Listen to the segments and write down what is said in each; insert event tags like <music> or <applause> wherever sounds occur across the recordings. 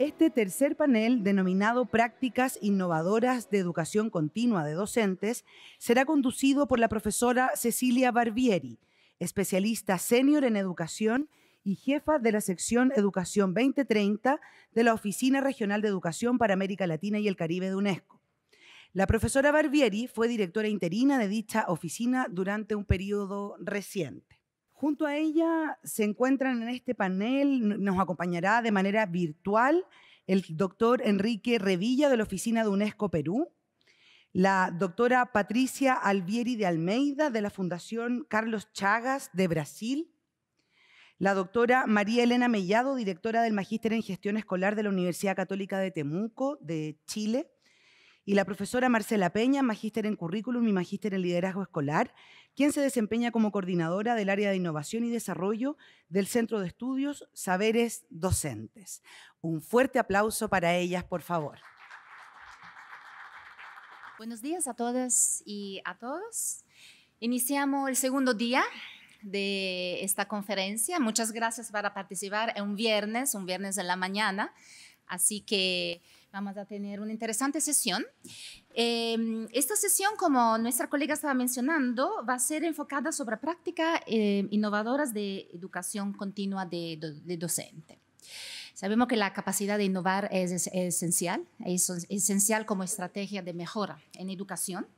Este tercer panel, denominado Prácticas Innovadoras de Educación Continua de Docentes, será conducido por la profesora Cecilia Barbieri, especialista senior en educación y jefa de la sección Educación 2030 de la Oficina Regional de Educación para América Latina y el Caribe de UNESCO. La profesora Barbieri fue directora interina de dicha oficina durante un periodo reciente. Junto a ella se encuentran en este panel, nos acompañará de manera virtual el doctor Enrique Revilla de la Oficina de UNESCO Perú, la doctora Patricia Alvieri de Almeida de la Fundación Carlos Chagas de Brasil, la doctora María Elena Mellado, directora del Magíster en Gestión Escolar de la Universidad Católica de Temuco de Chile, y la profesora Marcela Peña, magíster en currículum y magíster en liderazgo escolar, quien se desempeña como coordinadora del área de innovación y desarrollo del Centro de Estudios Saberes Docentes. Un fuerte aplauso para ellas, por favor. Buenos días a todas y a todos. Iniciamos el segundo día de esta conferencia. Muchas gracias por participar en un viernes, un viernes en la mañana. Así que Vamos a tener una interesante sesión. Em, esta sesión, como nuestra colega estaba mencionando, va a ser enfocada sobre prácticas em, innovadoras de educación continua de, docente. Sabemos que la capacidad de innovar es, esencial, es esencial como estrategia de mejora en educación.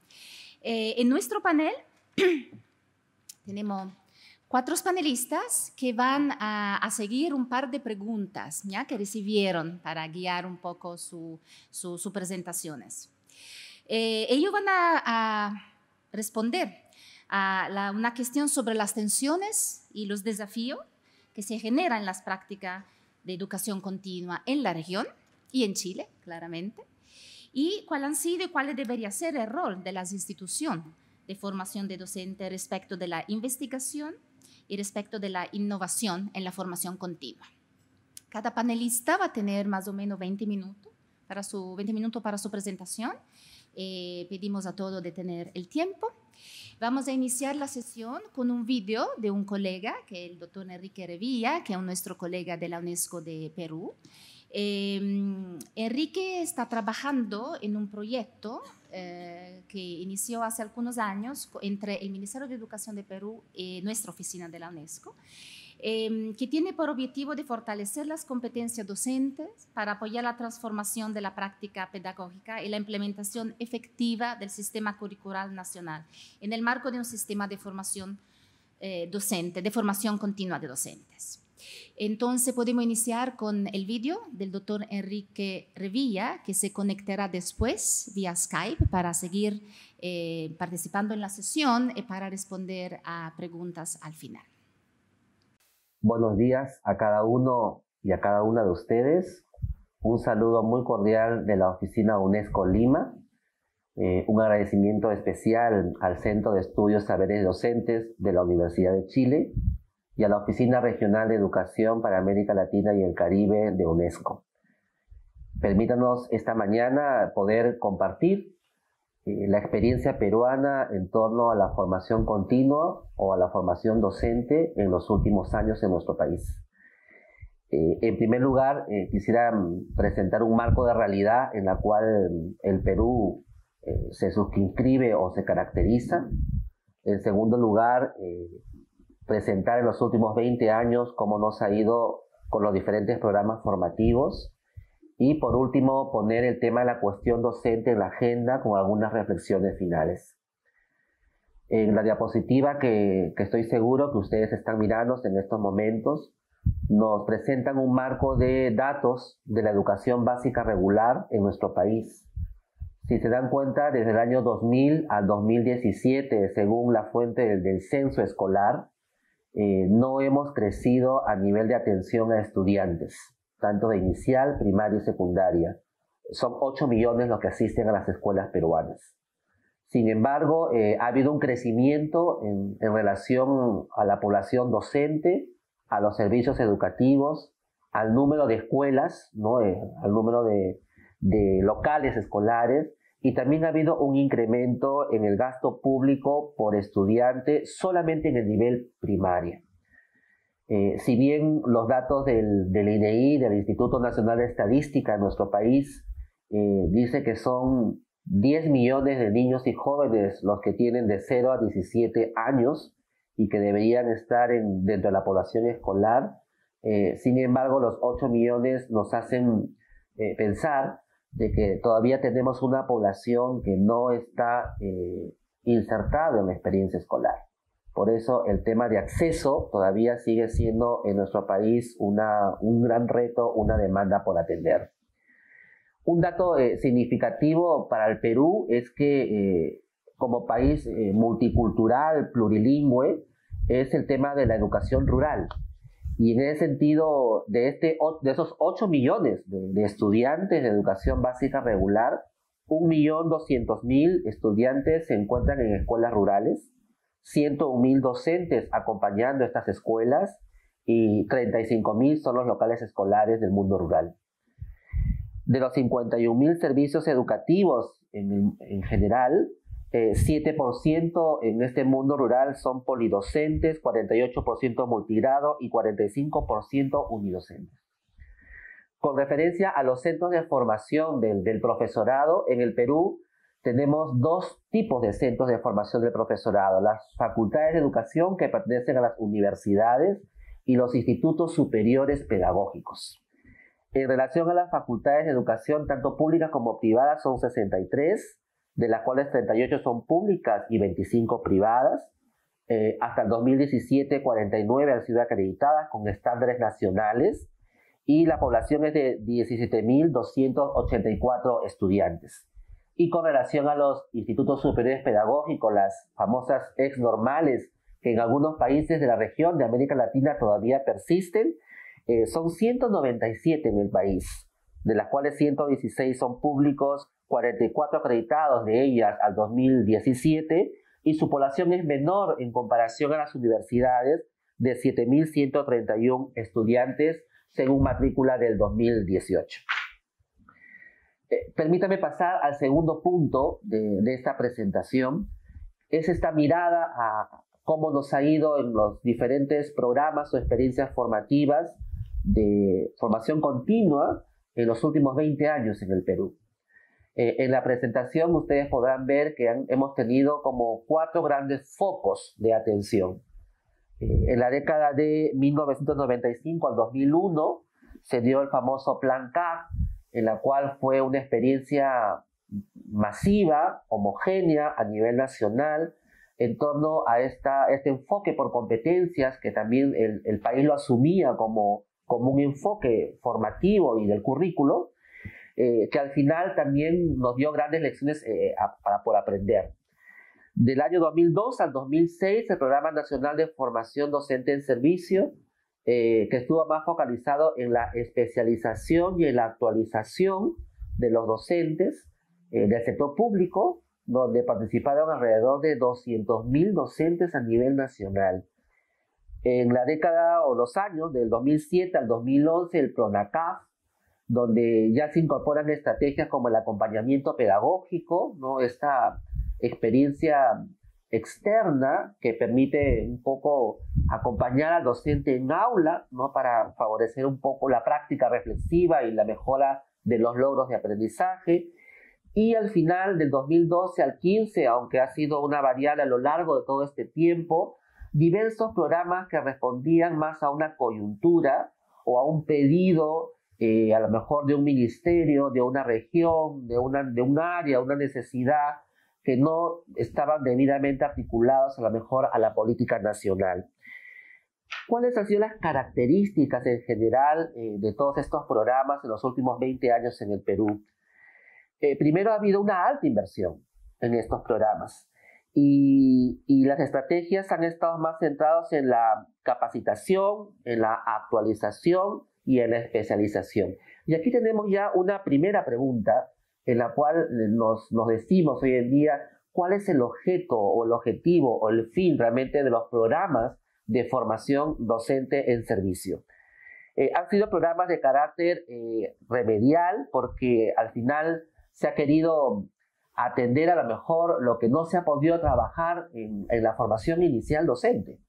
Eh, en nuestro panel <clears throat> tenemos cuatro panelistas que van a, seguir un par de preguntas que recibieron para guiar un poco sus presentaciones. Eh, ellos van a, responder a una cuestión sobre las tensiones y los desafíos que se generan en las prácticas de educación continua en la región y en Chile, claramente, y cuál han sido y cuál debería ser el rol de las instituciones de formación de docente respecto de la investigación y respecto de la innovación en la formación continua. Cada panelista va a tener más o menos 20 minutos para su, 20 minutos para su presentación. Eh, pedimos a todos de tener el tiempo. Vamos a iniciar la sesión con un vídeo de un colega, que es el doctor Enrique Revilla, que es nuestro colega de la UNESCO de Perú. Em, Enrique está trabajando en un proyecto eh, que inició hace algunos años entre el Ministerio de Educación de Perú y nuestra oficina de la UNESCO, em, que tiene por objetivo de fortalecer las competencias docentes para apoyar la transformación de la práctica pedagógica y la implementación efectiva del sistema curricular nacional en el marco de un sistema de formación eh, docente, de formación continua de docentes. Entonces podemos iniciar con el vídeo del doctor Enrique Revilla, que se conectará después vía Skype para seguir eh, participando en la sesión y para responder a preguntas al final. Buenos días a cada uno y a cada una de ustedes. Un saludo muy cordial de la oficina UNESCO Lima. Eh, un agradecimiento especial al Centro de Estudios Saberes Docentes de la Universidad de Chile y a la Oficina Regional de Educación para América Latina y el Caribe de UNESCO. Permítanos esta mañana poder compartir eh, la experiencia peruana en torno a la formación continua o a la formación docente en los últimos años en nuestro país. Eh, en primer lugar, eh, quisiera mm, presentar un marco de realidad en la cual mm, el Perú se suscribe o se caracteriza. En segundo lugar, presentar en los últimos 20 años cómo nos ha ido con los diferentes programas formativos. Y por último, poner el tema de la cuestión docente en la agenda con algunas reflexiones finales. En la diapositiva que, estoy seguro que ustedes están mirando en estos momentos, nos presentan un marco de datos de la educación básica regular en nuestro país. Si se dan cuenta, desde el año 2000 al 2017, según la fuente del censo escolar, eh, no hemos crecido a nivel de atención a estudiantes, tanto de inicial, primaria y secundaria. Son 8 millones los que asisten a las escuelas peruanas. Sin embargo, eh, ha habido un crecimiento en, relación a la población docente, a los servicios educativos, al número de escuelas, eh, al número de, locales escolares y también ha habido un incremento en el gasto público por estudiante solamente en el nivel primario. Eh, si bien los datos del, del, del Instituto Nacional de Estadística de nuestro país, eh, dice que son 10 millones de niños y jóvenes los que tienen de 0 a 17 años y que deberían estar dentro de la población escolar, eh, sin embargo los 8 millones nos hacen pensar de que todavía tenemos una población que no está eh, insertada en la experiencia escolar. Por eso el tema de acceso todavía sigue siendo en nuestro país un gran reto, una demanda por atender. Un dato eh, significativo para el Perú es que eh, como país multicultural, plurilingüe, es el tema de la educación rural. Y en ese sentido, de, este, de esos 8 millones de, estudiantes de educación básica regular, 1.200.000 estudiantes se encuentran en escuelas rurales, 101.000 docentes acompañando estas escuelas y 35.000 son los locales escolares del mundo rural. De los 51.000 servicios educativos en general, 7% eh, en este mundo rural son polidocentes, 48% multigrado y 45% unidocentes. Con referencia a los centros de formación del, del profesorado, en el Perú tenemos dos tipos de centros de formación del profesorado, las facultades de educación que pertenecen a las universidades y los institutos superiores pedagógicos. En relación a las facultades de educación, tanto públicas como privadas, son 63, de las cuales 38 son públicas y 25 privadas. Eh, hasta el 2017, 49 han sido acreditadas con estándares nacionales y la población es de 17.284 estudiantes. Y con relación a los institutos superiores pedagógicos, las famosas ex normales que en algunos países de la región de América Latina todavía persisten, eh, son 197 en el país, de las cuales 116 son públicos 44 acreditados de ellas al 2017 y su población es menor en comparación a las universidades de 7.131 estudiantes según matrícula del 2018. Eh, permítame pasar al segundo punto de, de, esta presentación. Es esta mirada a cómo nos ha ido en los diferentes programas o experiencias formativas de formación continua en los últimos 20 años en el Perú. Eh, en la presentación ustedes podrán ver que hemos tenido como cuatro grandes focos de atención. Eh, en la década de 1995 al 2001 se dio el famoso Plan CAP, en la cual fue una experiencia masiva, homogénea a nivel nacional, en torno a esta, este enfoque por competencias que también el, el país lo asumía como un enfoque formativo y del currículo eh, que al final también nos dio grandes lecciones eh, para, por aprender. Del año 2002 al 2006, el Programa Nacional de Formación Docente en Servicio, eh, que estuvo más focalizado en la especialización y en la actualización de los docentes del sector público, donde participaron alrededor de 200.000 docentes a nivel nacional. En la década o los años del 2007 al 2011, el PRONACAF donde ya se incorporan estrategias como el acompañamiento pedagógico, ¿no? esta experiencia externa que permite un poco acompañar al docente en aula ¿no? para favorecer un poco la práctica reflexiva y la mejora de los logros de aprendizaje. Y al final del 2012 al 15, aunque ha sido una variable a lo largo de todo este tiempo, diversos programas que respondían más a una coyuntura o a un pedido eh, a lo mejor de un ministerio, de una región, de, una, de un área, una necesidad que no estaban debidamente articulados a lo mejor a la política nacional. ¿Cuáles han sido las características en general eh, de todos estos programas en los últimos 20 años en el Perú? Eh, primero ha habido una alta inversión en estos programas y, y las estrategias han estado más centradas en la capacitación, en la actualización y en la especialización. Y aquí tenemos ya una primera pregunta en la cual eh, nos, nos decimos hoy en día cuál es el objeto o el objetivo o el fin realmente de los programas de formación docente en servicio. Eh, han sido programas de carácter eh, remedial porque al final se ha querido atender a lo mejor lo que no se ha podido trabajar en la formación inicial docente.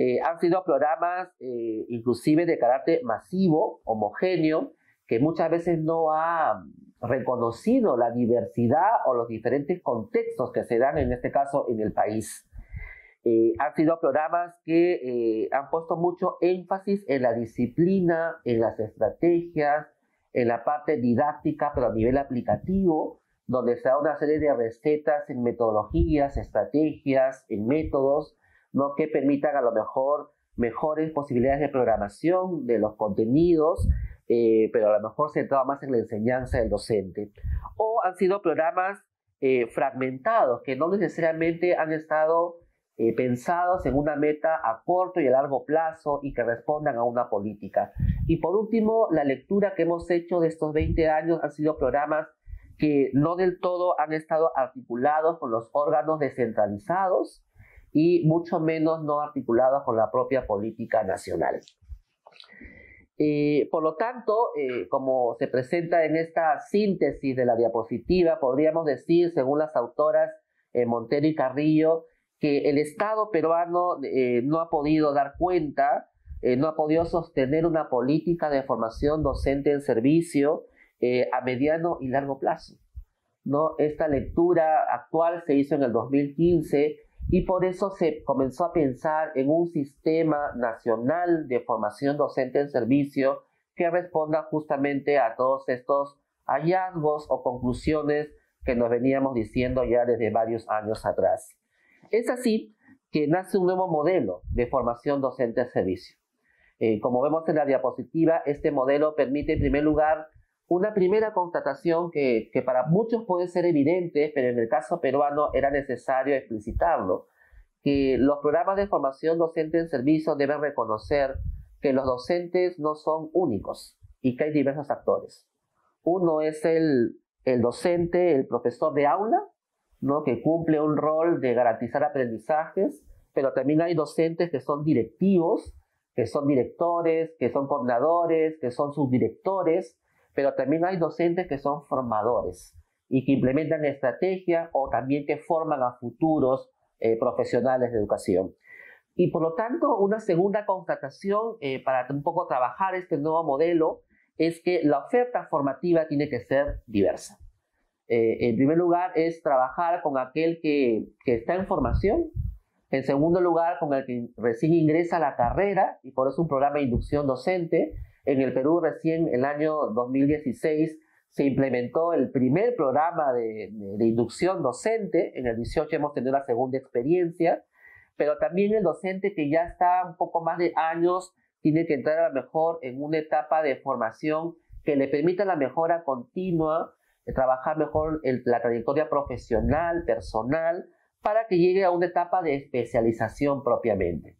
Eh, han sido programas eh, inclusive de carácter masivo, homogéneo, que muchas veces no ha reconocido la diversidad o los diferentes contextos que se dan, en este caso, en el país. Eh, han sido programas que han puesto mucho énfasis en la disciplina, en las estrategias, en la parte didáctica, pero a nivel aplicativo, donde se da una serie de recetas en metodologías, estrategias, en métodos, ¿no? que permitan a lo mejor mejores posibilidades de programación de los contenidos, eh, pero a lo mejor centrado más en la enseñanza del docente. O han sido programas eh, fragmentados, que no necesariamente han estado eh, pensados en una meta a corto y a largo plazo y que respondan a una política. Y por último, la lectura que hemos hecho de estos 20 años han sido programas que no del todo han estado articulados con los órganos descentralizados, y mucho menos no articuladas con la propia política nacional. Eh, por lo tanto, eh, como se presenta en esta síntesis de la diapositiva, podríamos decir, según las autoras eh, Montero y Carrillo, que el Estado peruano no ha podido dar cuenta, no ha podido sostener una política de formación docente en servicio a mediano y largo plazo. ¿no? Esta lectura actual se hizo en el 2015 y por eso se comenzó a pensar en un sistema nacional de formación docente en servicio que responda justamente a todos estos hallazgos o conclusiones que nos veníamos diciendo ya desde varios años atrás. Es así que nace un nuevo modelo de formación docente en servicio. Eh, como vemos en la diapositiva, este modelo permite en primer lugar una primera constatación que, para muchos puede ser evidente, pero en el caso peruano era necesario explicitarlo, que los programas de formación docente en servicio deben reconocer que los docentes no son únicos y que hay diversos actores. Uno es el, el docente, el profesor de aula, ¿no? que cumple un rol de garantizar aprendizajes, pero también hay docentes que son directivos, que son directores, que son coordinadores, que son subdirectores, pero también hay docentes que son formadores y que implementan estrategias o también que forman a futuros eh, profesionales de educación. Y por lo tanto, una segunda constatación eh, para un poco trabajar este nuevo modelo es que la oferta formativa tiene que ser diversa. Eh, en primer lugar, es trabajar con aquel que, que está en formación. En segundo lugar, con el que recién ingresa a la carrera, y por eso un programa de inducción docente. En el Perú recién el año 2016 se implementó el primer programa de, inducción docente, en el 18 hemos tenido la segunda experiencia, pero también el docente que ya está un poco más de años tiene que entrar a lo mejor en una etapa de formación que le permita la mejora continua, trabajar mejor la trayectoria profesional, personal, para que llegue a una etapa de especialización propiamente.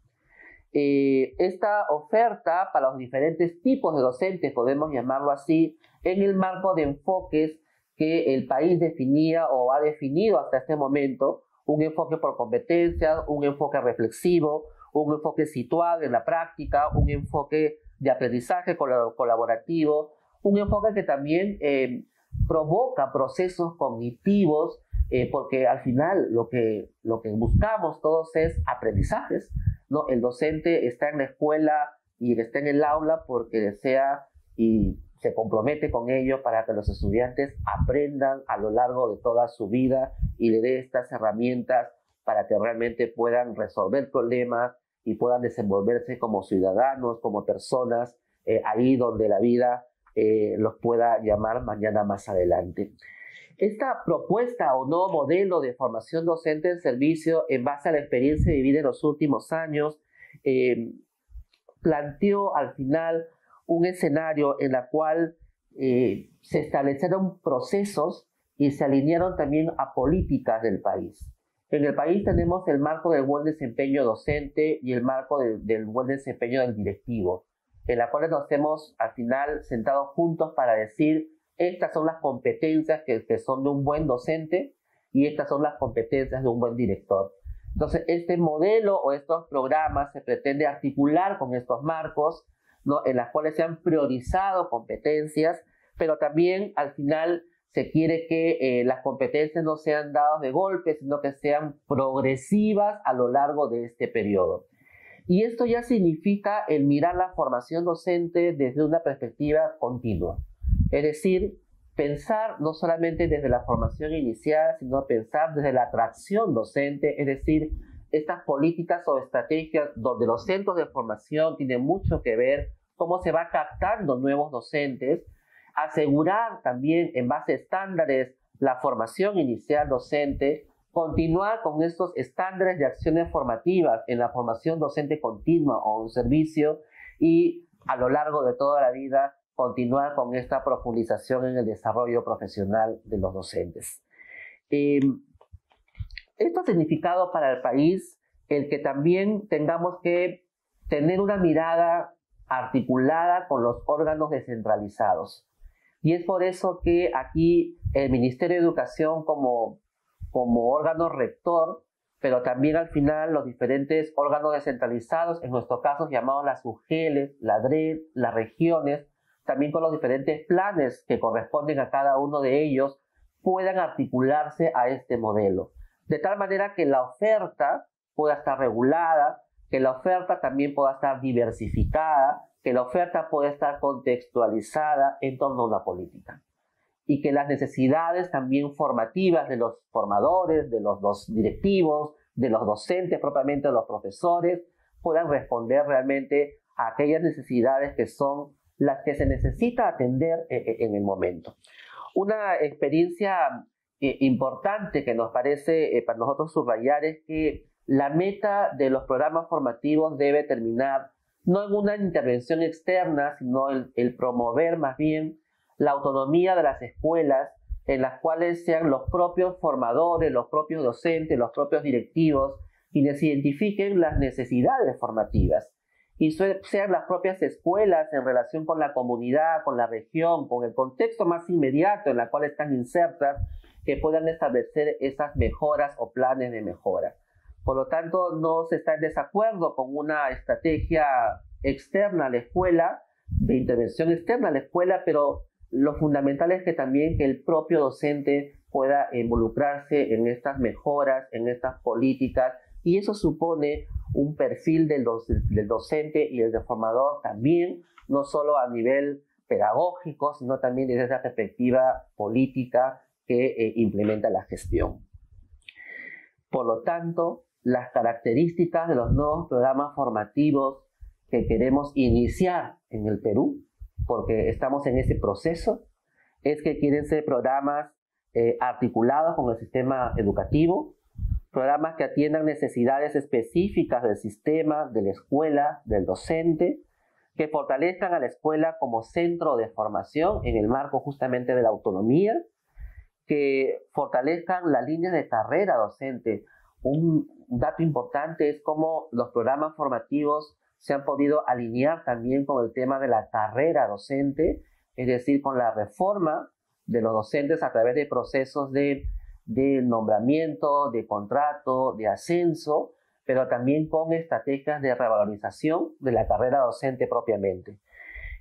Eh, esta oferta para los diferentes tipos de docentes, podemos llamarlo así, en el marco de enfoques que el país definía o ha definido hasta este momento, un enfoque por competencias, un enfoque reflexivo, un enfoque situado en la práctica, un enfoque de aprendizaje colaborativo, un enfoque que también eh, provoca procesos cognitivos, eh, porque al final lo que buscamos todos es aprendizajes, no, el docente está en la escuela y está en el aula porque desea y se compromete con ello para que los estudiantes aprendan a lo largo de toda su vida y le dé estas herramientas para que realmente puedan resolver problemas y puedan desenvolverse como ciudadanos, como personas, eh, ahí donde la vida eh, los pueda llamar mañana más adelante. Esta propuesta o nuevo modelo de formación docente en servicio en base a la experiencia vivida en los últimos años em, planteó al final un escenario en el cual eh, se establecieron procesos y se alinearon también a políticas del país. En el país tenemos el marco del buen desempeño docente y el marco del buen desempeño del directivo, en la cual nos hemos al final sentado juntos para decir estas son las competencias que, son de un buen docente y estas son las competencias de un buen director. Entonces, este modelo o estos programas se pretende articular con estos marcos, en los cuales se han priorizado competencias, pero también al final se quiere que eh, las competencias no sean dadas de golpe, sino que sean progresivas a lo largo de este periodo. Y esto ya significa el mirar la formación docente desde una perspectiva continua. Es decir, pensar no solamente desde la formación inicial, sino pensar desde la atracción docente, es decir, estas políticas o estrategias donde los centros de formación tienen mucho que ver, cómo se va captando nuevos docentes, asegurar también en base a estándares la formación inicial docente, continuar con estos estándares de acciones formativas en la formación docente continua o un servicio y a lo largo de toda la vida continuar con esta profundización en el desarrollo profesional de los docentes. Em, esto ha significado para el país el que también tengamos que tener una mirada articulada con los órganos descentralizados. Y es por eso que aquí el Ministerio de Educación como, como órgano rector, pero también al final los diferentes órganos descentralizados, en nuestro caso llamados las UGELES, la DRE, las regiones, también con los diferentes planes que corresponden a cada uno de ellos, puedan articularse a este modelo. De tal manera que la oferta pueda estar regulada, que la oferta también pueda estar diversificada, que la oferta pueda estar contextualizada en torno a una política y que las necesidades también formativas de los formadores, de los, dos directivos, de los docentes propiamente, de los profesores, puedan responder realmente a aquellas necesidades que son las que se necesita atender e, e, en el momento. Una experiencia eh, importante que nos parece eh, para nosotros subrayar es que la meta de los programas formativos debe terminar no en una intervención externa, sino el, el promover más bien la autonomía de las escuelas en las cuales sean los propios formadores, los propios docentes, los propios directivos, quienes identifiquen las necesidades formativas y sean las propias escuelas en relación con la comunidad, con la región, con el contexto más inmediato en la cual están insertas, que puedan establecer esas mejoras o planes de mejora. Por lo tanto, no se está en desacuerdo con una estrategia externa a la escuela, de intervención externa a la escuela, pero lo fundamental es que también que el propio docente pueda involucrarse en estas mejoras, en estas políticas, y eso supone un perfil del, docente y el formador también, no solo a nivel pedagógico, sino también desde esa perspectiva política que eh, implementa la gestión. Por lo tanto, las características de los nuevos programas formativos que queremos iniciar en el Perú, porque estamos en ese proceso, es que quieren ser programas eh, articulados con el sistema educativo, programas que atiendan necesidades específicas del sistema, de la escuela, del docente, que fortalezcan a la escuela como centro de formación en el marco justamente de la autonomía, que fortalezcan las líneas de carrera docente. Un dato importante es cómo los programas formativos se han podido alinear también con el tema de la carrera docente, es decir, con la reforma de los docentes a través de procesos de de nombramiento, de contrato, de ascenso, pero también con estrategias de revalorización de la carrera docente propiamente.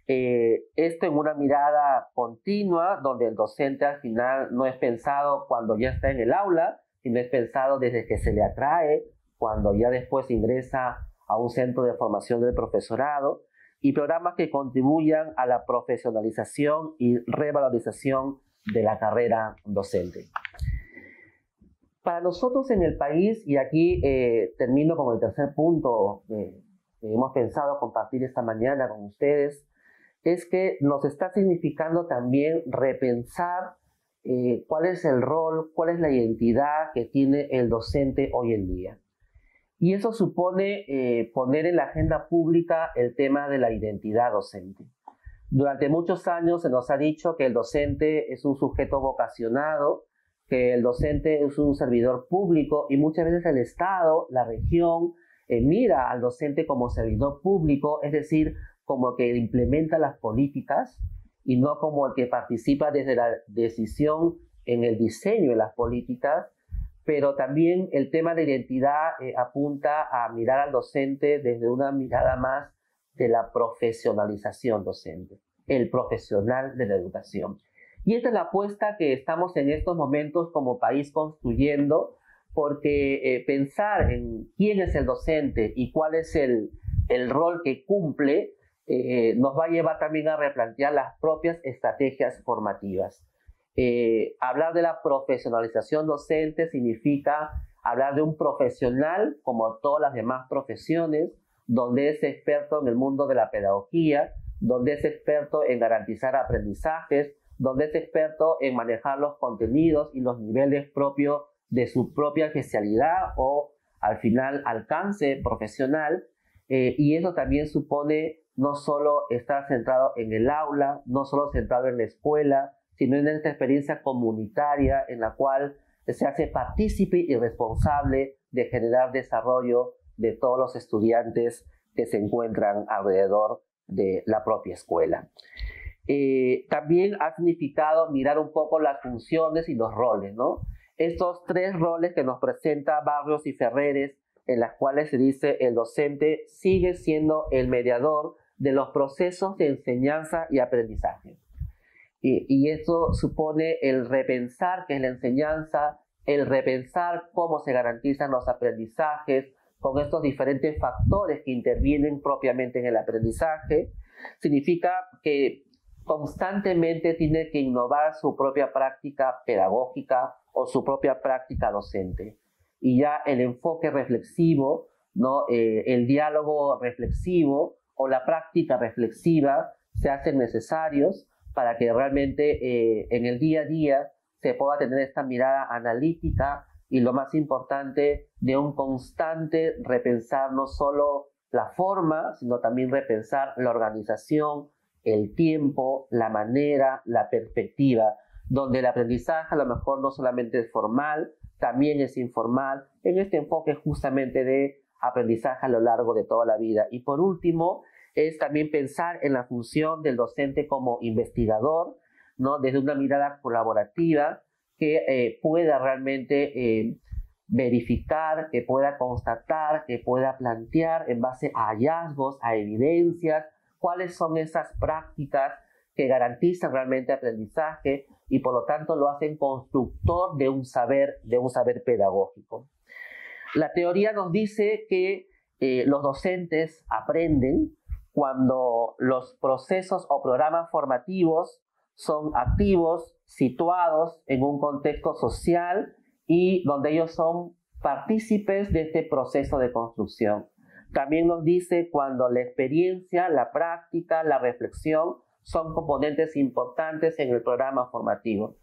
Eh, esto en una mirada continua, donde el docente al final no es pensado cuando ya está en el aula, sino es pensado desde que se le atrae, cuando ya después ingresa a un centro de formación del profesorado, y programas que contribuyan a la profesionalización y revalorización de la carrera docente. Para nosotros en el país, y aquí eh, termino con el tercer punto que hemos pensado compartir esta mañana con ustedes, es que nos está significando también repensar eh, cuál es el rol, cuál es la identidad que tiene el docente hoy en día. Y eso supone eh, poner en la agenda pública el tema de la identidad docente. Durante muchos años se nos ha dicho que el docente es un sujeto vocacionado que el docente es un servidor público y muchas veces el Estado, la región, eh, mira al docente como servidor público, es decir, como que implementa las políticas y no como el que participa desde la decisión en el diseño de las políticas, pero también el tema de identidad eh, apunta a mirar al docente desde una mirada más de la profesionalización docente, el profesional de la educación. Y esta es la apuesta que estamos en estos momentos como país construyendo, porque eh, pensar en quién es el docente y cuál es el, el rol que cumple eh, nos va a llevar también a replantear las propias estrategias formativas. Eh, hablar de la profesionalización docente significa hablar de un profesional como todas las demás profesiones, donde es experto en el mundo de la pedagogía, donde es experto en garantizar aprendizajes, donde es experto en manejar los contenidos y los niveles propios de su propia especialidad o al final alcance profesional. Eh, y eso también supone no solo estar centrado en el aula, no solo centrado en la escuela, sino en esta experiencia comunitaria en la cual se hace partícipe y responsable de generar desarrollo de todos los estudiantes que se encuentran alrededor de la propia escuela. Eh, también ha significado mirar un poco las funciones y los roles, ¿no? Estos tres roles que nos presenta Barrios y Ferreres, en las cuales se dice el docente sigue siendo el mediador de los procesos de enseñanza y aprendizaje. Y, y eso supone el repensar qué es la enseñanza, el repensar cómo se garantizan los aprendizajes con estos diferentes factores que intervienen propiamente en el aprendizaje. Significa que constantemente tiene que innovar su propia práctica pedagógica o su propia práctica docente. Y ya el enfoque reflexivo, eh, el diálogo reflexivo o la práctica reflexiva se hacen necesarios para que realmente eh, en el día a día se pueda tener esta mirada analítica y lo más importante de un constante repensar no solo la forma, sino también repensar la organización, el tiempo, la manera, la perspectiva, donde el aprendizaje a lo mejor no solamente es formal, también es informal, en este enfoque justamente de aprendizaje a lo largo de toda la vida. Y por último, es también pensar en la función del docente como investigador, ¿no? desde una mirada colaborativa que eh, pueda realmente eh, verificar, que pueda constatar, que pueda plantear en base a hallazgos, a evidencias, cuáles son esas prácticas que garantizan realmente aprendizaje y por lo tanto lo hacen constructor de un saber, de un saber pedagógico. La teoría nos dice que eh, los docentes aprenden cuando los procesos o programas formativos son activos, situados en un contexto social y donde ellos son partícipes de este proceso de construcción. También nos dice cuando la experiencia, la práctica, la reflexión son componentes importantes en el programa formativo.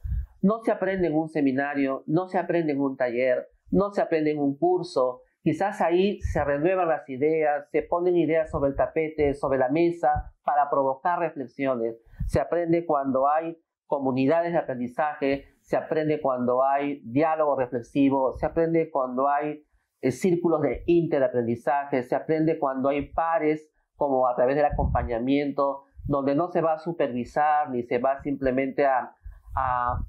No se aprende en un seminario, no se aprende en un taller, no se aprende en un curso. Quizás ahí se renuevan las ideas, se ponen ideas sobre el tapete, sobre la mesa, para provocar reflexiones. Se aprende cuando hay comunidades de aprendizaje, se aprende cuando hay diálogo reflexivo, se aprende cuando hay eh, círculos de interaprendizaje, se aprende cuando hay pares, como a través del acompañamiento, donde no se va a supervisar ni se va simplemente a,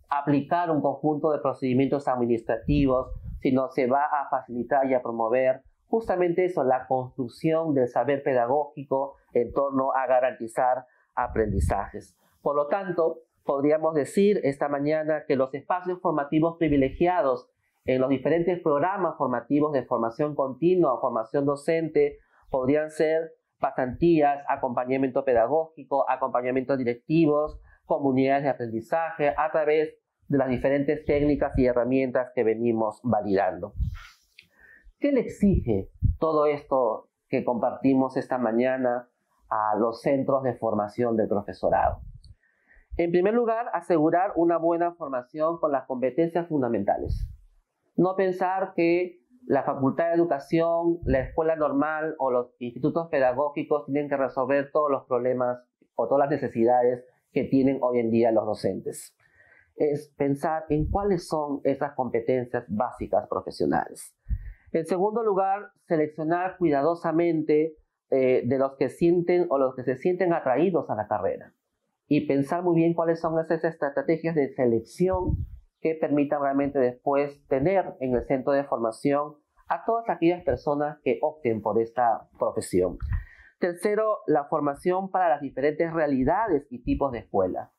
aplicar un conjunto de procedimientos administrativos, sino se va a facilitar y a promover justamente eso, la construcción del saber pedagógico en torno a garantizar aprendizajes. Por lo tanto, podríamos decir esta mañana que los espacios formativos privilegiados en los diferentes programas formativos de formación continua o formación docente, podrían ser pasantías, acompañamiento pedagógico, acompañamiento directivos, comunidades de aprendizaje, a través de las diferentes técnicas y herramientas que venimos validando. ¿Qué le exige todo esto que compartimos esta mañana a los centros de formación del profesorado? En primer lugar, asegurar una buena formación con las competencias fundamentales. No pensar que la Facultad de Educación, la escuela normal o los institutos pedagógicos tienen que resolver todos los problemas o todas las necesidades que tienen hoy en día los docentes. Es pensar en cuáles son esas competencias básicas profesionales. En segundo lugar, seleccionar cuidadosamente eh, de los que sienten o los que se sienten atraídos a la carrera y pensar muy bien cuáles son esas estrategias de selección que permita realmente después tener en el centro de formación a todas aquellas personas que opten por esta profesión. Tercero, la formación para las diferentes realidades y tipos de escuelas.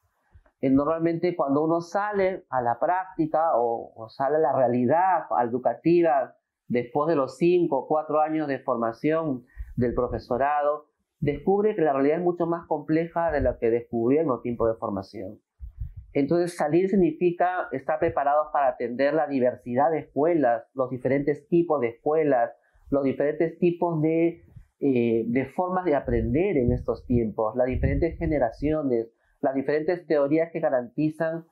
Eh, normalmente cuando uno sale a la práctica o, sale a la realidad educativa después de los cinco o cuatro años de formación del profesorado, descubre que la realidad es mucho más compleja de la que descubrió en los tiempos de formación. Entonces, salir significa estar preparados para atender la diversidad de escuelas, los diferentes tipos de escuelas, los diferentes tipos eh, de, formas de aprender en estos tiempos, las diferentes generaciones, las diferentes teorías que garantizan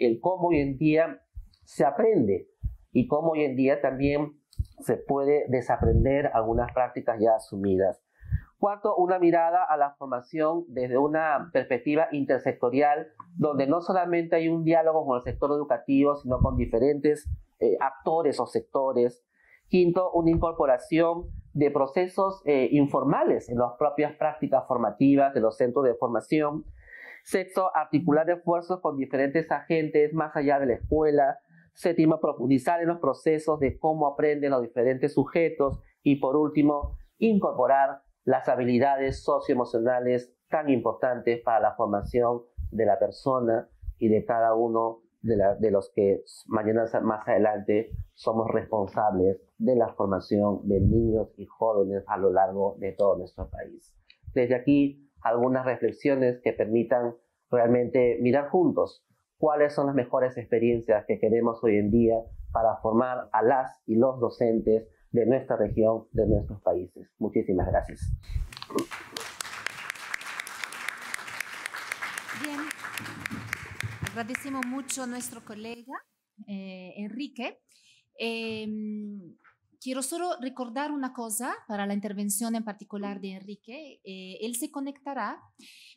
el cómo hoy en día se aprende y cómo hoy en día también se puede desaprender algunas prácticas ya asumidas. Cuarto, una mirada a la formación desde una perspectiva intersectorial, donde no solamente hay un diálogo con el sector educativo, sino con diferentes eh, actores o sectores. Quinto, una incorporación de procesos eh, informales en las propias prácticas formativas de los centros de formación. Sexto, articular esfuerzos con diferentes agentes más allá de la escuela. Séptimo, profundizar en los procesos de cómo aprenden los diferentes sujetos. Y por último, incorporar las habilidades socioemocionales tan importantes para la formación de la persona y de cada uno de, los que mañana más adelante somos responsables de la formación de niños y jóvenes a lo largo de todo nuestro país. Desde aquí, algunas reflexiones que permitan realmente mirar juntos cuáles son las mejores experiencias que queremos hoy en día para formar a las y los docentes de nuestra región, de nuestros países. Muchísimas gracias. Bien, agradecemos mucho a nuestro colega eh, Enrique. Em, quiero solo recordar una cosa para la intervención en particular de Enrique. Eh, él se conectará.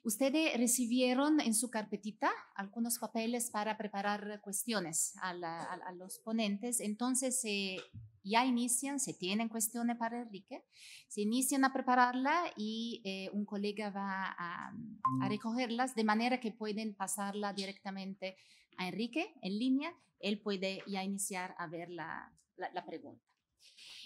Ustedes recibieron en su carpetita algunos papeles para preparar cuestiones a, a los ponentes. Entonces, eh, ya inician, se tienen cuestiones para Enrique, se inician a prepararla y eh, un colega va a, mm. recogerlas de manera que pueden pasarla directamente a Enrique en línea. Él puede ya iniciar a ver la, la, pregunta.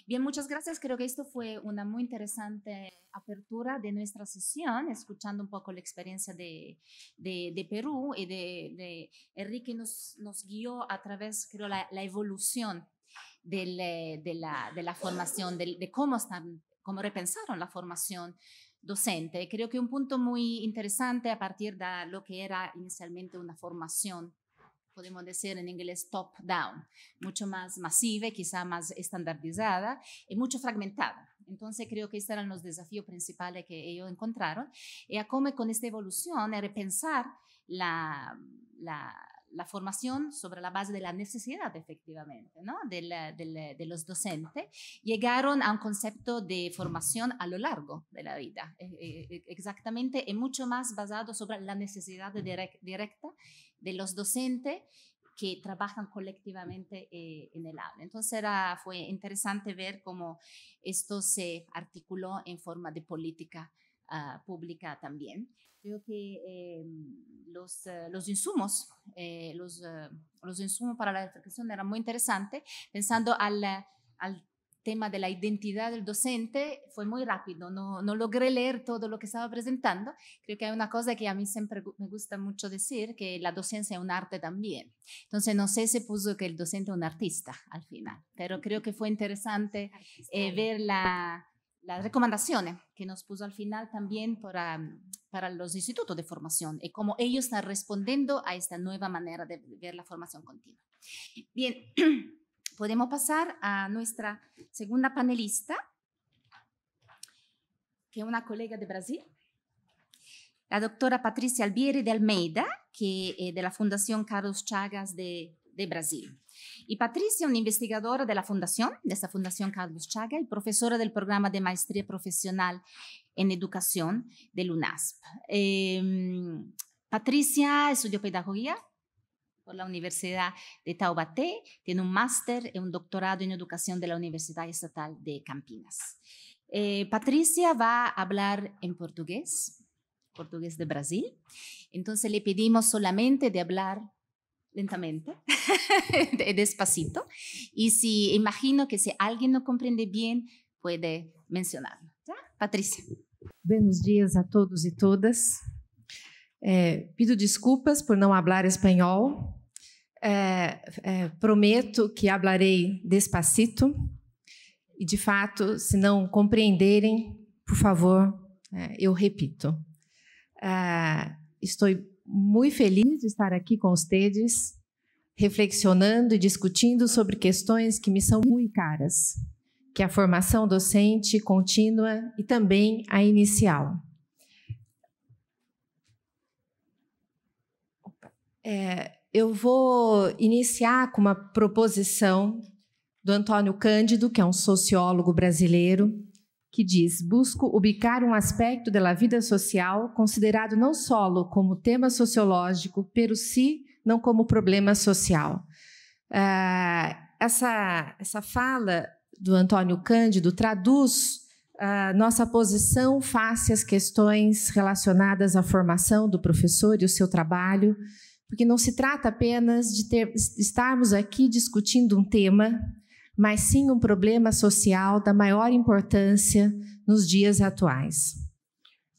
Bien, muchas gracias. Creo que esto fue una muy interesante apertura de nuestra sesión, escuchando un poco la experiencia de, de, Perú y de, Enrique nos, nos, guió a través, creo, la, la evolución eh, de, la, formación, de, cómo, están, cómo repensaron la formación docente. Creo que un punto muy interesante a partir de lo que era inicialmente una formación podemos decir en inglés top-down, mucho más masiva, quizá más estandarizada y mucho fragmentada. Entonces creo que estos eran los desafíos principales que ellos encontraron y a cómo con esta evolución, repensar la, la la formación sobre la base de la necesidad, efectivamente, ¿no? de, los docentes, llegaron a un concepto de formación a lo largo de la vida, e, e, e, exactamente, y mucho más basado sobre la necesidad directa de los docentes que trabajan colectivamente eh, en el aula. Entonces fue interesante ver cómo esto se articuló en forma de política ah, pública también. Creo que eh, los, eh, los, insumos, eh, los, los, insumos para la reflexión eran muy interesantes. Pensando al, al, tema de la identidad del docente, fue muy rápido, no, no, logré leer todo lo que estaba presentando. Creo que hay una cosa que a mí siempre me gusta mucho decir, que la docencia es un arte también. Entonces, no sé si puso que el docente es un artista al final, pero creo que fue interesante ver las recomendaciones que nos puso al final también para, mm, para los institutos de formación y eh, cómo ellos están respondiendo a esta nueva manera de ver la formación continua. Bien, <clears throat> podemos pasar a nuestra segunda panelista, que es una colega de Brasil, la doctora Patricia Albieri de Almeida, que eh, de la Fundación Carlos Chagas de, Brasil. Y Patricia, una investigadora de la fundación, de esta fundación Carlos Chagas, y profesora del programa de maestría profesional en educación del UNASP. Em, Patricia estudió pedagogía por la Universidad de Taubaté, tiene un máster y un doctorado en educación de la Universidad Estatal de Campinas. Eh, Patricia va a hablar en portugués, portugués de Brasil, entonces le pedimos solamente de hablar lentamente, <laughs> despacito, y si imagino que si alguien no comprende bien, puede mencionarlo. Patricia. Buenos dias a todos e todas. É, pido desculpas por não falar espanhol. É, é, prometo que hablarei despacito. E, de fato, se não compreenderem, por favor, é, eu repito. É, estou muito feliz de estar aqui com vocês, reflexionando e discutindo sobre questões que me são muito caras que é a formação docente contínua e também a inicial. É, eu vou iniciar com uma proposição do Antônio Cândido, que é um sociólogo brasileiro, que diz: busco ubicar um aspecto da vida social considerado não solo como tema sociológico, pero si não como problema social. É, essa, essa fala do Antônio Cândido traduz a ah, nossa posição face às questões relacionadas à formação do professor e o seu trabalho, porque não se trata apenas de ter, estarmos aqui discutindo um tema, mas sim um problema social da maior importância nos dias atuais.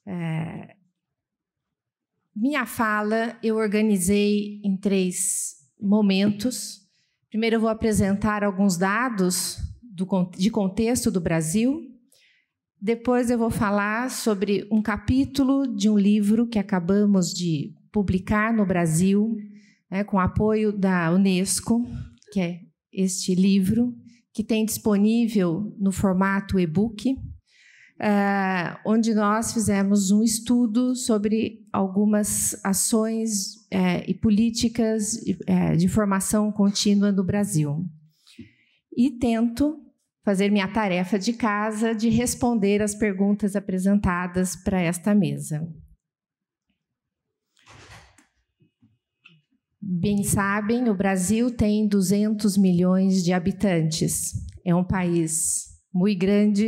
É, minha fala eu organizei em três momentos. Primeiro, eu vou apresentar alguns dados do, de contexto do Brasil. Depois eu vou falar sobre um capítulo de um livro que acabamos de publicar no Brasil, né, com apoio da Unesco, que é este livro, que tem disponível no formato e-book, uh, onde nós fizemos um estudo sobre algumas ações uh, e políticas de, uh, de formação contínua no Brasil. E tento fazer minha tarefa de casa de responder as perguntas apresentadas para esta mesa. Bem sabem, o Brasil tem 200 milhões de habitantes. É um país muito grande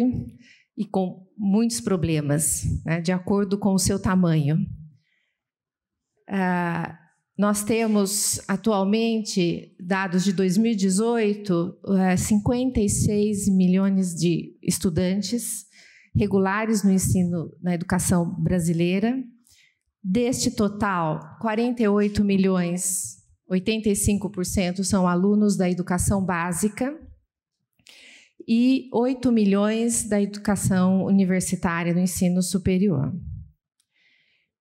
e com muitos problemas, né, de acordo com o seu tamanho. Ah, nós temos atualmente, dados de 2018, 56 é, milhões de estudantes regulares no ensino, na educação brasileira. Deste total, 48 milhões, 85% são alunos da educação básica e 8 milhões da educação universitária do ensino superior.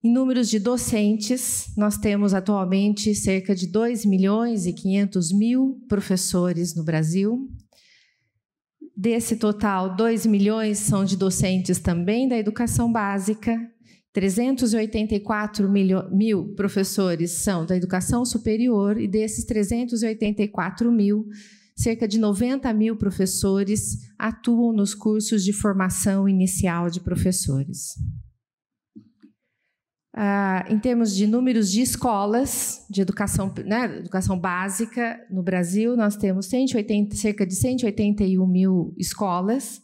Em números de docentes, nós temos atualmente cerca de 2 milhões e 500 mil professores no Brasil. Desse total, 2 milhões são de docentes também da educação básica, 384 mil, mil professores são da educação superior, e desses 384 mil, cerca de 90 mil professores atuam nos cursos de formação inicial de professores. Ah, em termos de números de escolas de educação, né, educação básica no Brasil, nós temos 180, cerca de 181 mil escolas,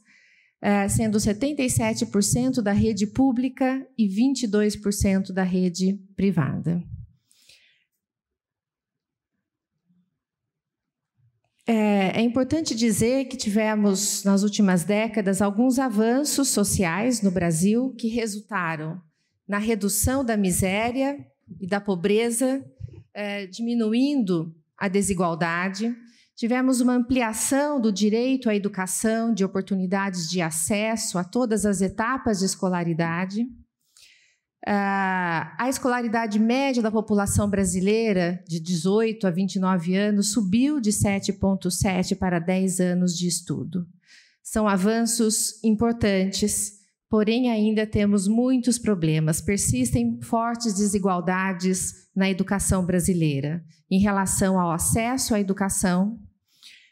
eh, sendo 77% da rede pública e 22% da rede privada. É, é, importante dizer que tivemos, nas últimas décadas, alguns avanços sociais no Brasil que resultaram na redução da miséria e da pobreza, é, diminuindo a desigualdade. Tivemos uma ampliação do direito à educação, de oportunidades de acesso a todas as etapas de escolaridade. Ah, a escolaridade média da população brasileira, de 18 a 29 anos, subiu de 7,7 para 10 anos de estudo. São avanços importantes Porém, ainda temos muitos problemas. Persistem fortes desigualdades na educação brasileira em relação ao acesso à educação,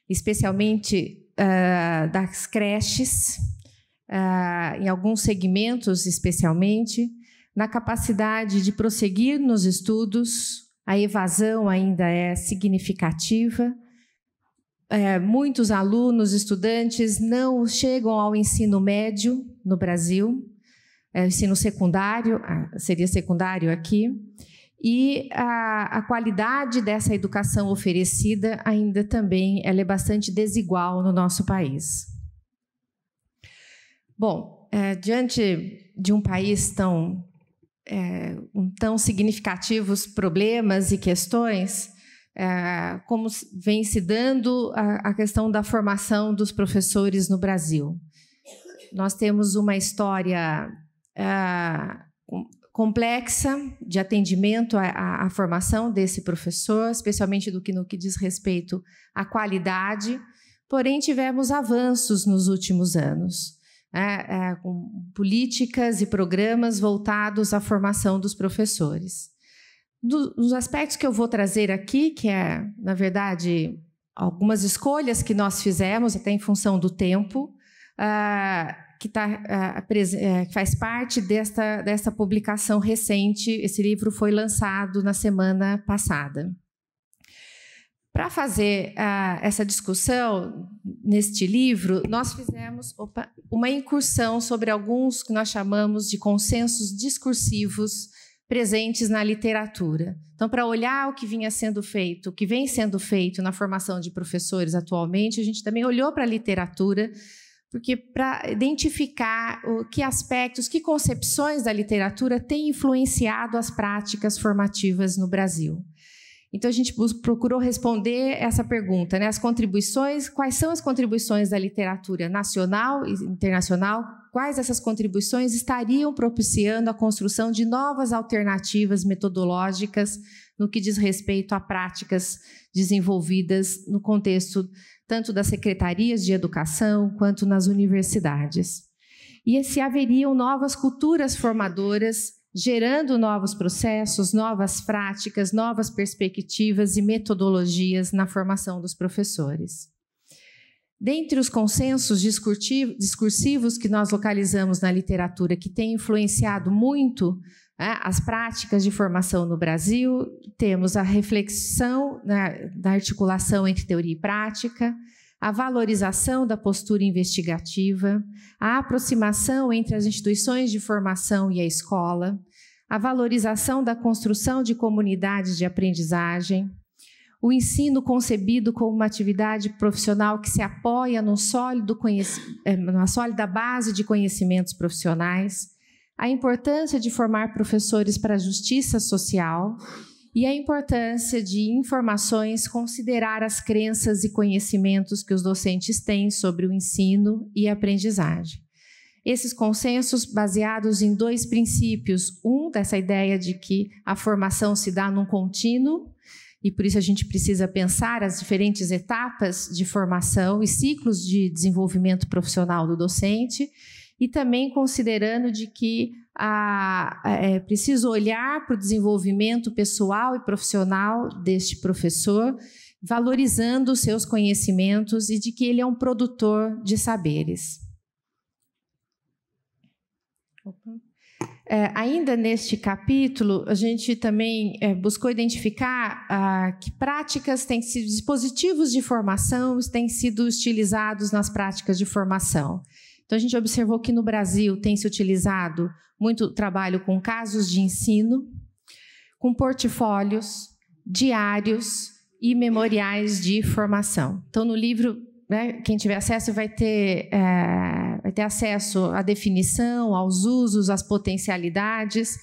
especialmente uh, das creches, uh, em alguns segmentos, especialmente, na capacidade de prosseguir nos estudos, a evasão ainda é significativa é, muitos alunos, estudantes, não chegam ao ensino médio no Brasil, é, ensino secundário, ah, seria secundário aqui, e a, a, qualidade dessa educação oferecida ainda também ela é bastante desigual no nosso país. Bom, é, diante de um país tão, é, com tão significativos problemas e questões, é, como vem se dando a, a questão da formação dos professores no Brasil. Nós temos uma história é, complexa de atendimento à, formação desse professor, especialmente do que no que diz respeito à qualidade. Porém, tivemos avanços nos últimos anos, né, é, com políticas e programas voltados à formação dos professores dos aspectos que eu vou trazer aqui, que é, na verdade, algumas escolhas que nós fizemos, até em função do tempo, uh, que, tá, uh, faz parte desta, desta publicação recente. Esse livro foi lançado na semana passada. Para fazer uh, essa discussão neste livro, nós fizemos opa, uma incursão sobre alguns que nós chamamos de consensos discursivos presentes na literatura. Então, para olhar o que vinha sendo feito, o que vem sendo feito na formação de professores atualmente, a gente também olhou para a literatura, porque para identificar o, que aspectos, que concepções da literatura têm influenciado as práticas formativas no Brasil. Então a gente procurou responder essa pergunta, né? As contribuições, quais são as contribuições da literatura nacional e internacional? Quais essas contribuições estariam propiciando a construção de novas alternativas metodológicas no que diz respeito a práticas desenvolvidas no contexto tanto das secretarias de educação quanto nas universidades? E se haveriam novas culturas formadoras gerando novos processos, novas práticas, novas perspectivas e metodologias na formação dos professores. Dentre os consensos discursivos que nós localizamos na literatura que tem influenciado muito né, as práticas de formação no Brasil, temos a reflexão né, da articulação entre teoria e prática, a valorização da postura investigativa, a aproximação entre as instituições de formação e a escola, a valorização da construção de comunidades de aprendizagem, o ensino concebido como uma atividade profissional que se apoia no sólido eh, sólida base de conhecimentos profissionais, a importância de formar professores para a justiça social e a importância de informações considerar as crenças e conhecimentos que os docentes têm sobre o ensino e aprendizagem. Esses consensos baseados em dois princípios, um dessa ideia de que a formação se dá num contínuo e por isso a gente precisa pensar as diferentes etapas de formação e ciclos de desenvolvimento profissional do docente e também considerando de que a, é, preciso olhar para o desenvolvimento pessoal e profissional deste professor, valorizando os seus conhecimentos e de que ele é um produtor de saberes. Opa. É, ainda neste capítulo, a gente também é, buscou identificar ah, que práticas têm sido dispositivos de formação têm sido utilizados nas práticas de formação. Então, a gente observou que no Brasil tem se utilizado muito trabalho com casos de ensino, com portfólios, diários e memoriais de formação. Então, no livro, né, quem tiver acesso vai ter, é, vai ter acesso à definição, aos usos, às potencialidades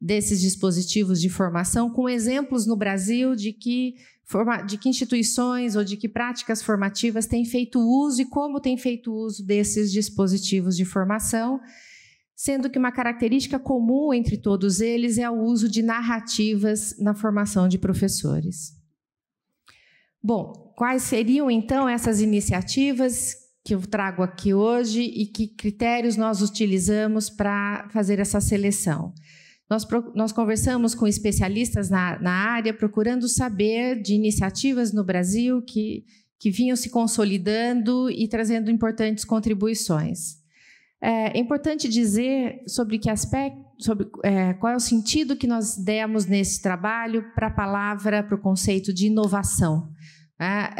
desses dispositivos de formação, com exemplos no Brasil de que, de que instituições ou de que práticas formativas têm feito uso e como têm feito uso desses dispositivos de formação, sendo que uma característica comum entre todos eles é o uso de narrativas na formação de professores. Bom, quais seriam então essas iniciativas que eu trago aqui hoje e que critérios nós utilizamos para fazer essa seleção? Nós, nós conversamos com especialistas na, na área, procurando saber de iniciativas no Brasil que, que vinham se consolidando e trazendo importantes contribuições. É, é importante dizer sobre que aspecto, sobre é, qual é o sentido que nós demos nesse trabalho para a palavra, para o conceito de inovação. Ah,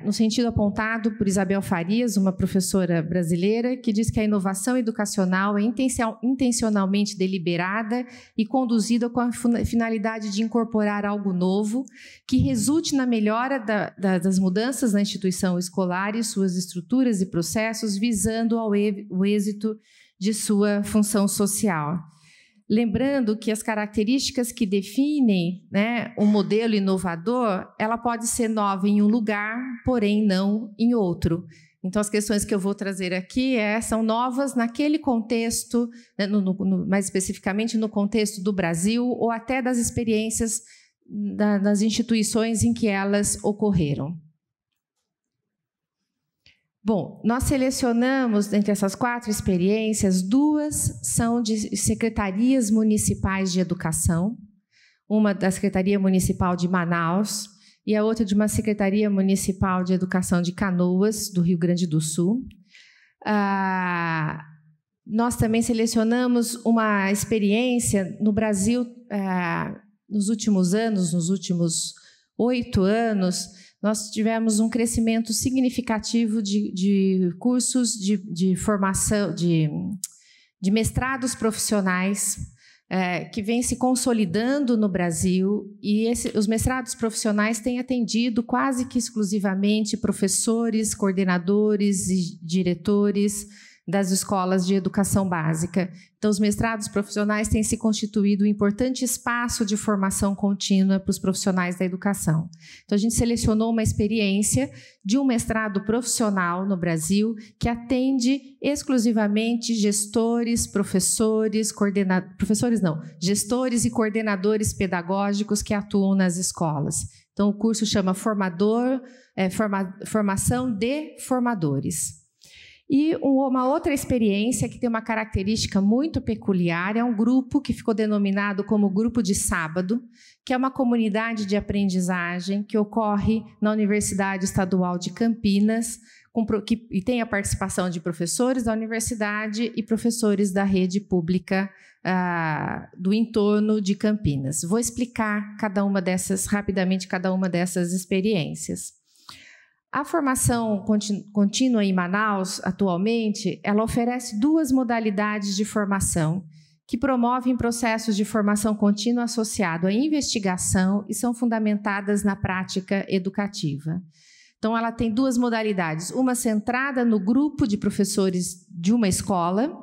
é, no sentido apontado por Isabel Farias, uma professora brasileira, que diz que a inovação educacional é intencionalmente deliberada e conduzida com a finalidade de incorporar algo novo que resulte na melhora da, da, das mudanças na instituição escolar e suas estruturas e processos, visando ao o êxito de sua função social. Lembrando que as características que definem né, um modelo inovador, ela pode ser nova em um lugar, porém não em outro. Então, as questões que eu vou trazer aqui é, são novas naquele contexto, né, no, no, mais especificamente no contexto do Brasil ou até das experiências da, das instituições em que elas ocorreram. Bom, nós selecionamos, entre essas quatro experiências, duas são de secretarias municipais de educação, uma da Secretaria Municipal de Manaus e a outra de uma Secretaria Municipal de Educação de Canoas, do Rio Grande do Sul. Ah, nós também selecionamos uma experiência no Brasil ah, nos últimos anos, nos últimos oito anos, nós tivemos um crescimento significativo de, de cursos de, de formação, de, de mestrados profissionais, é, que vem se consolidando no Brasil e esse, os mestrados profissionais têm atendido quase que exclusivamente professores, coordenadores e diretores das escolas de educação básica. Então, os mestrados profissionais têm se constituído um importante espaço de formação contínua para os profissionais da educação. Então, a gente selecionou uma experiência de um mestrado profissional no Brasil que atende exclusivamente gestores, professores, coordenadores, professores não, gestores e coordenadores pedagógicos que atuam nas escolas. Então, o curso chama Formador, é, forma, Formação de Formadores. E uma outra experiência que tem uma característica muito peculiar é um grupo que ficou denominado como Grupo de Sábado, que é uma comunidade de aprendizagem que ocorre na Universidade Estadual de Campinas, com, que, e tem a participação de professores da universidade e professores da rede pública ah, do entorno de Campinas. Vou explicar cada uma dessas rapidamente cada uma dessas experiências. A formação contínua em Manaus, atualmente, ela oferece duas modalidades de formação que promovem processos de formação contínua associado à investigação e são fundamentadas na prática educativa. Então, ela tem duas modalidades: uma centrada no grupo de professores de uma escola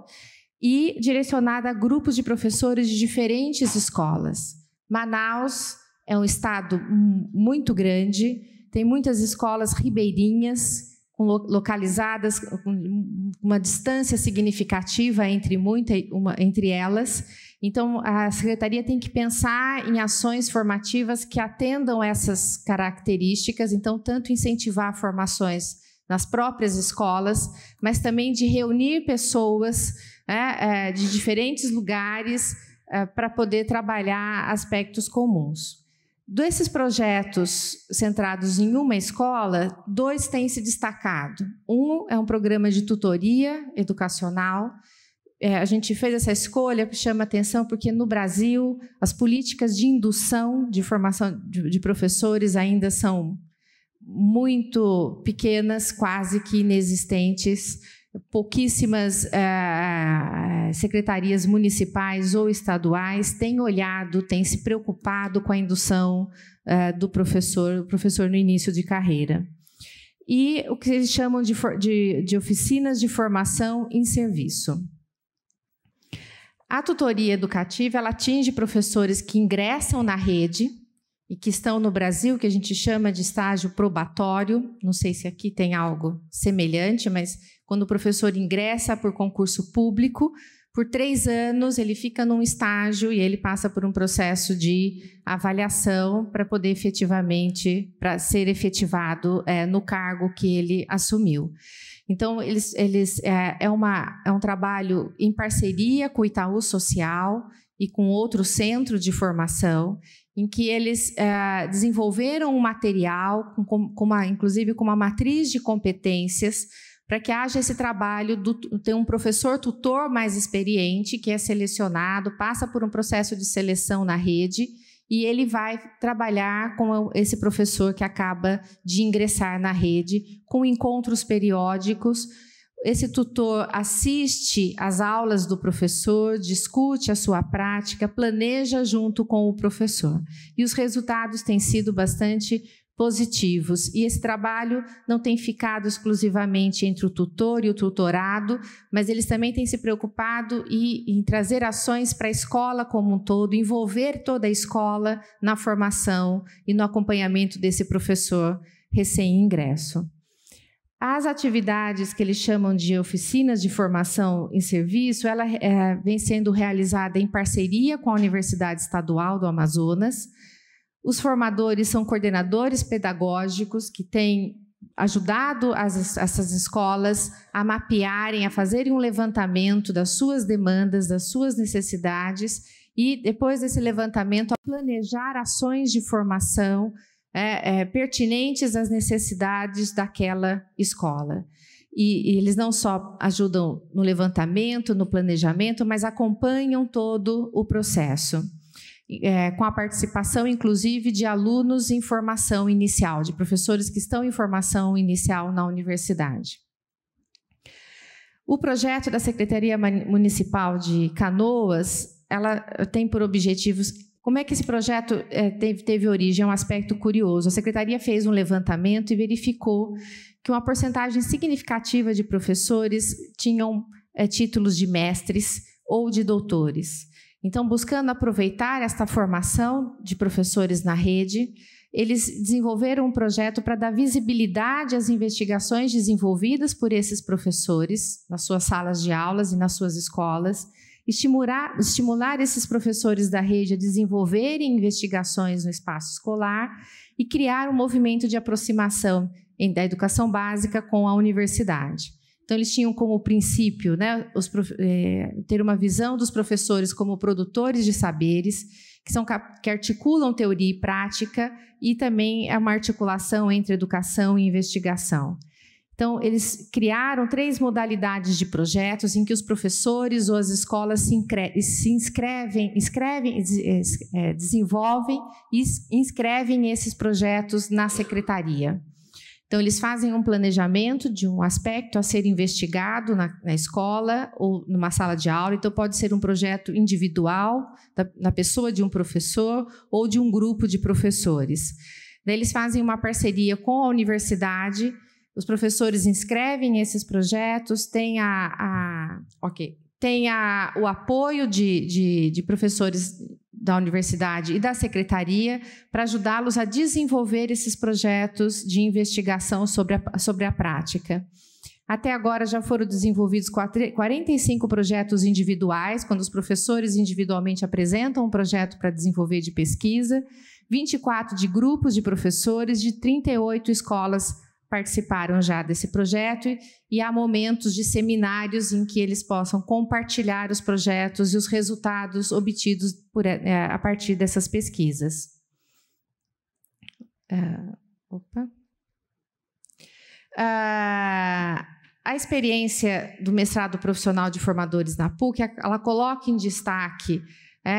e direcionada a grupos de professores de diferentes escolas. Manaus é um estado muito grande tem muitas escolas ribeirinhas, localizadas com uma distância significativa entre, muita, uma, entre elas. Então, a secretaria tem que pensar em ações formativas que atendam essas características, então, tanto incentivar formações nas próprias escolas, mas também de reunir pessoas né, é, de diferentes lugares é, para poder trabalhar aspectos comuns. Desses projetos centrados em uma escola, dois têm se destacado. Um é um programa de tutoria educacional. É, a gente fez essa escolha que chama atenção porque no Brasil as políticas de indução de formação de, de professores ainda são muito pequenas, quase que inexistentes pouquíssimas uh, secretarias municipais ou estaduais têm olhado, têm se preocupado com a indução uh, do professor, professor no início de carreira. E o que eles chamam de, de, de oficinas de formação em serviço. A tutoria educativa ela atinge professores que ingressam na rede, e que estão no Brasil, que a gente chama de estágio probatório. Não sei se aqui tem algo semelhante, mas quando o professor ingressa por concurso público, por três anos ele fica num estágio e ele passa por um processo de avaliação para poder efetivamente, para ser efetivado é, no cargo que ele assumiu. Então, eles, eles é, é, uma, é um trabalho em parceria com o Itaú Social e com outro centro de formação, em que eles é, desenvolveram um material, com, com uma, inclusive com uma matriz de competências, para que haja esse trabalho do ter um professor tutor mais experiente que é selecionado, passa por um processo de seleção na rede e ele vai trabalhar com esse professor que acaba de ingressar na rede, com encontros periódicos esse tutor assiste às aulas do professor, discute a sua prática, planeja junto com o professor. E os resultados têm sido bastante positivos. E esse trabalho não tem ficado exclusivamente entre o tutor e o tutorado, mas eles também têm se preocupado em, em trazer ações para a escola como um todo, envolver toda a escola na formação e no acompanhamento desse professor recém-ingresso. As atividades que eles chamam de oficinas de formação em serviço, ela é, vem sendo realizada em parceria com a Universidade Estadual do Amazonas. Os formadores são coordenadores pedagógicos que têm ajudado as, essas escolas a mapearem, a fazerem um levantamento das suas demandas, das suas necessidades e, depois desse levantamento, a planejar ações de formação é, é, pertinentes às necessidades daquela escola. E, e, eles não só ajudam no levantamento, no planejamento, mas acompanham todo o processo, é, com a participação, inclusive, de alunos em formação inicial, de professores que estão em formação inicial na universidade. O projeto da Secretaria Municipal de Canoas, ela tem por objetivos como é que esse projeto é, teve, teve origem? É um aspecto curioso. A secretaria fez um levantamento e verificou que uma porcentagem significativa de professores tinham é, títulos de mestres ou de doutores. Então, buscando aproveitar esta formação de professores na rede, eles desenvolveram um projeto para dar visibilidade às investigações desenvolvidas por esses professores nas suas salas de aulas e nas suas escolas Estimular, estimular esses professores da rede a desenvolverem investigações no espaço escolar e criar um movimento de aproximação da educação básica com a universidade. Então, eles tinham como princípio né, os, é, ter uma visão dos professores como produtores de saberes, que, são, que articulam teoria e prática, e também é uma articulação entre educação e investigação. Então, eles criaram três modalidades de projetos em que os professores ou as escolas se, se inscrevem, escrevem, é, desenvolvem e inscrevem esses projetos na secretaria. Então, eles fazem um planejamento de um aspecto a ser investigado na, na, escola ou numa sala de aula. Então, pode ser um projeto individual, da, na pessoa de um professor ou de um grupo de professores. Daí, eles fazem uma parceria com a universidade os professores inscrevem esses projetos, tem a, a ok, tem a, o apoio de, de, de professores da universidade e da secretaria para ajudá-los a desenvolver esses projetos de investigação sobre a, sobre a prática. Até agora já foram desenvolvidos 45 projetos individuais, quando os professores individualmente apresentam um projeto para desenvolver de pesquisa, 24 de grupos de professores de 38 escolas participaram já desse projeto e há momentos de seminários em que eles possam compartilhar os projetos e os resultados obtidos por, é, a partir dessas pesquisas. Uh, opa. Uh, a experiência do mestrado profissional de formadores na PUC, ela coloca em destaque, é,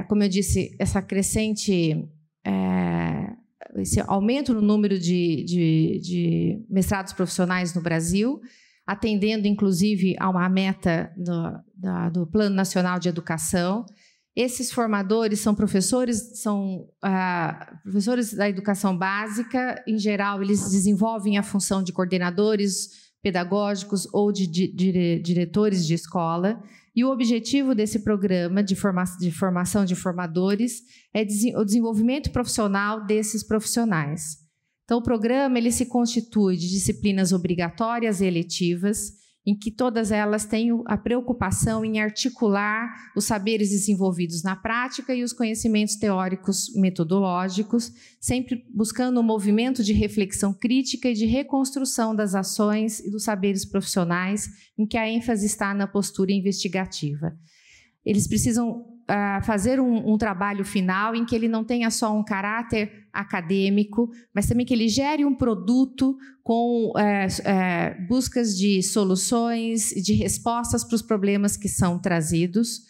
é, como eu disse, essa crescente é, esse aumento no número de, de, de mestrados profissionais no Brasil, atendendo inclusive a uma meta do, da, do Plano Nacional de Educação. Esses formadores são professores, são ah, professores da educação básica. Em geral, eles desenvolvem a função de coordenadores pedagógicos ou de, de, de diretores de escola. E o objetivo desse programa de, forma de formação de formadores é o desenvolvimento profissional desses profissionais. Então, o programa ele se constitui de disciplinas obrigatórias e eletivas, em que todas elas têm a preocupação em articular os saberes desenvolvidos na prática e os conhecimentos teóricos metodológicos, sempre buscando um movimento de reflexão crítica e de reconstrução das ações e dos saberes profissionais, em que a ênfase está na postura investigativa. Eles precisam uh, fazer um, um trabalho final em que ele não tenha só um caráter acadêmico, mas também que ele gere um produto com é, é, buscas de soluções, e de respostas para os problemas que são trazidos.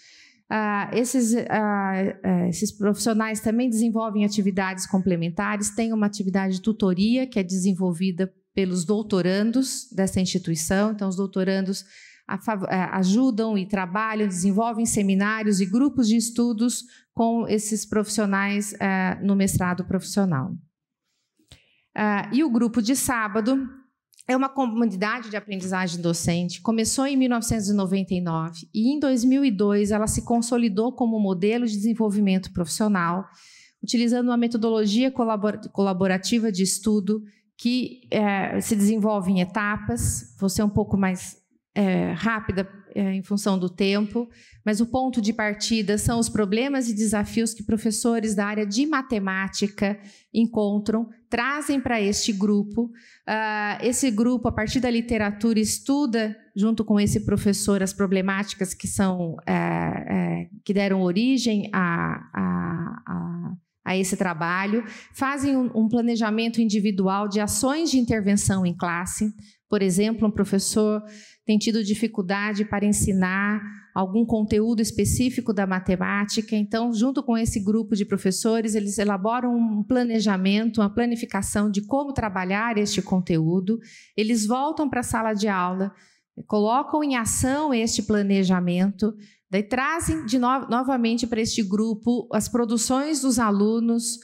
Ah, esses, ah, é, esses profissionais também desenvolvem atividades complementares, tem uma atividade de tutoria que é desenvolvida pelos doutorandos dessa instituição, então os doutorandos eh, ajudam e trabalham, desenvolvem seminários e grupos de estudos com esses profissionais eh, no mestrado profissional. Eh, e o grupo de sábado é uma comunidade de aprendizagem docente, começou em 1999 e em 2002 ela se consolidou como modelo de desenvolvimento profissional, utilizando uma metodologia colaborativa de estudo que se desenvolve em etapas. Vou ser um pouco mais é, rápida é, em função do tempo, mas o ponto de partida são os problemas e desafios que professores da área de matemática encontram, trazem para este grupo. Uh, esse grupo, a partir da literatura, estuda junto com esse professor as problemáticas que são é, é que deram origem a, a, a a esse trabalho, fazem um, planejamento individual de ações de intervenção em classe, por exemplo, um professor tem tido dificuldade para ensinar algum conteúdo específico da matemática. Então, junto com esse grupo de professores, eles elaboram um planejamento, uma planificação de como trabalhar este conteúdo. Eles voltam para a sala de aula, colocam em ação este planejamento, daí trazem de no novamente para este grupo as produções dos alunos,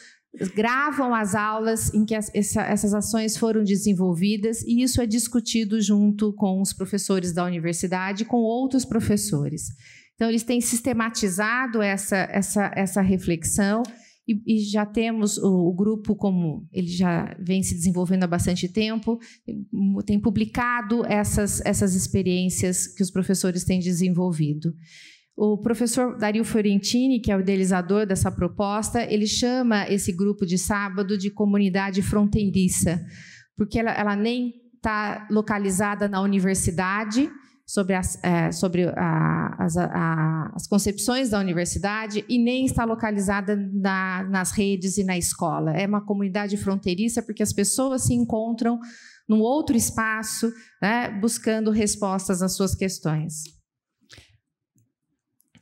gravam as aulas em que as, essa, essas ações foram desenvolvidas e isso é discutido junto com os professores da universidade, com outros professores. Então, eles têm sistematizado essa, essa, essa reflexão e, e já temos o, o, grupo, como ele já vem se desenvolvendo há bastante tempo, tem publicado essas, essas experiências que os professores têm desenvolvido. O professor Dario Fiorentini, que é o idealizador dessa proposta, ele chama esse grupo de sábado de comunidade fronteiriça, porque ela, ela nem está localizada na universidade, sobre, as, é, sobre a, as, a, as, concepções da universidade e nem está localizada na, nas redes e na escola. É uma comunidade fronteiriça porque as pessoas se encontram num outro espaço, né, buscando respostas às suas questões.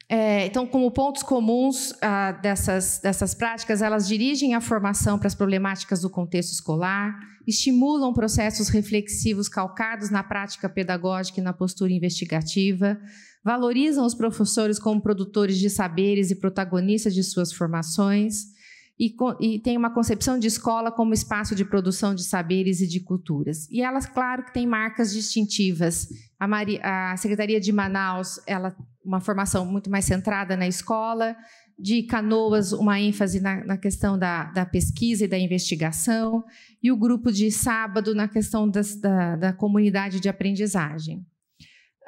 É, então, como pontos comuns ah, dessas, dessas práticas, elas dirigem a formação para as problemáticas do contexto escolar, estimulam processos reflexivos calcados na prática pedagógica e na postura investigativa, valorizam os professores como produtores de saberes e protagonistas de suas formações, e, e tem uma concepção de escola como espaço de produção de saberes e de culturas. E elas, claro, que têm marcas distintivas. A, Maria, a Secretaria de Manaus, ela uma formação muito mais centrada na escola, de Canoas, uma ênfase na, na questão da, da, pesquisa e da investigação, e o grupo de sábado na questão das, da, da, comunidade de aprendizagem.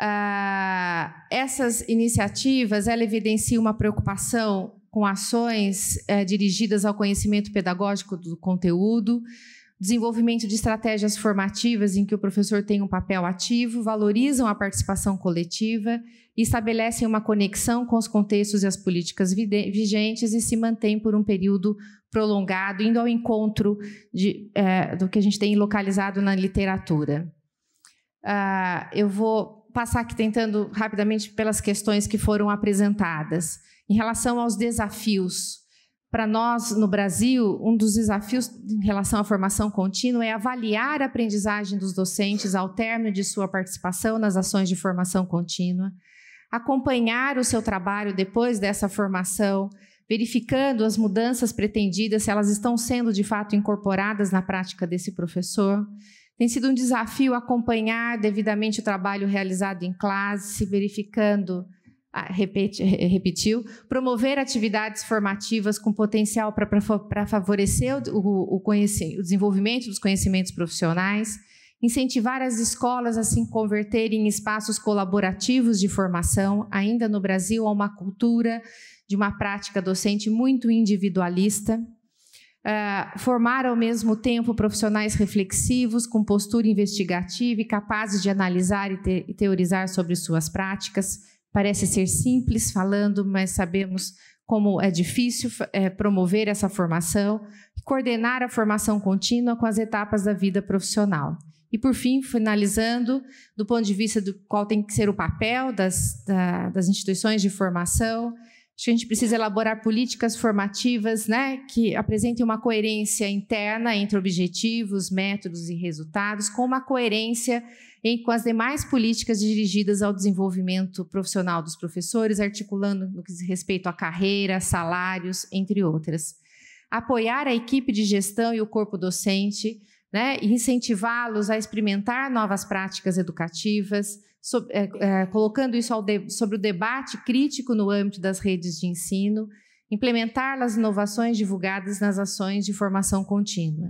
Ah, essas iniciativas ela evidencia uma preocupação com ações eh, dirigidas ao conhecimento pedagógico do conteúdo, desenvolvimento de estratégias formativas em que o professor tem um papel ativo, valorizam a participação coletiva, estabelecem uma conexão com os contextos e as políticas vigentes e se mantêm por um período prolongado, indo ao encontro de, é, do que a gente tem localizado na literatura. Ah, eu vou passar aqui tentando rapidamente pelas questões que foram apresentadas. Em relação aos desafios, para nós no Brasil, um dos desafios em relação à formação contínua é avaliar a aprendizagem dos docentes ao término de sua participação nas ações de formação contínua, acompanhar o seu trabalho depois dessa formação, verificando as mudanças pretendidas, se elas estão sendo de fato incorporadas na prática desse professor. Tem sido um desafio acompanhar devidamente o trabalho realizado em classe, verificando repetiu, promover atividades formativas com potencial para favorecer o, o, o, o desenvolvimento dos conhecimentos profissionais, incentivar as escolas a se converterem em espaços colaborativos de formação. Ainda no Brasil, há uma cultura de uma prática docente muito individualista. Uh, formar ao mesmo tempo profissionais reflexivos, com postura investigativa e capazes de analisar e, te e teorizar sobre suas práticas, Parece ser simples falando, mas sabemos como é difícil é, promover essa formação e coordenar a formação contínua com as etapas da vida profissional. E, por fim, finalizando, do ponto de vista do qual tem que ser o papel das, da, das instituições de formação, Acho que a gente precisa elaborar políticas formativas né, que apresentem uma coerência interna entre objetivos, métodos e resultados, com uma coerência em, com as demais políticas dirigidas ao desenvolvimento profissional dos professores, articulando no que diz respeito à carreira, salários, entre outras. Apoiar a equipe de gestão e o corpo docente, né, incentivá-los a experimentar novas práticas educativas, sobre, é, é, colocando isso de, sobre o debate crítico no âmbito das redes de ensino, implementar as inovações divulgadas nas ações de formação contínua,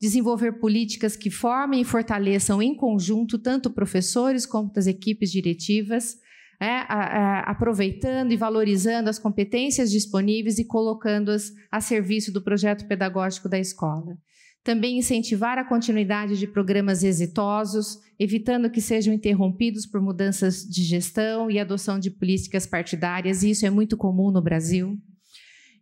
desenvolver políticas que formem e fortaleçam em conjunto tanto professores quanto as equipes diretivas, é, a, a, aproveitando e valorizando as competências disponíveis e colocando-as a serviço do projeto pedagógico da escola. Também incentivar a continuidade de programas exitosos, evitando que sejam interrompidos por mudanças de gestão e adoção de políticas partidárias, e isso é muito comum no Brasil.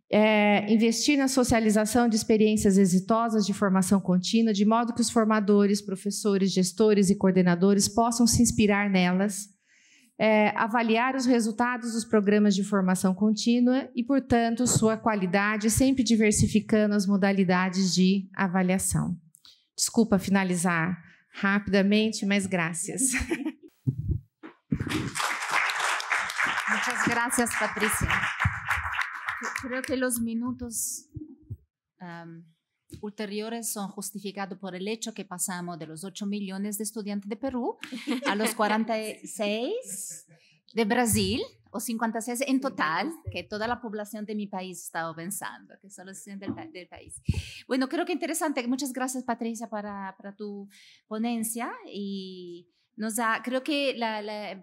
É, investir na socialização de experiências exitosas de formação contínua, de modo que os formadores, professores, gestores e coordenadores possam se inspirar nelas. É, avaliar os resultados dos programas de formação contínua e, portanto, sua qualidade, sempre diversificando as modalidades de avaliação. Desculpa finalizar Rápidamente, más gracias. <laughs> Muchas gracias, Patricia. Creo que los minutos um, ulteriores son justificados por el hecho que pasamos de los 8 millones de estudiantes de Perú a los 46 <laughs> de Brasil o 56 en total, que toda la población de mi país estaba pensando, que solo los del, del país. Bueno, creo que interesante. Muchas gracias, Patricia, para, para tu ponencia y nos creo que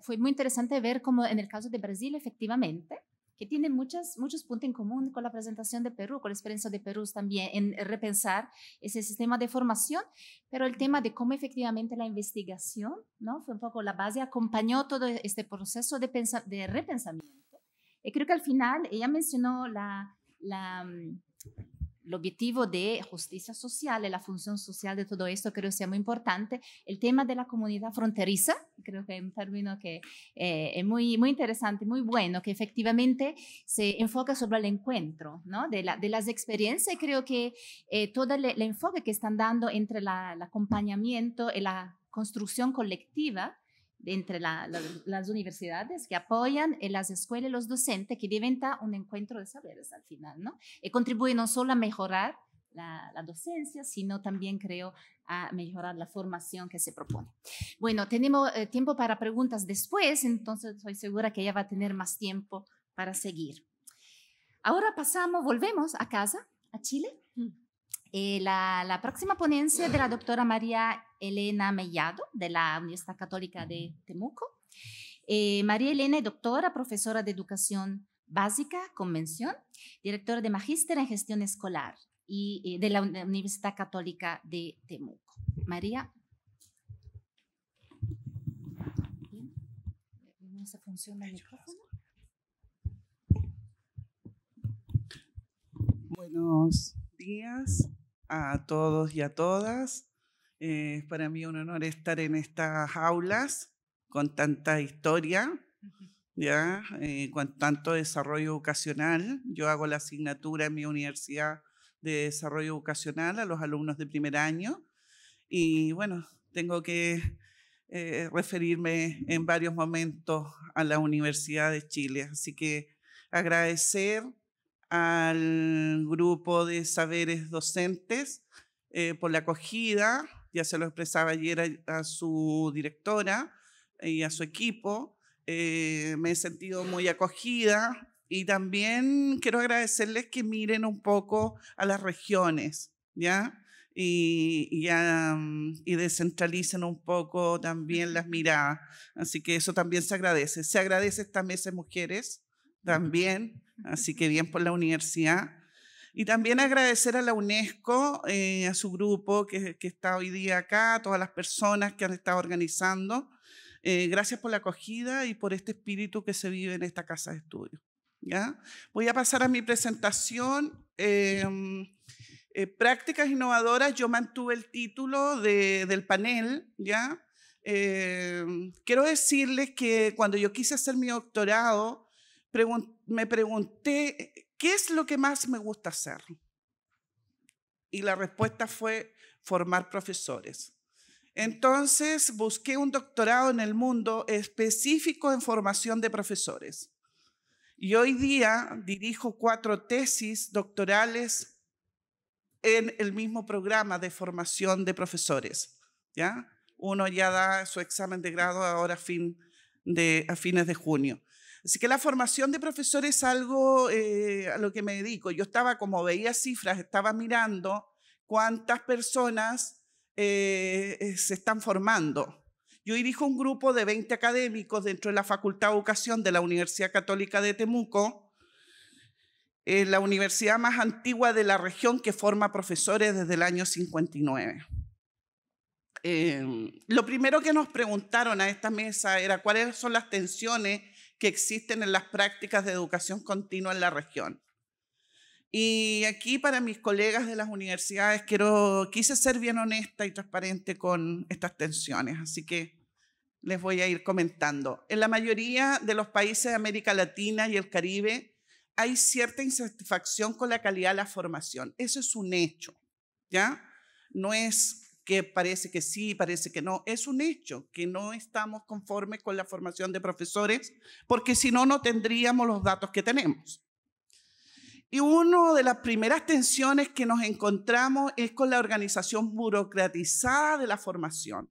fue muy interesante ver cómo en el caso de Brasil, efectivamente, que tiene muchas, muchos puntos en común con la presentación de Perú, con la experiencia de Perú también en repensar ese sistema de formación, pero el tema de cómo efectivamente la investigación, ¿no? Fue un poco la base, acompañó todo este proceso de, de repensamiento. Y eh, creo que al final ella mencionó la, la mm, el objetivo de justicia social, la función social de todo esto creo que sea muy importante. El tema de la comunidad fronteriza, creo que es un término que eh, es muy, muy interesante, muy bueno, que efectivamente se enfoca sobre el encuentro ¿no? de, las experiencias. Creo que eh, todo el, enfoque que están dando entre el acompañamiento y la construcción colectiva entre las universidades que apoyan, en eh, las escuelas y los docentes, que diventa un encuentro de saberes al final, ¿no? Y eh, contribuye no solo a mejorar la, docencia, sino también creo a mejorar la formación que se propone. Bueno, tenemos eh, tiempo para preguntas después, entonces estoy segura que ella va a tener más tiempo para seguir. Ahora pasamos, volvemos a casa, a Chile. Mm. Eh, la, próxima ponencia de la doctora María Elena Mellado de la Universidad Católica de Temuco. Eh, María Elena es doctora, profesora de educación básica, convención, directora de magíster en gestión escolar y eh, de la Universidad Católica de Temuco. María. ¿Cómo se funciona el micrófono? Buenos días a todos y a todas. es eh, para mí un honor estar en estas aulas con tanta historia, ¿ya? Eh, con tanto desarrollo educacional. Yo hago la asignatura en mi universidad de desarrollo educacional a los alumnos de primer año y bueno, tengo que eh, referirme en varios momentos a la Universidad de Chile. Así que agradecer al grupo de saberes docentes eh, por la acogida, ya se lo expresaba ayer a, su directora y a su equipo. Eh, me he sentido muy acogida y también quiero agradecerles que miren un poco a las regiones, ¿ya? Y, y, mm, y, descentralicen un poco también las miradas. Así que eso también se agradece. Se agradece esta mesa de mujeres también Así que bien por la universidad. Y también agradecer a la UNESCO, eh, a su grupo que, está hoy día acá, a todas las personas que han estado organizando. Eh, gracias por la acogida y por este espíritu que se vive en esta casa de estudio. ¿ya? Voy a pasar a mi presentación. Em, eh, prácticas innovadoras, yo mantuve el título del panel, ¿ya? Em, quiero decirles que cuando yo quise hacer mi doctorado, me pregunté, ¿qué es lo que más me gusta hacer? Y la respuesta fue formar profesores. Entonces busqué un doctorado en el mundo específico en formación de profesores. Y hoy día dirijo cuatro tesis doctorales en el mismo programa de formación de profesores. ¿ya? Uno ya da su examen de grado ahora a, fin de, a fines de junio. Así que la formación de profesores es algo eh, a lo que me dedico. Yo estaba, como veía cifras, estaba mirando cuántas personas eh, eh, se están formando. Yo dirijo un grupo de 20 académicos dentro de la Facultad de Educación de la Universidad Católica de Temuco, la universidad más antigua de la región que forma profesores desde el año 59. Em, lo primero que nos preguntaron a esta mesa era cuáles son las tensiones que existen en las prácticas de educación continua en la región. Y aquí para mis colegas de las universidades quiero, quise ser bien honesta y transparente con estas tensiones, así que les voy a ir comentando. En la mayoría de los países de América Latina y el Caribe hay cierta insatisfacción con la calidad de la formación. Eso es un hecho, ¿ya? No es que parece que sí, parece que no. Es un hecho que no estamos conformes con la formación de profesores, porque si no, no tendríamos los datos que tenemos. Y una de las primeras tensiones que nos encontramos es con la organización burocratizada de la formación.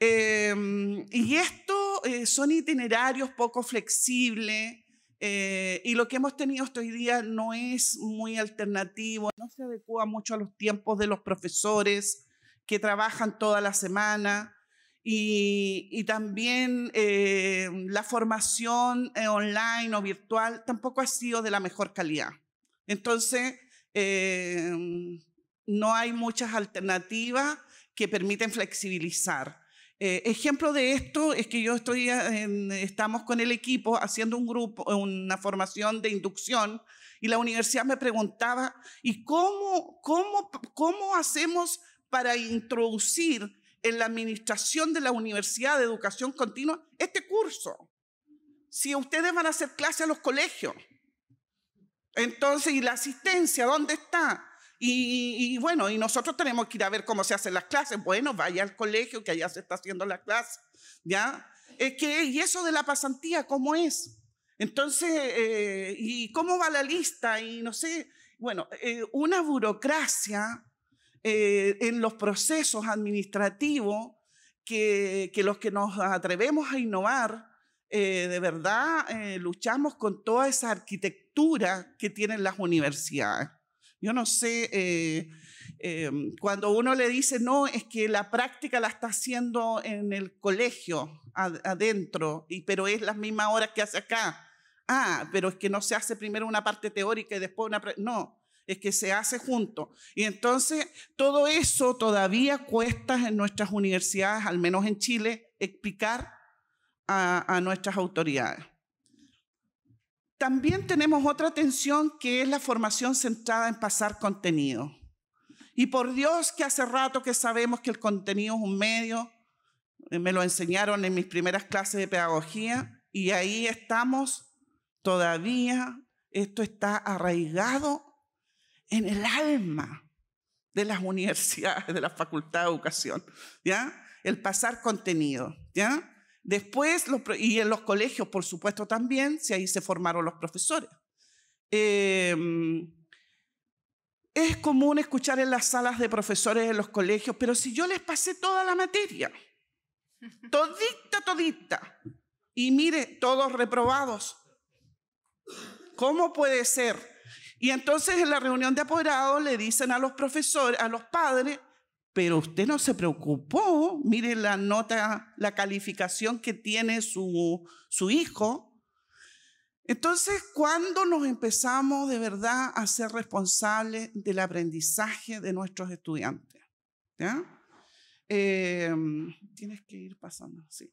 Em, y esto eh, son itinerarios poco flexibles eh, y lo que hemos tenido hasta hoy día no es muy alternativo, no se adecua mucho a los tiempos de los profesores, que trabajan toda la semana y, también eh, la formación eh, online o virtual tampoco ha sido de la mejor calidad. Entonces, eh, no hay muchas alternativas que permiten flexibilizar. ejemplo de esto es que yo estoy, estamos con el equipo haciendo un grupo, una formación de inducción y la universidad me preguntaba, ¿y cómo, cómo, cómo hacemos para introducir en la administración de la Universidad de Educación Continua este curso. Si ustedes van a hacer clase a los colegios, entonces, ¿y la asistencia dónde está? Y, bueno, y nosotros tenemos que ir a ver cómo se hacen las clases. Bueno, vaya al colegio, que allá se está haciendo la clase, ¿ya? Es que, y eso de la pasantía, ¿cómo es? Entonces, eh, ¿y cómo va la lista? Y no sé, bueno, eh, una burocracia eh, en los procesos administrativos que, los que nos atrevemos a innovar, eh, de verdad eh, luchamos con toda esa arquitectura que tienen las universidades. Yo no sé, cuando uno le dice, no, es que la práctica la está haciendo en el colegio, adentro, y, pero es las mismas horas que hace acá. Ah, pero es que no se hace primero una parte teórica y después una... No, es que se hace junto. Y entonces todo eso todavía cuesta en nuestras universidades, al menos en Chile, explicar a, nuestras autoridades. También tenemos otra tensión que es la formación centrada en pasar contenido. Y por Dios que hace rato que sabemos que el contenido es un medio, eh, me lo enseñaron en mis primeras clases de pedagogía y ahí estamos todavía, esto está arraigado en el alma de las universidades, de la facultad de educación, ¿ya? El pasar contenido, ¿ya? Después, y en los colegios, por supuesto, también, si ahí se formaron los profesores. Em, es común escuchar en las salas de profesores de los colegios, pero si yo les pasé toda la materia, todita, todita, y mire, todos reprobados, ¿cómo puede ser y entonces en la reunión de apoderados le dicen a los profesores, a los padres, pero usted no se preocupó, mire la nota, la calificación que tiene su, hijo. Entonces, ¿cuándo nos empezamos de verdad a ser responsables del aprendizaje de nuestros estudiantes? Em, tienes que ir pasando, sí.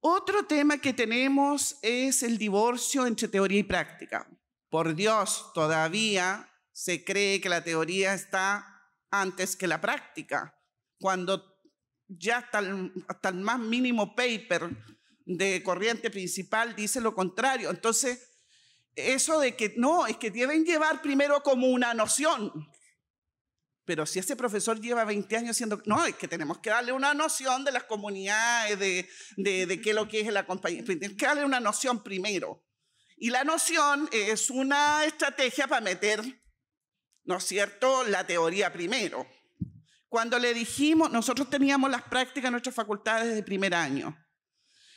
Otro tema que tenemos es el divorcio entre teoría y práctica por Dios todavía se cree que la teoría está antes que la práctica. Cuando ya hasta el, más mínimo paper de corriente principal dice lo contrario. Entonces, eso de que no, es que deben llevar primero como una noción. Pero si ese profesor lleva 20 años siendo, no, es que tenemos que darle una noción de las comunidades, de, qué es lo que es la compañía. que darle una noción primero. Y la noción es una estrategia para meter, ¿no es cierto?, la teoría primero. Cuando le dijimos, nosotros teníamos las prácticas en nuestras facultades de primer año.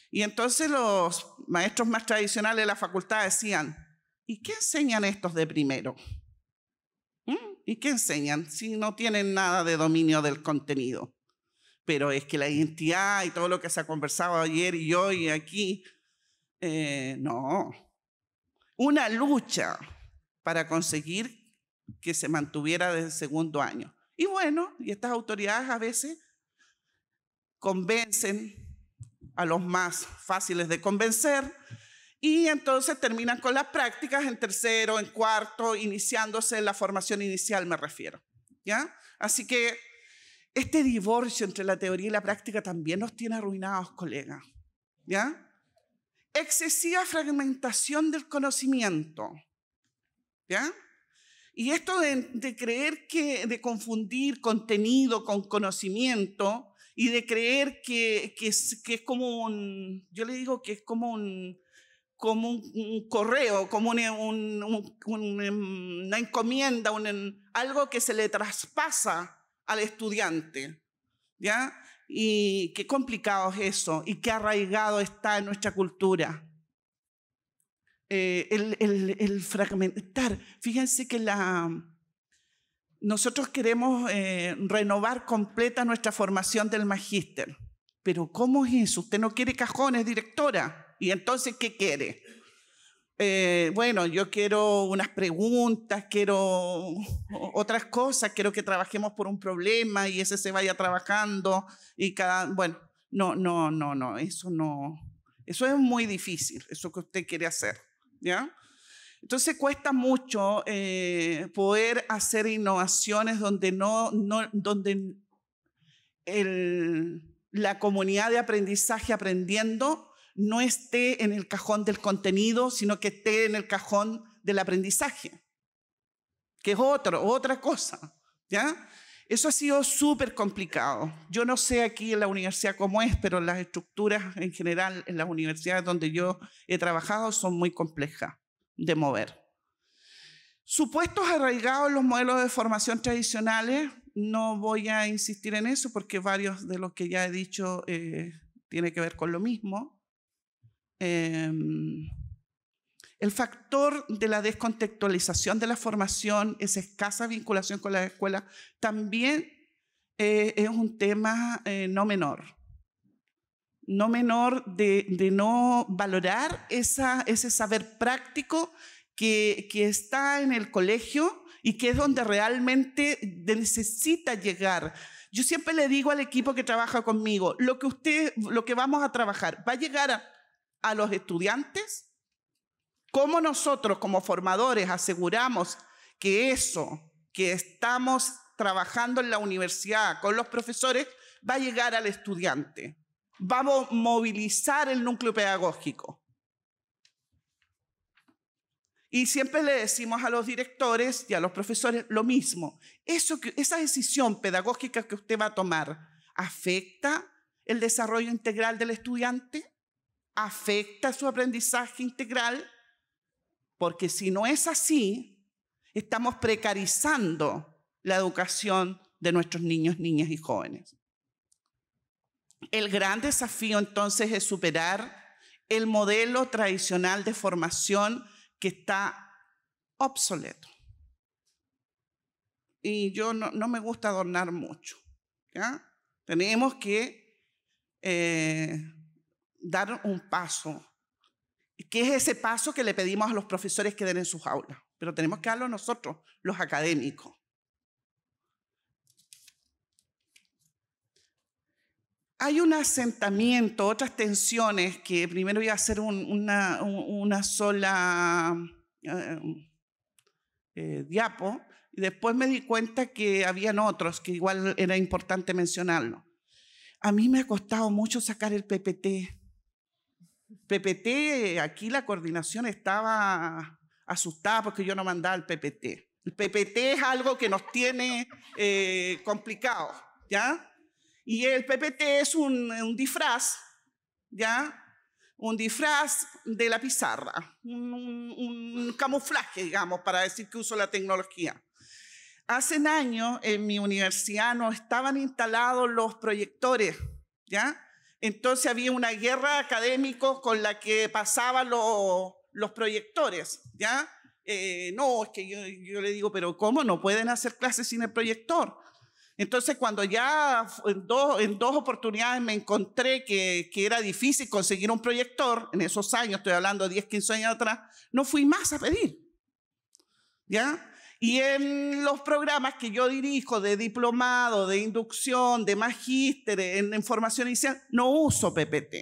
Y entonces los maestros más tradicionales de la facultad decían, ¿y qué enseñan estos de primero? ¿Mm? ¿Y qué enseñan si no tienen nada de dominio del contenido? Pero es que la identidad y todo lo que se ha conversado ayer y hoy aquí, eh, no, una lucha para conseguir que se mantuviera desde el segundo año. Y bueno, y estas autoridades a veces convencen a los más fáciles de convencer y entonces terminan con las prácticas en tercero, en cuarto, iniciándose en la formación inicial, me refiero. ¿Ya? Así que este divorcio entre la teoría y la práctica también nos tiene arruinados, colegas. ¿Ya? excesiva fragmentación del conocimiento. ¿Ya? Y esto de, creer que, de confundir contenido con conocimiento y de creer que, es, como un, yo le digo que es como un, como un, correo, como em, una encomienda, em, algo que se le traspasa al estudiante, ¿ya? Y qué complicado es eso y qué arraigado está en nuestra cultura. Eh, el, fragmentar. Fíjense que la, nosotros queremos eh, renovar completa nuestra formación del magíster. Pero ¿cómo es eso? Usted no quiere cajones, directora. ¿Y entonces qué quiere? Eh, bueno, yo quiero unas preguntas, quiero otras cosas, quiero que trabajemos por un problema y ese se vaya trabajando y cada, bueno, no, no, no, no, eso no, eso es muy difícil, eso que usted quiere hacer, ¿ya? Entonces cuesta mucho eh, poder hacer innovaciones donde no, no donde la comunidad de aprendizaje aprendiendo no esté en el cajón del contenido, sino que esté en el cajón del aprendizaje, que es otro, otra cosa, ¿ya? Eso ha sido súper complicado. Yo no sé aquí en la universidad cómo es, pero las estructuras en general en las universidades donde yo he trabajado son muy complejas de mover. Supuestos arraigados en los modelos de formación tradicionales, no voy a insistir en eso porque varios de los que ya he dicho eh, tiene que ver con lo mismo. Em, el factor de la descontextualización de la formación, esa escasa vinculación con la escuela, también eh, es un tema eh, no menor. No menor de, no valorar ese saber práctico que, que está en el colegio y que es donde realmente necesita llegar. Yo siempre le digo al equipo que trabaja conmigo, lo que usted, lo que vamos a trabajar, va a llegar a a los estudiantes? ¿Cómo nosotros como formadores aseguramos que eso que estamos trabajando en la universidad con los profesores va a llegar al estudiante? Vamos a movilizar el núcleo pedagógico. Y siempre le decimos a los directores y a los profesores lo mismo. Eso que, esa decisión pedagógica que usted va a tomar afecta el desarrollo integral del estudiante? afecta su aprendizaje integral, porque si no es así, estamos precarizando la educación de nuestros niños, niñas y jóvenes. El gran desafío entonces es superar el modelo tradicional de formación que está obsoleto. Y yo no, me gusta adornar mucho. ¿ya? Tenemos que eh, dar un paso, que es ese paso que le pedimos a los profesores que den en sus aulas, pero tenemos que darlo nosotros, los académicos. hay un asentamiento, otras tensiones que primero iba a hacer una, sola em, eh, diapo y después me di cuenta que habían otros que igual era importante mencionarlo. A mí me ha costado mucho sacar el PPT. PPT, aquí la coordinación estaba asustada porque yo no mandaba el PPT. El PPT es algo que nos tiene eh, complicado, ¿ya? Y el PPT es un, disfraz, ¿ya? Un disfraz de la pizarra, un, un camuflaje, digamos, para decir que uso la tecnología. Hace años en mi universidad no estaban instalados los proyectores, ¿ya? Entonces había una guerra académica con la que pasaban los, proyectores, ¿ya? Eh, no, es que yo, le digo, pero ¿cómo no pueden hacer clases sin el proyector? Entonces, cuando ya en dos, oportunidades me encontré que, era difícil conseguir un proyector, en esos años, estoy hablando 10, 15 años atrás, no fui más a pedir. ¿Ya? Y en los programas que yo dirijo de diplomado, de inducción, de magíster, en, formación inicial, no uso PPT.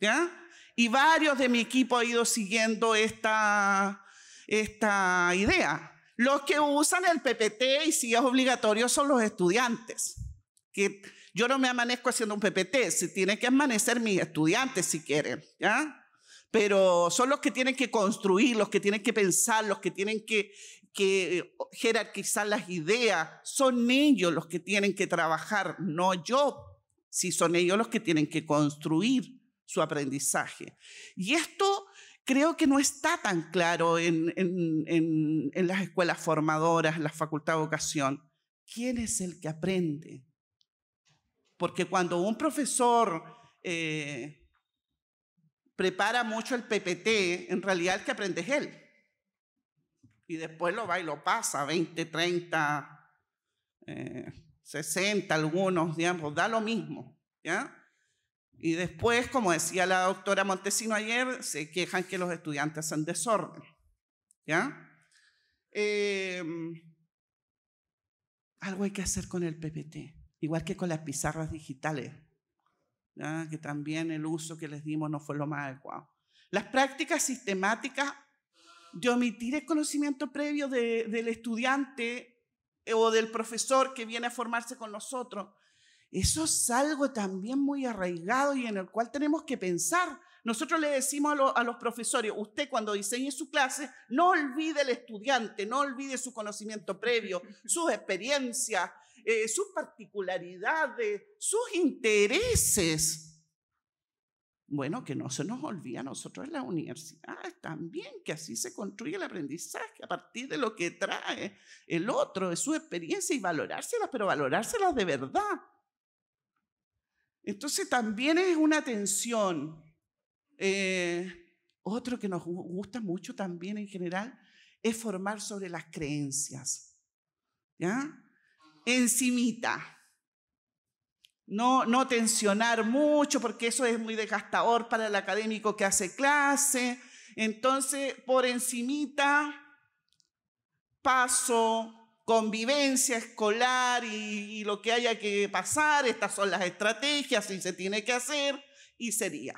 ¿Ya? Y varios de mi equipo han ido siguiendo esta, esta idea. Los que usan el PPT y si es obligatorio son los estudiantes. Que yo no me amanezco haciendo un PPT, se tiene que amanecer mis estudiantes si quieren, ¿ya? pero son los que tienen que construir, los que tienen que pensar, los que tienen que, que eh, jerarquizar las ideas. Son ellos los que tienen que trabajar, no yo. Si son ellos los que tienen que construir su aprendizaje. Y esto creo que no está tan claro en, las escuelas formadoras, en la facultad de vocación. ¿Quién es el que aprende? Porque cuando un profesor eh, prepara mucho el PPT, en realidad el que aprende es él y después lo va y lo pasa, 20, 30, 60, algunos, digamos, da lo mismo, ¿ya? Y después, como decía la doctora Montesino ayer, se quejan que los estudiantes hacen desorden, ¿ya? Em, algo hay que hacer con el PPT, igual que con las pizarras digitales, que también el uso que les dimos no fue lo más adecuado. Las prácticas sistemáticas de omitir el conocimiento previo del estudiante eh, o del profesor que viene a formarse con nosotros. Eso es algo también muy arraigado y en el cual tenemos que pensar. Nosotros le decimos a, los profesores, usted cuando diseñe su clase, no olvide el estudiante, no olvide su conocimiento previo, <laughs> sus experiencias, eh, sus particularidades, sus intereses. Bueno, que no se nos olvida a nosotros en las universidades también, que así se construye el aprendizaje a partir de lo que trae el otro, de su experiencia y valorárselas, pero valorárselas de verdad. Entonces también es una tensión. Eh, otro que nos gusta mucho también en general es formar sobre las creencias. ¿Ya? Encimita. No, no tensionar mucho porque eso es muy desgastador para el académico que hace clase. Entonces, por encimita, paso, convivencia escolar y, lo que haya que pasar, estas son las estrategias y se tiene que hacer y sería.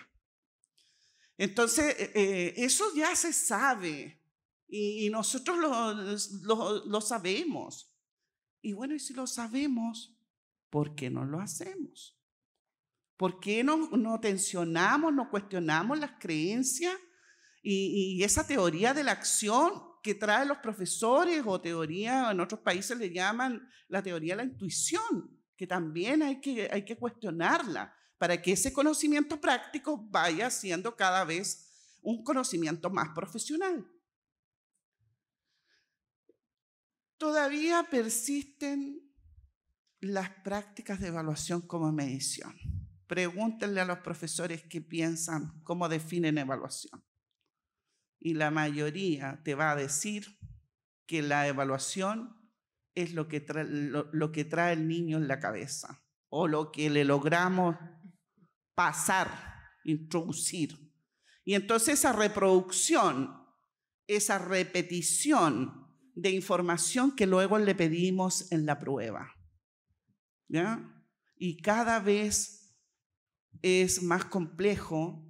Entonces, eh, eh, eso ya se sabe y, nosotros lo sabemos. Y bueno, y si lo sabemos, ¿Por qué no lo hacemos? ¿Por qué no, no tensionamos, no cuestionamos las creencias y, esa teoría de la acción que traen los profesores o teoría, en otros países le llaman la teoría de la intuición, que también hay que, hay que cuestionarla para que ese conocimiento práctico vaya siendo cada vez un conocimiento más profesional. Todavía persisten las prácticas de evaluación como medición. Pregúntenle a los profesores qué piensan, cómo definen evaluación. Y la mayoría te va a decir que la evaluación es lo que, trae, lo que trae el niño en la cabeza o lo que le logramos pasar, introducir. Y entonces esa reproducción, esa repetición de información que luego le pedimos en la prueba. ¿ya? Y cada vez es más complejo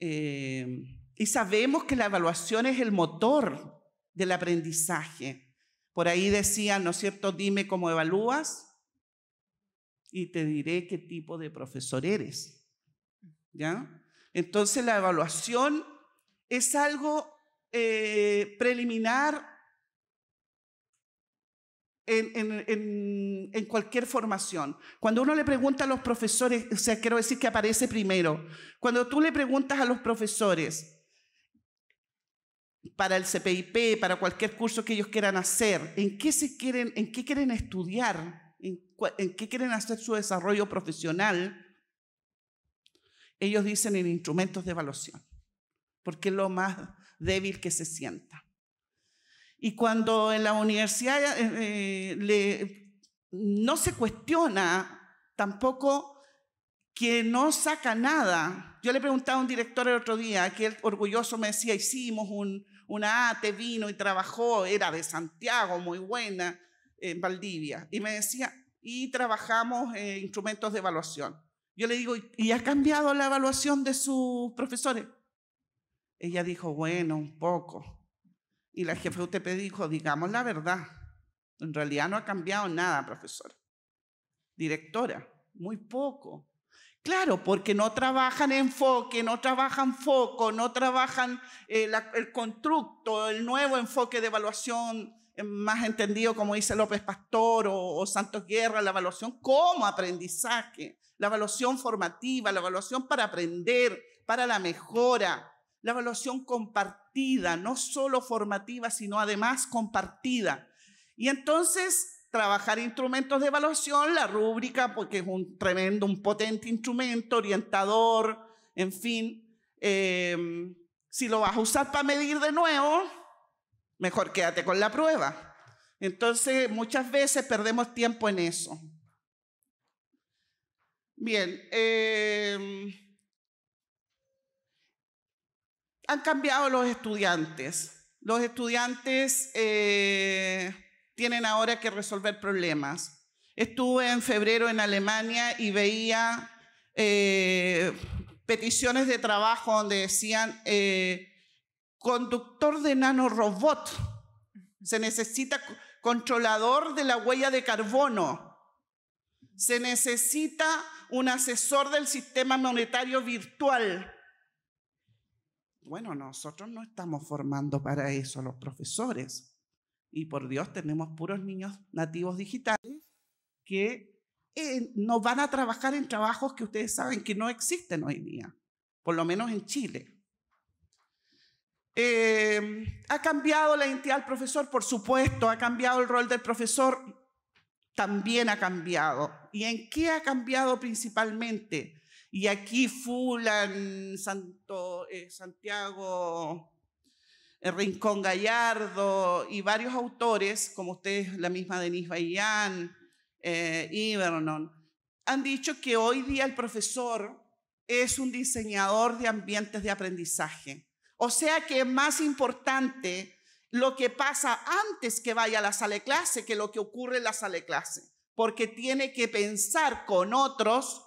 eh, y sabemos que la evaluación es el motor del aprendizaje. Por ahí decían, ¿no es cierto? Dime cómo evalúas y te diré qué tipo de profesor eres. ¿Ya? Entonces la evaluación es algo eh, preliminar en, cualquier formación. Cuando uno le pregunta a los profesores, o sea, quiero decir que aparece primero, cuando tú le preguntas a los profesores para el CPIP, para cualquier curso que ellos quieran hacer, en qué, se quieren, en qué quieren estudiar, en qué quieren hacer su desarrollo profesional, ellos dicen en instrumentos de evaluación, porque es lo más débil que se sienta. Y cuando en la universidad eh, eh, no se cuestiona tampoco que no saca nada. Yo le preguntaba a un director el otro día, que orgulloso me decía, hicimos un, una ATE, vino y trabajó, era de Santiago, muy buena, en Valdivia. Y me decía, y trabajamos eh, instrumentos de evaluación. Yo le digo, ¿y ha cambiado la evaluación de sus profesores? Ella dijo, bueno, un poco. Y la jefa UTP dijo, digamos la verdad, en realidad no ha cambiado nada, profesor, Directora, muy poco. Claro, porque no trabajan enfoque, no trabajan foco, no trabajan eh, el constructo, el nuevo enfoque de evaluación, eh, más entendido como dice López Pastor o, o Santos Guerra, la evaluación como aprendizaje, la evaluación formativa, la evaluación para aprender, para la mejora, la evaluación compartida no solo formativa, sino además compartida. Y entonces trabajar instrumentos de evaluación, la rúbrica, porque es un tremendo, un potente instrumento, orientador, en fin. Em, si lo vas a usar para medir de nuevo, mejor quédate con la prueba. Entonces, muchas veces perdemos tiempo en eso. Bien. Em, han cambiado los estudiantes. Los estudiantes eh, tienen ahora que resolver problemas. Estuve en febrero en Alemania y veía eh, peticiones de trabajo donde decían eh, conductor de nanorobot. Se necesita controlador de la huella de carbono. Se necesita un asesor del sistema monetario virtual bueno, nosotros no estamos formando para eso los profesores. Y por Dios, tenemos puros niños nativos digitales que nos eh, no van a trabajar en trabajos que ustedes saben que no existen hoy día, por lo menos en Chile. Em, ha cambiado la identidad del profesor, por supuesto, ha cambiado el rol del profesor, también ha cambiado. ¿Y en qué ha cambiado principalmente? y aquí Fulan, eh, Santiago eh, Rincón Gallardo y varios autores, como ustedes, la misma Denise Baillán, eh, han dicho que hoy día el profesor es un diseñador de ambientes de aprendizaje. O sea que es más importante lo que pasa antes que vaya a la sala de clase que lo que ocurre en la sala de clase, porque tiene que pensar con otros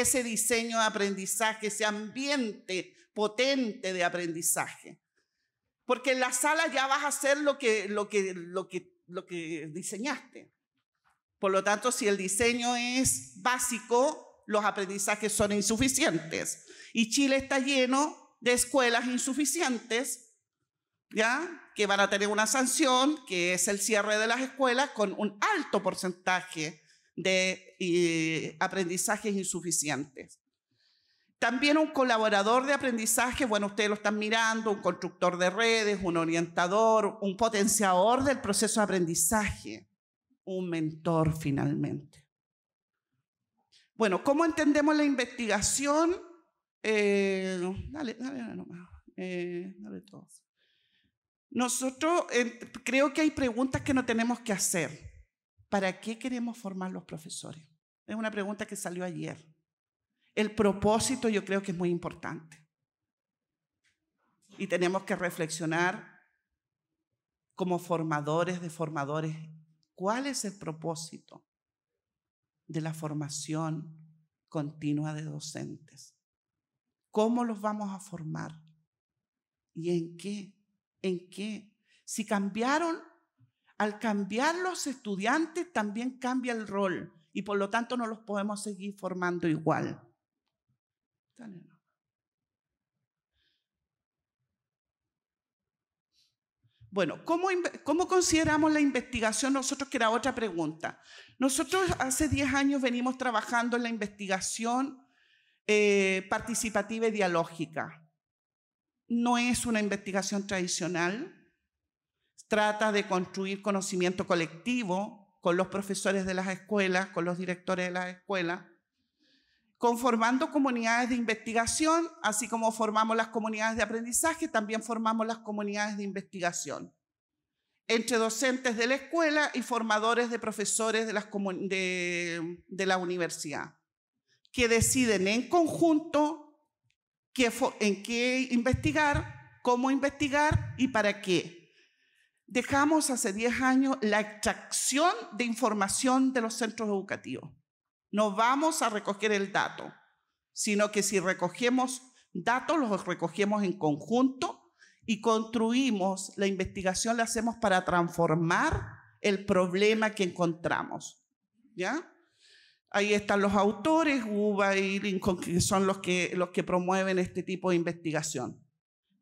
ese diseño de aprendizaje, ese ambiente potente de aprendizaje. Porque en la sala ya vas a hacer lo que, lo que, lo que, lo que diseñaste. Por lo tanto, si el diseño es básico, los aprendizajes son insuficientes. Y Chile está lleno de escuelas insuficientes, ¿ya? Que van a tener una sanción, que es el cierre de las escuelas, con un alto porcentaje de eh, aprendizajes insuficientes. También un colaborador de aprendizaje, bueno, ustedes lo están mirando, un constructor de redes, un orientador, un potenciador del proceso de aprendizaje, un mentor finalmente. Bueno, ¿cómo entendemos la investigación? Eh, dale, dale nomás. Eh, dale todos. Nosotros creo que hay preguntas que no tenemos que hacer. ¿para qué queremos formar los profesores? Es una pregunta que salió ayer. El propósito yo creo que es muy importante. Y tenemos que reflexionar como formadores de formadores, ¿cuál es el propósito de la formación continua de docentes? ¿Cómo los vamos a formar? ¿Y en qué? ¿En qué? Si cambiaron al cambiar los estudiantes también cambia el rol y por lo tanto no los podemos seguir formando igual. Bueno, ¿cómo, consideramos la investigación nosotros? Que era otra pregunta. Nosotros hace 10 años venimos trabajando en la investigación eh, participativa y dialógica. No es una investigación tradicional, trata de construir conocimiento colectivo con los profesores de las escuelas, con los directores de las escuelas, conformando comunidades de investigación, así como formamos las comunidades de aprendizaje, también formamos las comunidades de investigación entre docentes de la escuela y formadores de profesores de, la universidad, que deciden en conjunto en qué investigar, cómo investigar y para qué dejamos hace 10 años la extracción de información de los centros educativos. No vamos a recoger el dato, sino que si recogemos datos, los recogemos en conjunto y construimos la investigación, la hacemos para transformar el problema que encontramos. ¿Ya? Ahí están los autores, UBA y Lincoln, que son los que, los que promueven este tipo de investigación.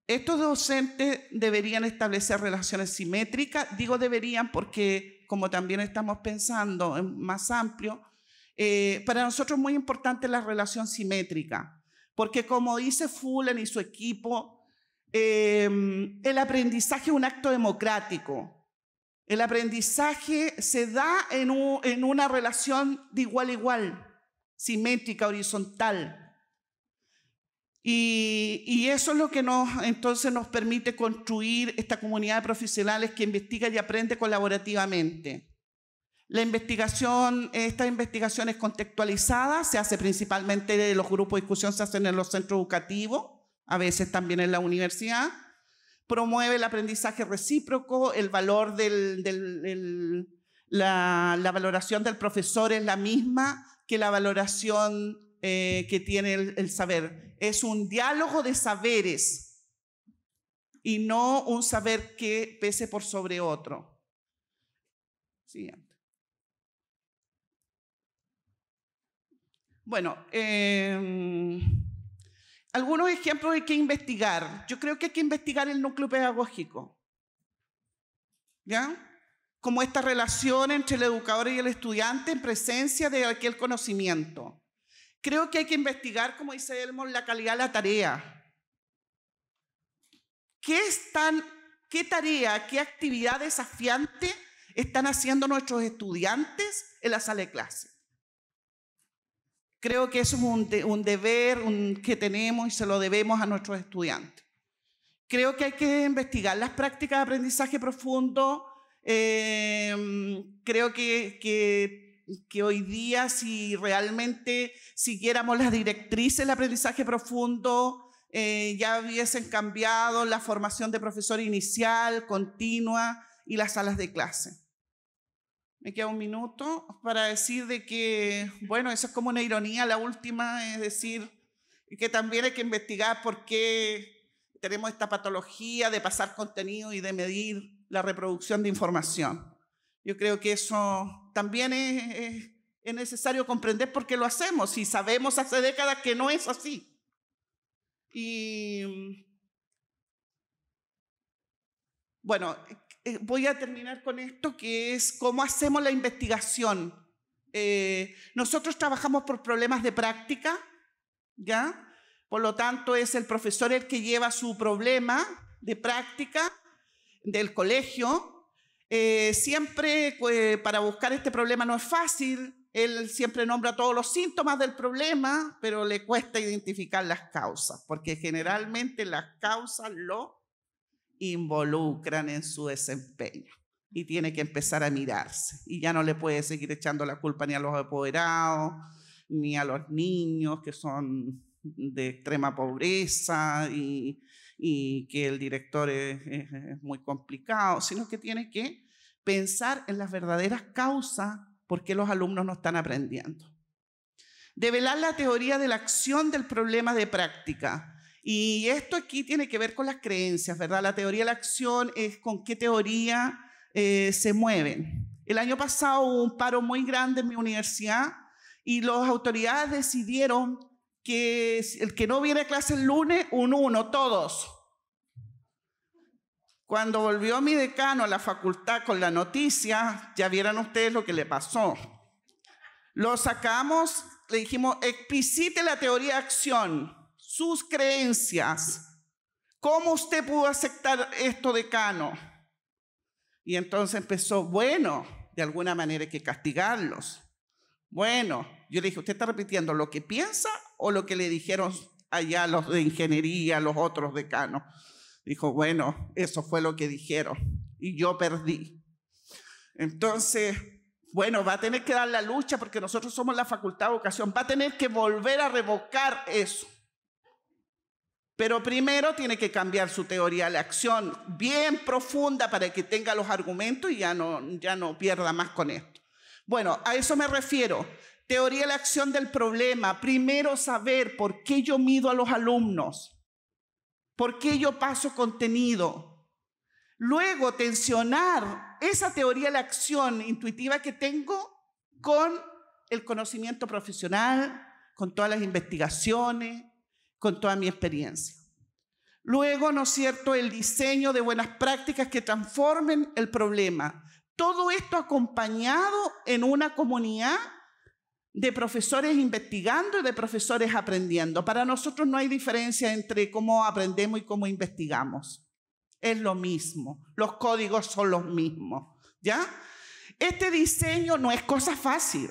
Estos docentes deberían establecer relaciones simétricas, digo deberían porque como también estamos pensando en más amplio, eh, para nosotros es muy importante la relación simétrica, porque como dice Fuller y su equipo, em, el aprendizaje es un acto democrático. El aprendizaje se da en, en una relación de igual a igual, simétrica, horizontal. Y, eso es lo que nos, entonces nos permite construir esta comunidad de profesionales que investiga y aprende colaborativamente. La investigación, estas investigaciones contextualizadas se hace principalmente de los grupos de discusión, se hacen en los centros educativos, a veces también en la universidad. Promueve el aprendizaje recíproco, el valor de la, valoración del profesor es la misma que la valoración eh, que tiene el, saber es un diálogo de saberes y no un saber que pese por sobre otro. Siguiente. Bueno, em, algunos ejemplos hay que investigar. Yo creo que hay que investigar el núcleo pedagógico. ¿Ya? Como esta relación entre el educador y el estudiante en presencia de aquel conocimiento. Creo que hay que investigar, como dice Elmo, la calidad de la tarea. ¿Qué, tarea, qué actividad desafiante están haciendo nuestros estudiantes en la sala de clase? Creo que eso es un, deber que tenemos y se lo debemos a nuestros estudiantes. Creo que hay que investigar las prácticas de aprendizaje profundo. Eh, creo que que hoy día si realmente siguiéramos las directrices del aprendizaje profundo, eh, ya hubiesen cambiado la formación de profesor inicial, continua y las salas de clase. Me queda un minuto para decir de que, bueno, eso es como una ironía, la última, es decir, que también hay que investigar por qué tenemos esta patología de pasar contenido y de medir la reproducción de información. Yo creo que eso también es, necesario comprender por qué lo hacemos y sabemos hace décadas que no es así. Y bueno, eh, voy a terminar con esto, que es cómo hacemos la investigación. Eh, nosotros trabajamos por problemas de práctica, ¿ya? Por lo tanto, es el profesor el que lleva su problema de práctica del colegio eh, siempre pues, para buscar este problema no es fácil. Él siempre nombra todos los síntomas del problema, pero le cuesta identificar las causas, porque generalmente las causas lo involucran en su desempeño y tiene que empezar a mirarse. Y ya no le puede seguir echando la culpa ni a los apoderados, ni a los niños que son de extrema pobreza y, que el director es muy complicado, sino que tiene que pensar en las verdaderas causas por qué los alumnos no están aprendiendo. Develar la teoría de la acción del problema de práctica. Y esto aquí tiene que ver con las creencias, ¿verdad? La teoría de la acción es con qué teoría eh, se mueven. El año pasado hubo un paro muy grande en mi universidad y las autoridades decidieron que el que no viene a clase el lunes, un uno, todos. Cuando volvió mi decano a la facultad con la noticia, ya vieran ustedes lo que le pasó. Lo sacamos, le dijimos, explicite la teoría de acción, sus creencias. ¿Cómo usted pudo aceptar esto, decano? Y entonces empezó, bueno, de alguna manera hay que castigarlos. Bueno, yo le dije, ¿usted está repitiendo lo que piensa o lo que le dijeron allá los de ingeniería, los otros decanos? Dijo, bueno, eso fue lo que dijeron y yo perdí. Entonces, bueno, va a tener que dar la lucha porque nosotros somos la facultad de vocación. Va a tener que volver a revocar eso. Pero primero tiene que cambiar su teoría de acción bien profunda para que tenga los argumentos y ya no, ya no pierda más con esto. Bueno, a eso me refiero. Teoría de la acción del problema. Primero saber por qué yo mido a los alumnos. ¿Por qué yo paso contenido? Luego, tensionar esa teoría de la acción intuitiva que tengo con el conocimiento profesional, con todas las investigaciones, con toda mi experiencia. Luego, ¿no es cierto?, el diseño de buenas prácticas que transformen el problema. Todo esto acompañado en una comunidad de profesores investigando y de profesores aprendiendo. Para nosotros no hay diferencia entre cómo aprendemos y cómo investigamos. Es lo mismo, los códigos son los mismos, ¿ya? Este diseño no es cosa fácil,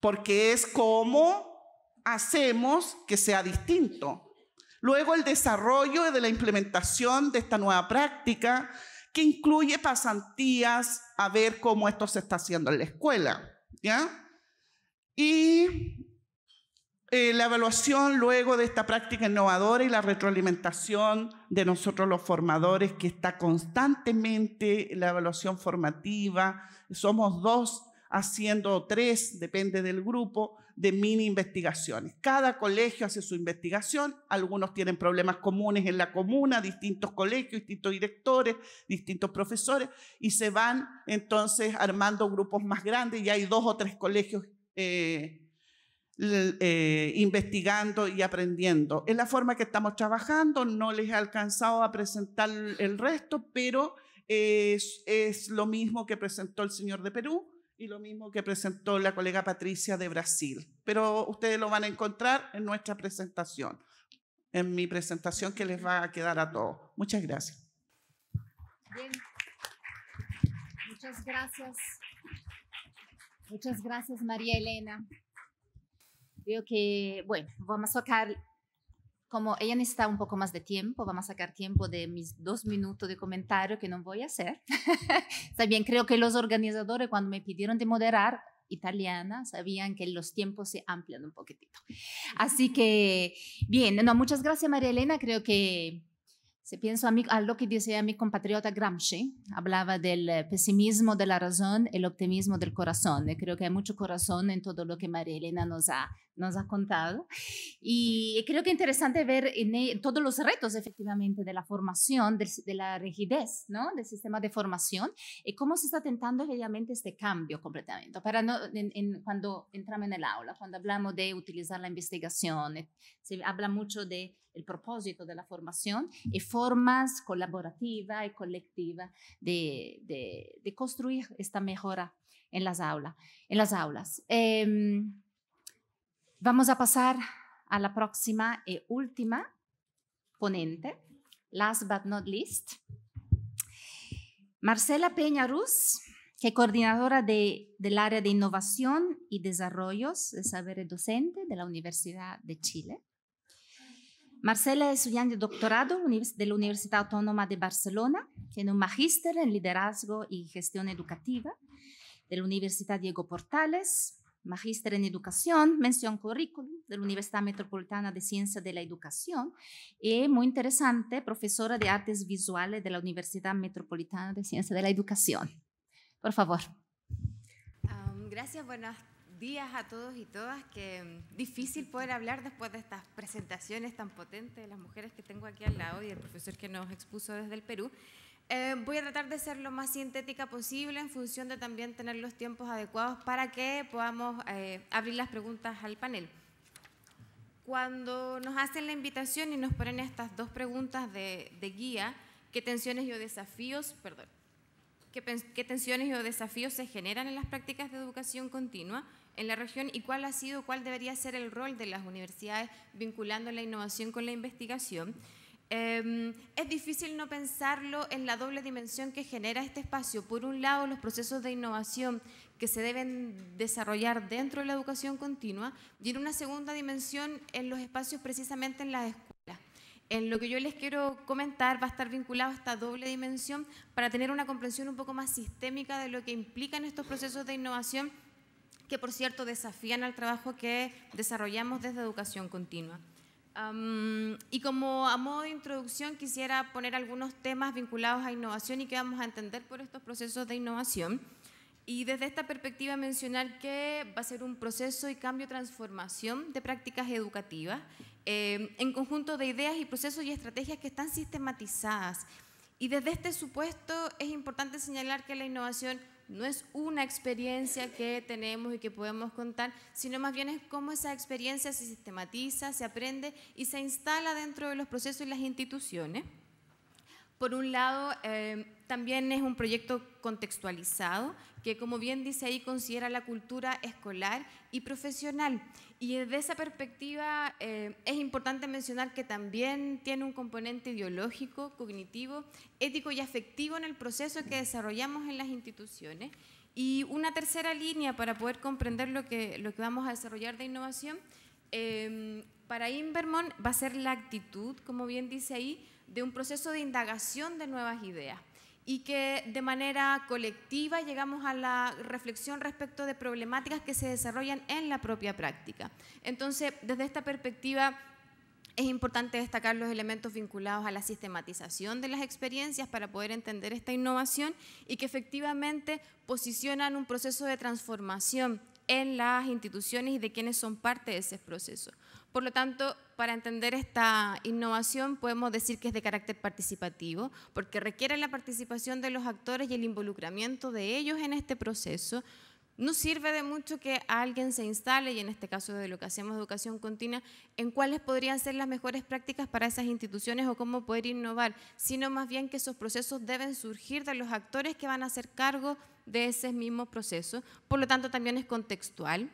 porque es cómo hacemos que sea distinto. Luego el desarrollo de la implementación de esta nueva práctica, que incluye pasantías a ver cómo esto se está haciendo en la escuela, ¿ya? Y eh, la evaluación luego de esta práctica innovadora y la retroalimentación de nosotros los formadores, que está constantemente la evaluación formativa. Somos dos haciendo tres, depende del grupo, de mini investigaciones. Cada colegio hace su investigación, algunos tienen problemas comunes en la comuna, distintos colegios, distintos directores, distintos profesores, y se van entonces armando grupos más grandes, y hay dos o tres colegios eh, eh, investigando y aprendiendo. Es la forma que estamos trabajando, no les he alcanzado a presentar el resto, pero es, es lo mismo que presentó el señor de Perú y lo mismo que presentó la colega Patricia de Brasil. Pero ustedes lo van a encontrar en nuestra presentación, en mi presentación que les va a quedar a todos. Muchas gracias. Bien. Muchas gracias. Muchas gracias, María Elena. Creo que, bueno, vamos a sacar, como ella necesita un poco más de tiempo, vamos a sacar tiempo de mis dos minutos de comentario que no voy a hacer. <laughs> También creo que los organizadores, cuando me pidieron de moderar, italiana, sabían que los tiempos se amplian un poquitito. Así que, bien, no, muchas gracias María Elena, creo que si pienso a, mí, a, lo que decía mi compatriota Gramsci, hablaba del eh, pesimismo de la razón, el optimismo del corazón. Eh, creo que hay mucho corazón en todo lo que María Elena nos ha, nos ha contado. Y creo que es interesante ver en e, todos los retos efectivamente de la formación, de, la rigidez ¿no? del sistema de formación y cómo se está tentando realmente este cambio completamente. Para no, cuando entramos en el aula, cuando hablamos de utilizar la investigación, eh, se habla mucho de el propósito de la formación y formas colaborativa y colectiva de, de, construir esta mejora en las, aulas en las aulas. Em, vamos a pasar a la próxima y última ponente, last but not least. Marcela Peña Ruz, que es coordinadora de, del área de innovación y desarrollos de saberes docente de la Universidad de Chile. Marcela es estudiante de doctorado de la Universidad Autónoma de Barcelona, tiene un magíster en liderazgo y gestión educativa de la Universidad Diego Portales, magíster en educación, mención currículum de la Universidad Metropolitana de Ciencia de la Educación y muy interesante, profesora de artes visuales de la Universidad Metropolitana de Ciencia de la Educación. Por favor. gracias, buenas días a todos y todas. Que mm, difícil poder hablar después de estas presentaciones tan potentes de las mujeres que tengo aquí al lado y el profesor que nos expuso desde el Perú. Eh, voy a tratar de ser lo más sintética posible en función de también tener los tiempos adecuados para que podamos eh, abrir las preguntas al panel. Cuando nos hacen la invitación y nos ponen estas dos preguntas de, guía, ¿qué tensiones y desafíos, perdón, qué, tensiones o desafíos se generan en las prácticas de educación continua en la región y cuál ha sido, cuál debería ser el rol de las universidades vinculando la innovación con la investigación. Em, es difícil no pensarlo en la doble dimensión que genera este espacio. Por un lado, los procesos de innovación que se deben desarrollar dentro de la educación continua y en una segunda dimensión en los espacios precisamente en las escuelas. En lo que yo les quiero comentar va a estar vinculado a esta doble dimensión para tener una comprensión un poco más sistémica de lo que implican estos procesos de innovación que por cierto desafían al trabajo que desarrollamos desde educación continua. y como a modo de introducción quisiera poner algunos temas vinculados a innovación y que vamos a entender por estos procesos de innovación. Y desde esta perspectiva mencionar que va a ser un proceso y cambio, transformación de prácticas educativas eh, en conjunto de ideas y procesos y estrategias que están sistematizadas. Y desde este supuesto es importante señalar que la innovación no es una experiencia que tenemos y que podemos contar, sino más bien es cómo esa experiencia se sistematiza, se aprende y se instala dentro de los procesos y las instituciones. Por un lado, eh, también es un proyecto contextualizado que, como bien dice ahí, considera la cultura escolar y profesional. Y desde esa perspectiva eh, es importante mencionar que también tiene un componente ideológico, cognitivo, ético y afectivo en el proceso que desarrollamos en las instituciones. Y una tercera línea para poder comprender lo que, vamos a desarrollar de innovación, eh, para Invermont va a ser la actitud, como bien dice ahí, de un proceso de indagación de nuevas ideas y que de manera colectiva llegamos a la reflexión respecto de problemáticas que se desarrollan en la propia práctica. Entonces, desde esta perspectiva, es importante destacar los elementos vinculados a la sistematización de las experiencias para poder entender esta innovación y que efectivamente posicionan un proceso de transformación en las instituciones y de quienes son parte de ese proceso. Por lo tanto, para entender esta innovación podemos decir que es de carácter participativo, porque requiere la participación de los actores y el involucramiento de ellos en este proceso. No sirve de mucho que alguien se instale, y en este caso de lo que hacemos educación continua, en cuáles podrían ser las mejores prácticas para esas instituciones o cómo poder innovar, sino más bien que esos procesos deben surgir de los actores que van a hacer cargo de ese mismo proceso. Por lo tanto, también es contextual.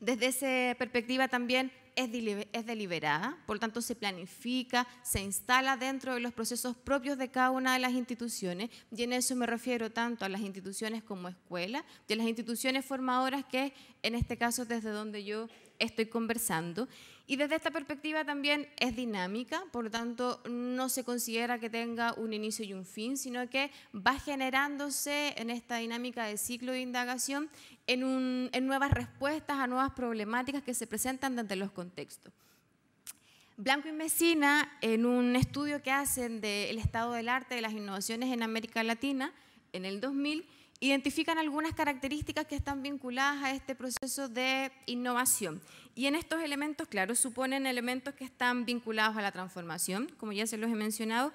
Desde esa perspectiva también es, deliberada, por lo tanto se planifica, se instala dentro de los procesos propios de cada una de las instituciones y en eso me refiero tanto a las instituciones como escuelas y a las instituciones formadoras que en este caso desde donde yo estoy conversando y desde esta perspectiva también es dinámica, por lo tanto no se considera que tenga un inicio y un fin, sino que va generándose en esta dinámica de ciclo de indagación en, nuevas respuestas a nuevas problemáticas que se presentan de los contextos. Blanco y Messina, en un estudio que hacen del estado del arte de las innovaciones en América Latina en el 2000, identifican algunas características que están vinculadas a este proceso de innovación. Y en estos elementos, claro, suponen elementos que están vinculados a la transformación, como ya se los he mencionado,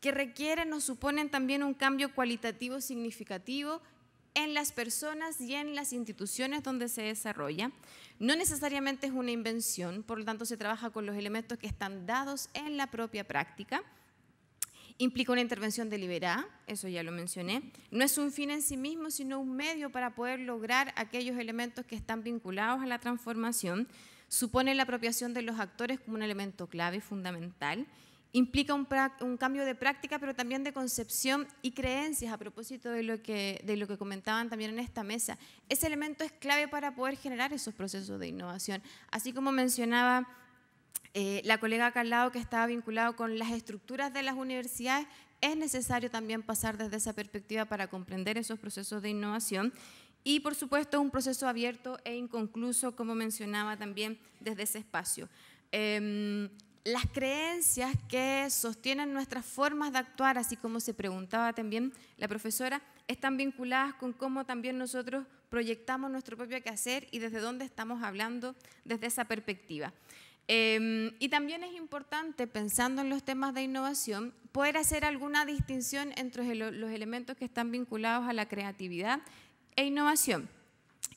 que requieren o suponen también un cambio cualitativo significativo en las personas y en las instituciones donde se desarrolla. No necesariamente es una invención, por lo tanto se trabaja con los elementos que están dados en la propia práctica Implica una intervención deliberada, eso ya lo mencioné. No es un fin en sí mismo, sino un medio para poder lograr aquellos elementos que están vinculados a la transformación. Supone la apropiación de los actores como un elemento clave y fundamental. Implica un, cambio de práctica, pero también de concepción y creencias, a propósito de lo que comentaban también en esta mesa. Ese elemento es clave para poder generar esos procesos de innovación. Así como mencionaba eh, la colega lado, que estaba vinculado con las estructuras de las universidades, es necesario también pasar desde esa perspectiva para comprender esos procesos de innovación y por supuesto un proceso abierto e inconcluso, como mencionaba también desde ese espacio. Em, las creencias que sostienen nuestras formas de actuar, así como se preguntaba también la profesora, están vinculadas con cómo también nosotros proyectamos nuestro propio quehacer y desde dónde estamos hablando desde esa perspectiva. Em, y también es importante, pensando en los temas de innovación, poder hacer alguna distinción entre los elementos que están vinculados a la creatividad e innovación.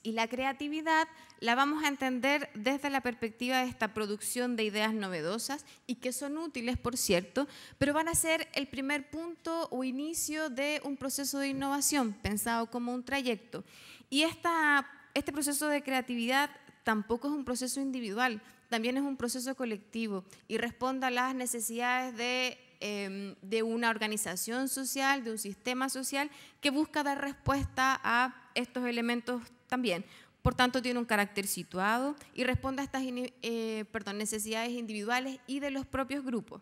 Y la creatividad la vamos a entender desde la perspectiva de esta producción de ideas novedosas y que son útiles, por cierto, pero van a ser el primer punto o inicio de un proceso de innovación pensado como un trayecto. Y esta, este proceso de creatividad tampoco es un proceso individual, también es un proceso colectivo y responde a las necesidades em, de, una organización social, de un sistema social que busca dar respuesta a estos elementos también. Por tanto, tiene un carácter situado y responde a estas eh, necesidades individuales y de los propios grupos.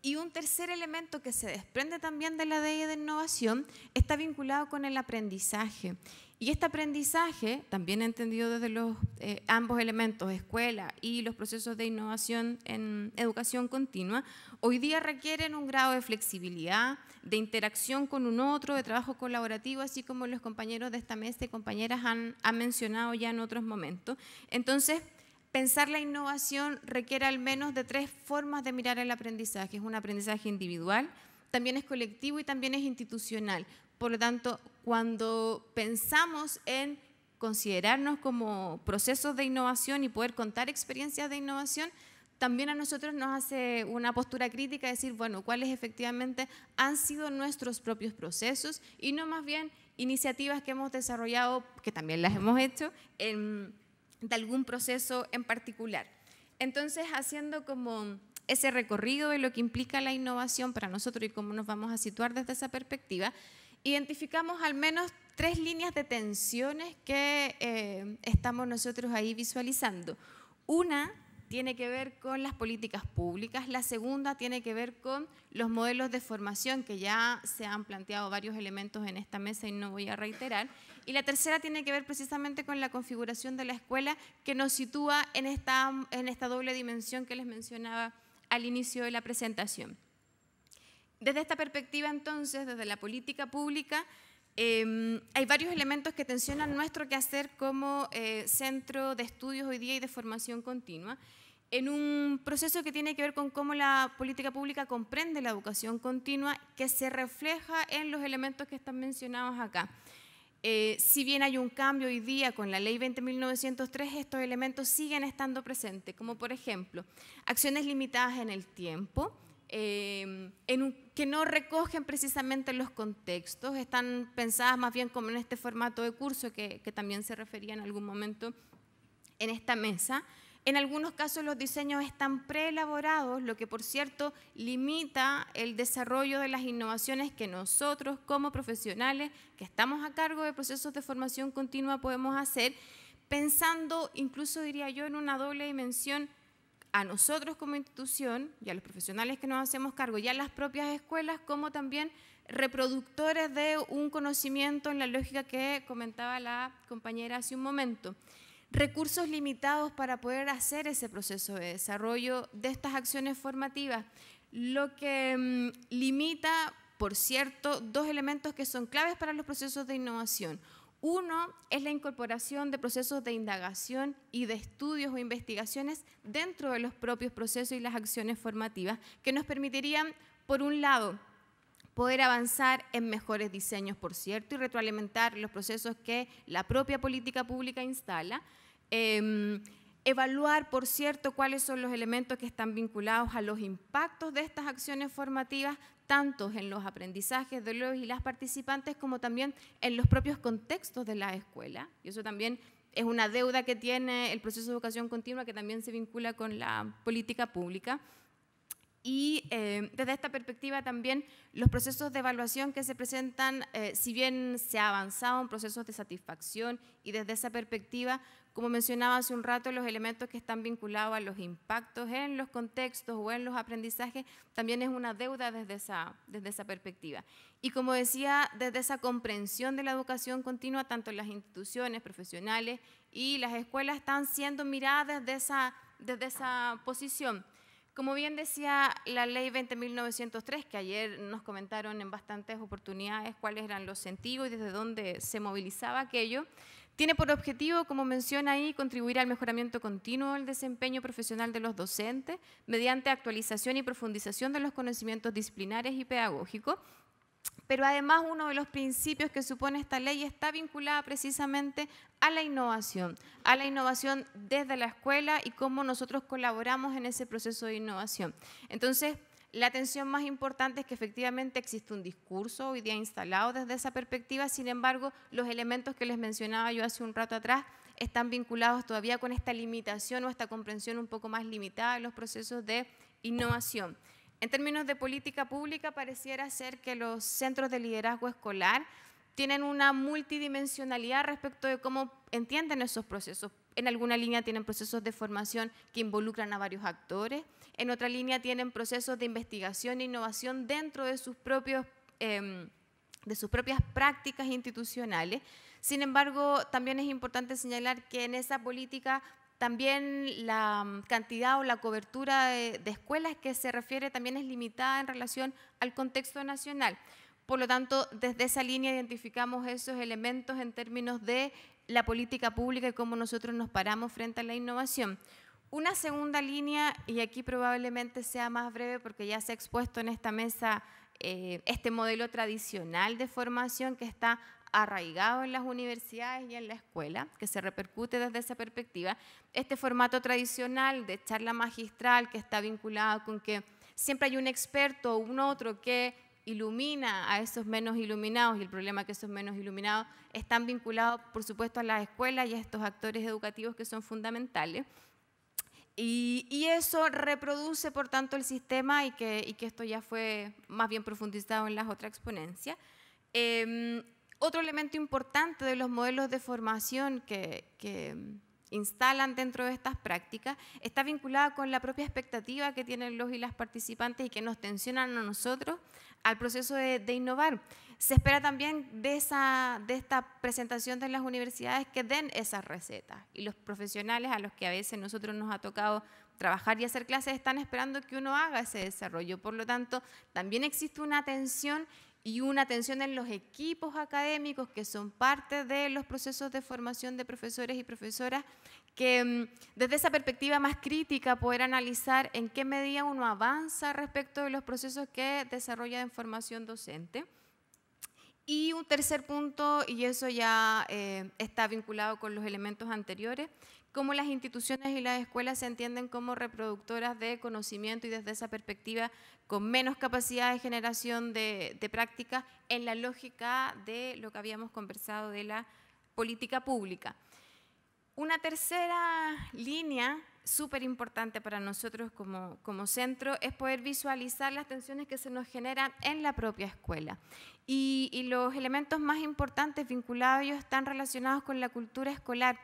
Y un tercer elemento que se desprende también de la ley de innovación está vinculado con el aprendizaje y este aprendizaje, también entendido desde los, eh, ambos elementos, escuela y los procesos de innovación en educación continua, hoy día requieren un grado de flexibilidad, de interacción con un otro, de trabajo colaborativo, así como los compañeros de esta mesa y compañeras han mencionado ya en otros momentos. Entonces, pensar la innovación requiere al menos de tres formas de mirar el aprendizaje. Es un aprendizaje individual, también es colectivo y también es institucional. Por lo tanto, cuando pensamos en considerarnos como procesos de innovación y poder contar experiencias de innovación, también a nosotros nos hace una postura crítica, decir, bueno, cuáles efectivamente han sido nuestros propios procesos y no más bien iniciativas que hemos desarrollado, que también las hemos hecho, en, de algún proceso en particular. Entonces, haciendo como ese recorrido de lo que implica la innovación para nosotros y cómo nos vamos a situar desde esa perspectiva, identificamos al menos tres líneas de tensiones que eh, estamos nosotros ahí visualizando. Una tiene que ver con las políticas públicas, la segunda tiene que ver con los modelos de formación, que ya se han planteado varios elementos en esta mesa y no voy a reiterar, y la tercera tiene que ver precisamente con la configuración de la escuela que nos sitúa en esta doble dimensión que les mencionaba al inicio de la presentación. Desde esta perspectiva, entonces, desde la política pública, em, hay varios elementos que tensionan nuestro quehacer como eh, centro de estudios hoy día y de formación continua, en un proceso que tiene que ver con cómo la política pública comprende la educación continua, que se refleja en los elementos que están mencionados acá. Eh, si bien hay un cambio hoy día con la ley 20.903, estos elementos siguen estando presentes, como por ejemplo, acciones limitadas en el tiempo, Em, en, que no recogen precisamente los contextos, están pensadas más bien como en este formato de curso que, que también se refería en algún momento en esta mesa. En algunos casos los diseños están preelaborados, lo que por cierto limita el desarrollo de las innovaciones que nosotros como profesionales que estamos a cargo de procesos de formación continua podemos hacer, pensando incluso diría yo en una doble dimensión a nosotros como institución y a los profesionales que nos hacemos cargo y a las propias escuelas como también reproductores de un conocimiento en la lógica que comentaba la compañera hace un momento. Recursos limitados para poder hacer ese proceso de desarrollo de estas acciones formativas, lo que mm, limita, por cierto, dos elementos que son claves para los procesos de innovación. Uno es la incorporación de procesos de indagación y de estudios o investigaciones dentro de los propios procesos y las acciones formativas que nos permitirían, por un lado, poder avanzar en mejores diseños, por cierto, y retroalimentar los procesos que la propia política pública instala. Em, evaluar, por cierto, cuáles son los elementos que están vinculados a los impactos de estas acciones formativas, tanto en los aprendizajes de los y las participantes como también en los propios contextos de la escuela. Y eso también es una deuda que tiene el proceso de educación continua que también se vincula con la política pública y eh, desde esta perspectiva también los procesos de evaluación que se presentan, eh, si bien se ha avanzado en procesos de satisfacción y desde esa perspectiva, como mencionaba hace un rato, los elementos que están vinculados a los impactos en los contextos o en los aprendizajes, también es una deuda desde esa, desde esa perspectiva. Y como decía, desde esa comprensión de la educación continua, tanto las instituciones profesionales y las escuelas están siendo miradas desde esa, desde esa posición como bien decía la ley 20.903, que ayer nos comentaron en bastantes oportunidades cuáles eran los sentidos y desde dónde se movilizaba aquello, tiene por objetivo, como menciona ahí, contribuir al mejoramiento continuo del desempeño profesional de los docentes mediante actualización y profundización de los conocimientos disciplinares y pedagógicos pero además uno de los principios que supone esta ley está vinculada precisamente a la innovación, a la innovación desde la escuela y cómo nosotros colaboramos en ese proceso de innovación. Entonces, la atención más importante es que efectivamente existe un discurso hoy día instalado desde esa perspectiva, sin embargo, los elementos que les mencionaba yo hace un rato atrás están vinculados todavía con esta limitación o esta comprensión un poco más limitada de los procesos de innovación. En términos de política pública, pareciera ser que los centros de liderazgo escolar tienen una multidimensionalidad respecto de cómo entienden esos procesos. En alguna línea tienen procesos de formación que involucran a varios actores, en otra línea tienen procesos de investigación e innovación dentro de sus, em, propias prácticas institucionales. Sin embargo, también es importante señalar que en esa política también la mm, cantidad o la cobertura de, escuelas que se refiere también es limitada en relación al contexto nacional. Por lo tanto, desde esa línea identificamos esos elementos en términos de la política pública y cómo nosotros nos paramos frente a la innovación. Una segunda línea, y aquí probablemente sea más breve porque ya se ha expuesto en esta mesa eh, este modelo tradicional de formación que está arraigado en las universidades y en la escuela, que se repercute desde esa perspectiva, este formato tradicional de charla magistral que está vinculado con que siempre hay un experto o un otro que ilumina a esos menos iluminados y el problema es que esos menos iluminados están vinculados, por supuesto, a las escuelas y a estos actores educativos que son fundamentales. Y, y, eso reproduce, por tanto, el sistema y que, y que, esto ya fue más bien profundizado en las otras exponencias. Em, otro elemento importante de los modelos de formación que, instalan dentro de estas prácticas está vinculada con la propia expectativa que tienen los y las participantes y que nos tensionan a nosotros al proceso de, innovar. Se espera también de, esa, de esta presentación de las universidades que den esas recetas y los profesionales a los que a veces nosotros nos ha tocado trabajar y hacer clases están esperando que uno haga ese desarrollo. Por lo tanto, también existe una tensión y una atención en los equipos académicos que son parte de los procesos de formación de profesores y profesoras, que mm, desde esa perspectiva más crítica poder analizar en qué medida uno avanza respecto de los procesos que desarrolla en formación docente. Y un tercer punto, y eso ya eh, está vinculado con los elementos anteriores, cómo las instituciones y las escuelas se entienden como reproductoras de conocimiento y desde esa perspectiva con menos capacidad de generación de, práctica en la lógica de lo que habíamos conversado de la política pública. Una tercera línea súper importante para nosotros como, centro es poder visualizar las tensiones que se nos generan en la propia escuela. Y, y los elementos más importantes vinculados a ellos están relacionados con la cultura escolar.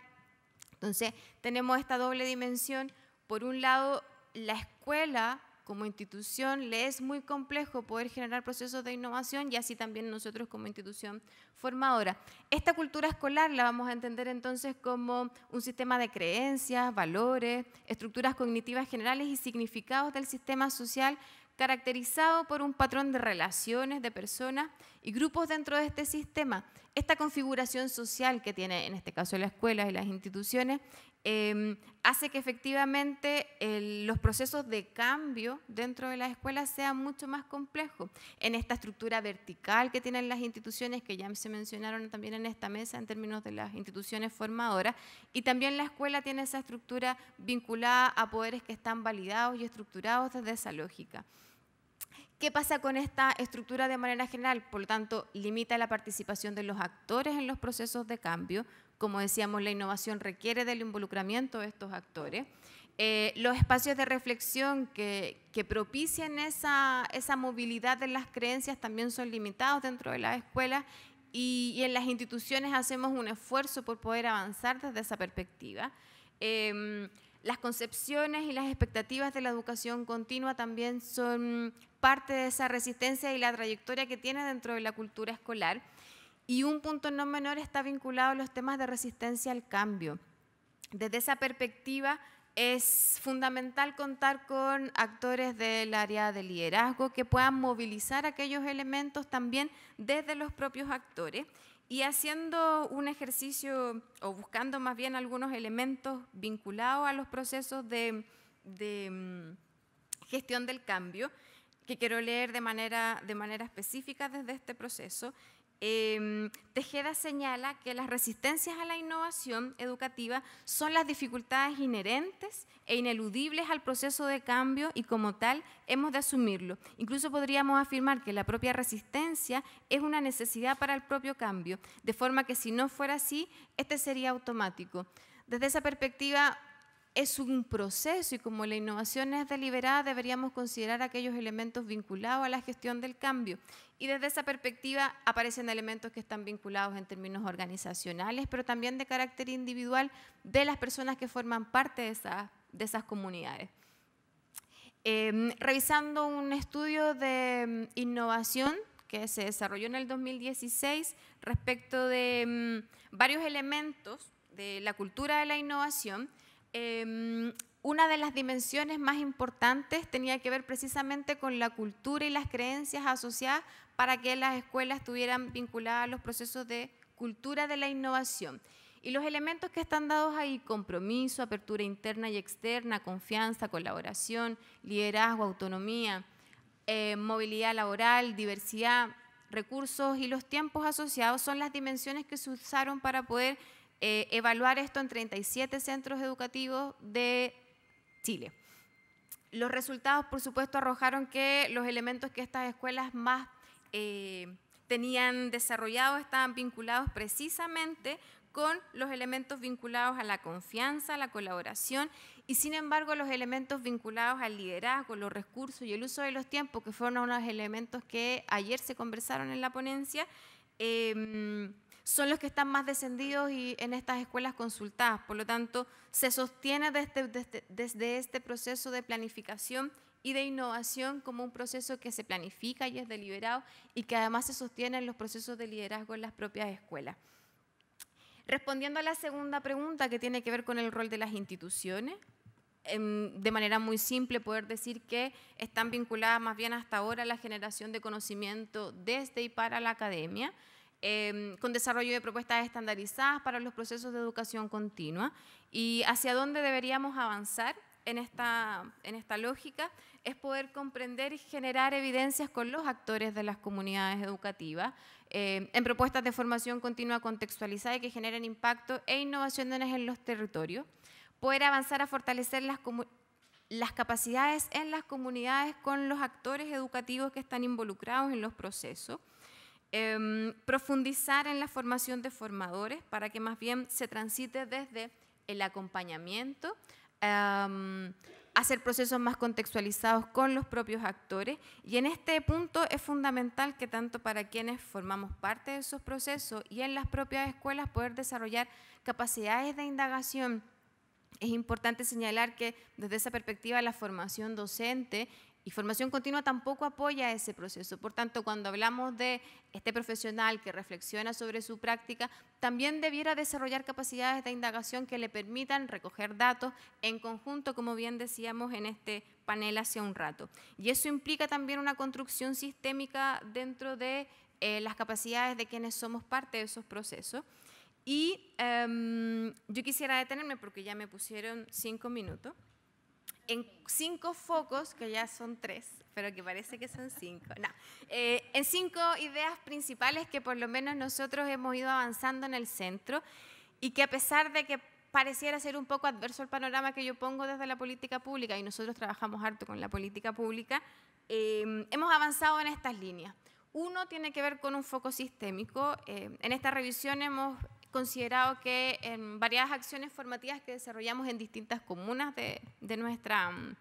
Entonces, tenemos esta doble dimensión. Por un lado, la escuela como institución le es muy complejo poder generar procesos de innovación y así también nosotros como institución formadora. Esta cultura escolar la vamos a entender entonces como un sistema de creencias, valores, estructuras cognitivas generales y significados del sistema social caracterizado por un patrón de relaciones de personas y grupos dentro de este sistema. Esta configuración social que tiene en este caso la escuela y las instituciones em, hace que efectivamente los procesos de cambio dentro de la escuela sean mucho más complejos. En esta estructura vertical que tienen las instituciones, que ya se mencionaron también en esta mesa en términos de las instituciones formadoras, y también la escuela tiene esa estructura vinculada a poderes que están validados y estructurados desde esa lógica. ¿Qué pasa con esta estructura de manera general? Por lo tanto, limita la participación de los actores en los procesos de cambio. Como decíamos, la innovación requiere del involucramiento de estos actores. Eh, los espacios de reflexión que, propician esa, movilidad de las creencias también son limitados dentro de la escuela. y, en las instituciones hacemos un esfuerzo por poder avanzar desde esa perspectiva. Em, las concepciones y las expectativas de la educación continua también son parte de esa resistencia y la trayectoria que tiene dentro de la cultura escolar. Y un punto no menor está vinculado a los temas de resistencia al cambio. Desde esa perspectiva, es fundamental contar con actores del área de liderazgo que puedan movilizar aquellos elementos también desde los propios actores y haciendo un ejercicio o buscando más bien algunos elementos vinculados a los procesos de, de mm, gestión del cambio que quiero leer de manera, de manera específica desde este proceso. Em, Tejeda señala que las resistencias a la innovación educativa son las dificultades inherentes e ineludibles al proceso de cambio y como tal hemos de asumirlo. Incluso podríamos afirmar que la propia resistencia es una necesidad para el propio cambio, de forma que si no fuera así, este sería automático. Desde esa perspectiva, es un proceso y como la innovación es deliberada, deberíamos considerar aquellos elementos vinculados a la gestión del cambio. Y desde esa perspectiva aparecen elementos que están vinculados en términos organizacionales, pero también de carácter individual de las personas que forman parte de, esas comunidades. Em, revisando un estudio de em, innovación que se desarrolló en el 2016 respecto de em, varios elementos de la cultura de la innovación, Em, una de las dimensiones más importantes tenía que ver precisamente con la cultura y las creencias asociadas para que las escuelas estuvieran vinculadas a los procesos de cultura de la innovación. Y los elementos que están dados ahí, compromiso, apertura interna y externa, confianza, colaboración, liderazgo, autonomía, eh, movilidad laboral, diversidad, recursos y los tiempos asociados son las dimensiones que se usaron para poder eh, evaluar esto en 37 centros educativos de Chile. Los resultados, por supuesto, arrojaron que los elementos que estas escuelas más eh, tenían desarrollado estaban vinculados precisamente con los elementos vinculados a la confianza, a la colaboración y sin embargo los elementos vinculados al liderazgo, los recursos y el uso de los tiempos, que fueron unos elementos que ayer se conversaron en la ponencia, em, son los que están más descendidos y en estas escuelas consultadas. Por lo tanto, se sostiene este, este, desde, este proceso de planificación y de innovación como un proceso que se planifica y es deliberado y que además se sostiene en los procesos de liderazgo en las propias escuelas. Respondiendo a la segunda pregunta que tiene que ver con el rol de las instituciones, em, de manera muy simple poder decir que están vinculadas más bien hasta ahora a la generación de conocimiento desde y para la academia, Em, con desarrollo de propuestas estandarizadas para los procesos de educación continua y hacia dónde deberíamos avanzar en esta, lógica es poder comprender y generar evidencias con los actores de las comunidades educativas em, en propuestas de formación continua contextualizada y que generen impacto e innovación en los territorios, poder avanzar a fortalecer las capacidades en las comunidades con los actores educativos que están involucrados en los procesos, Em, profundizar en la formación de formadores para que más bien se transite desde el acompañamiento, em, hacer procesos más contextualizados con los propios actores. Y en este punto es fundamental que tanto para quienes formamos parte de esos procesos y en las propias escuelas poder desarrollar capacidades de indagación es importante señalar que desde esa perspectiva la formación docente y formación continua tampoco apoya ese proceso. Por tanto, cuando hablamos de este profesional que reflexiona sobre su práctica, también debiera desarrollar capacidades de indagación que le permitan recoger datos en conjunto, como bien decíamos en este panel hace un rato. Y eso implica también una construcción sistémica dentro de eh, las capacidades de quienes somos parte de esos procesos. Y em, yo quisiera detenerme porque ya me pusieron cinco minutos en cinco focos, que ya son tres, pero que parece que son cinco, no, eh, en cinco ideas principales que por lo menos nosotros hemos ido avanzando en el centro y que a pesar de que pareciera ser un poco adverso el panorama que yo pongo desde la política pública, y nosotros trabajamos harto con la política pública, eh, hemos avanzado en estas líneas. Uno tiene que ver con un foco sistémico. Eh, en esta revisión hemos considerado que en varias acciones formativas que desarrollamos en distintas comunas de, nuestra, mm,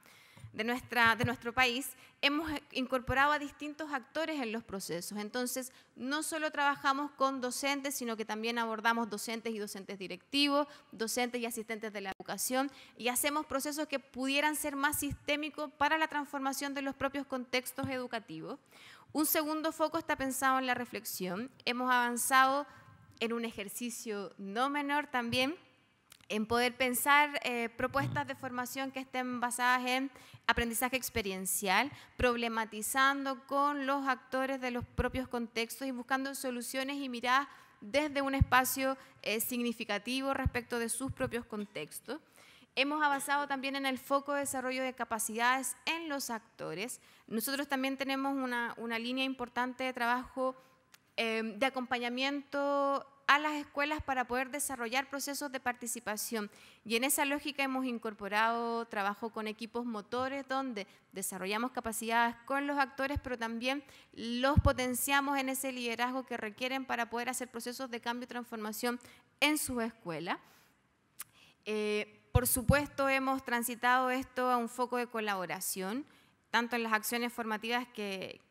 de, nuestra, de nuestro país, hemos incorporado a distintos actores en los procesos. Entonces, no solo trabajamos con docentes, sino que también abordamos docentes y docentes directivos, docentes y asistentes de la educación, y hacemos procesos que pudieran ser más sistémicos para la transformación de los propios contextos educativos. Un segundo foco está pensado en la reflexión. Hemos avanzado en un ejercicio no menor también en poder pensar eh, propuestas de formación que estén basadas en aprendizaje experiencial, problematizando con los actores de los propios contextos y buscando soluciones y miradas desde un espacio eh, significativo respecto de sus propios contextos. Hemos avanzado también en el foco de desarrollo de capacidades en los actores. Nosotros también tenemos una, una línea importante de trabajo Em, de acompañamiento a las escuelas para poder desarrollar procesos de participación. Y en esa lógica hemos incorporado trabajo con equipos motores donde desarrollamos capacidades con los actores, pero también los potenciamos en ese liderazgo que requieren para poder hacer procesos de cambio y transformación en su escuela. Eh, por supuesto, hemos transitado esto a un foco de colaboración, tanto en las acciones formativas que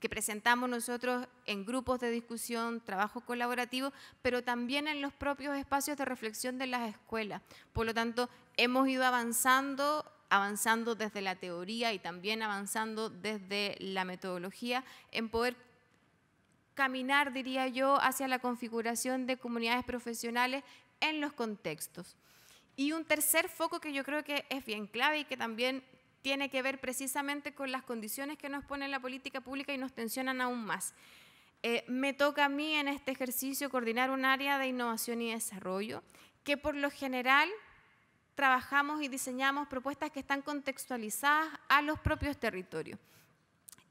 que presentamos nosotros en grupos de discusión, trabajo colaborativo, pero también en los propios espacios de reflexión de las escuelas. Por lo tanto, hemos ido avanzando avanzando desde la teoría y también avanzando desde la metodología en poder caminar, diría yo, hacia la configuración de comunidades profesionales en los contextos. Y un tercer foco que yo creo que es bien clave y que también tiene que ver precisamente con las condiciones que nos pone la política pública y nos tensionan aún más. Eh, me toca a mí en este ejercicio coordinar un área de innovación y desarrollo que por lo general trabajamos y diseñamos propuestas que están contextualizadas a los propios territorios.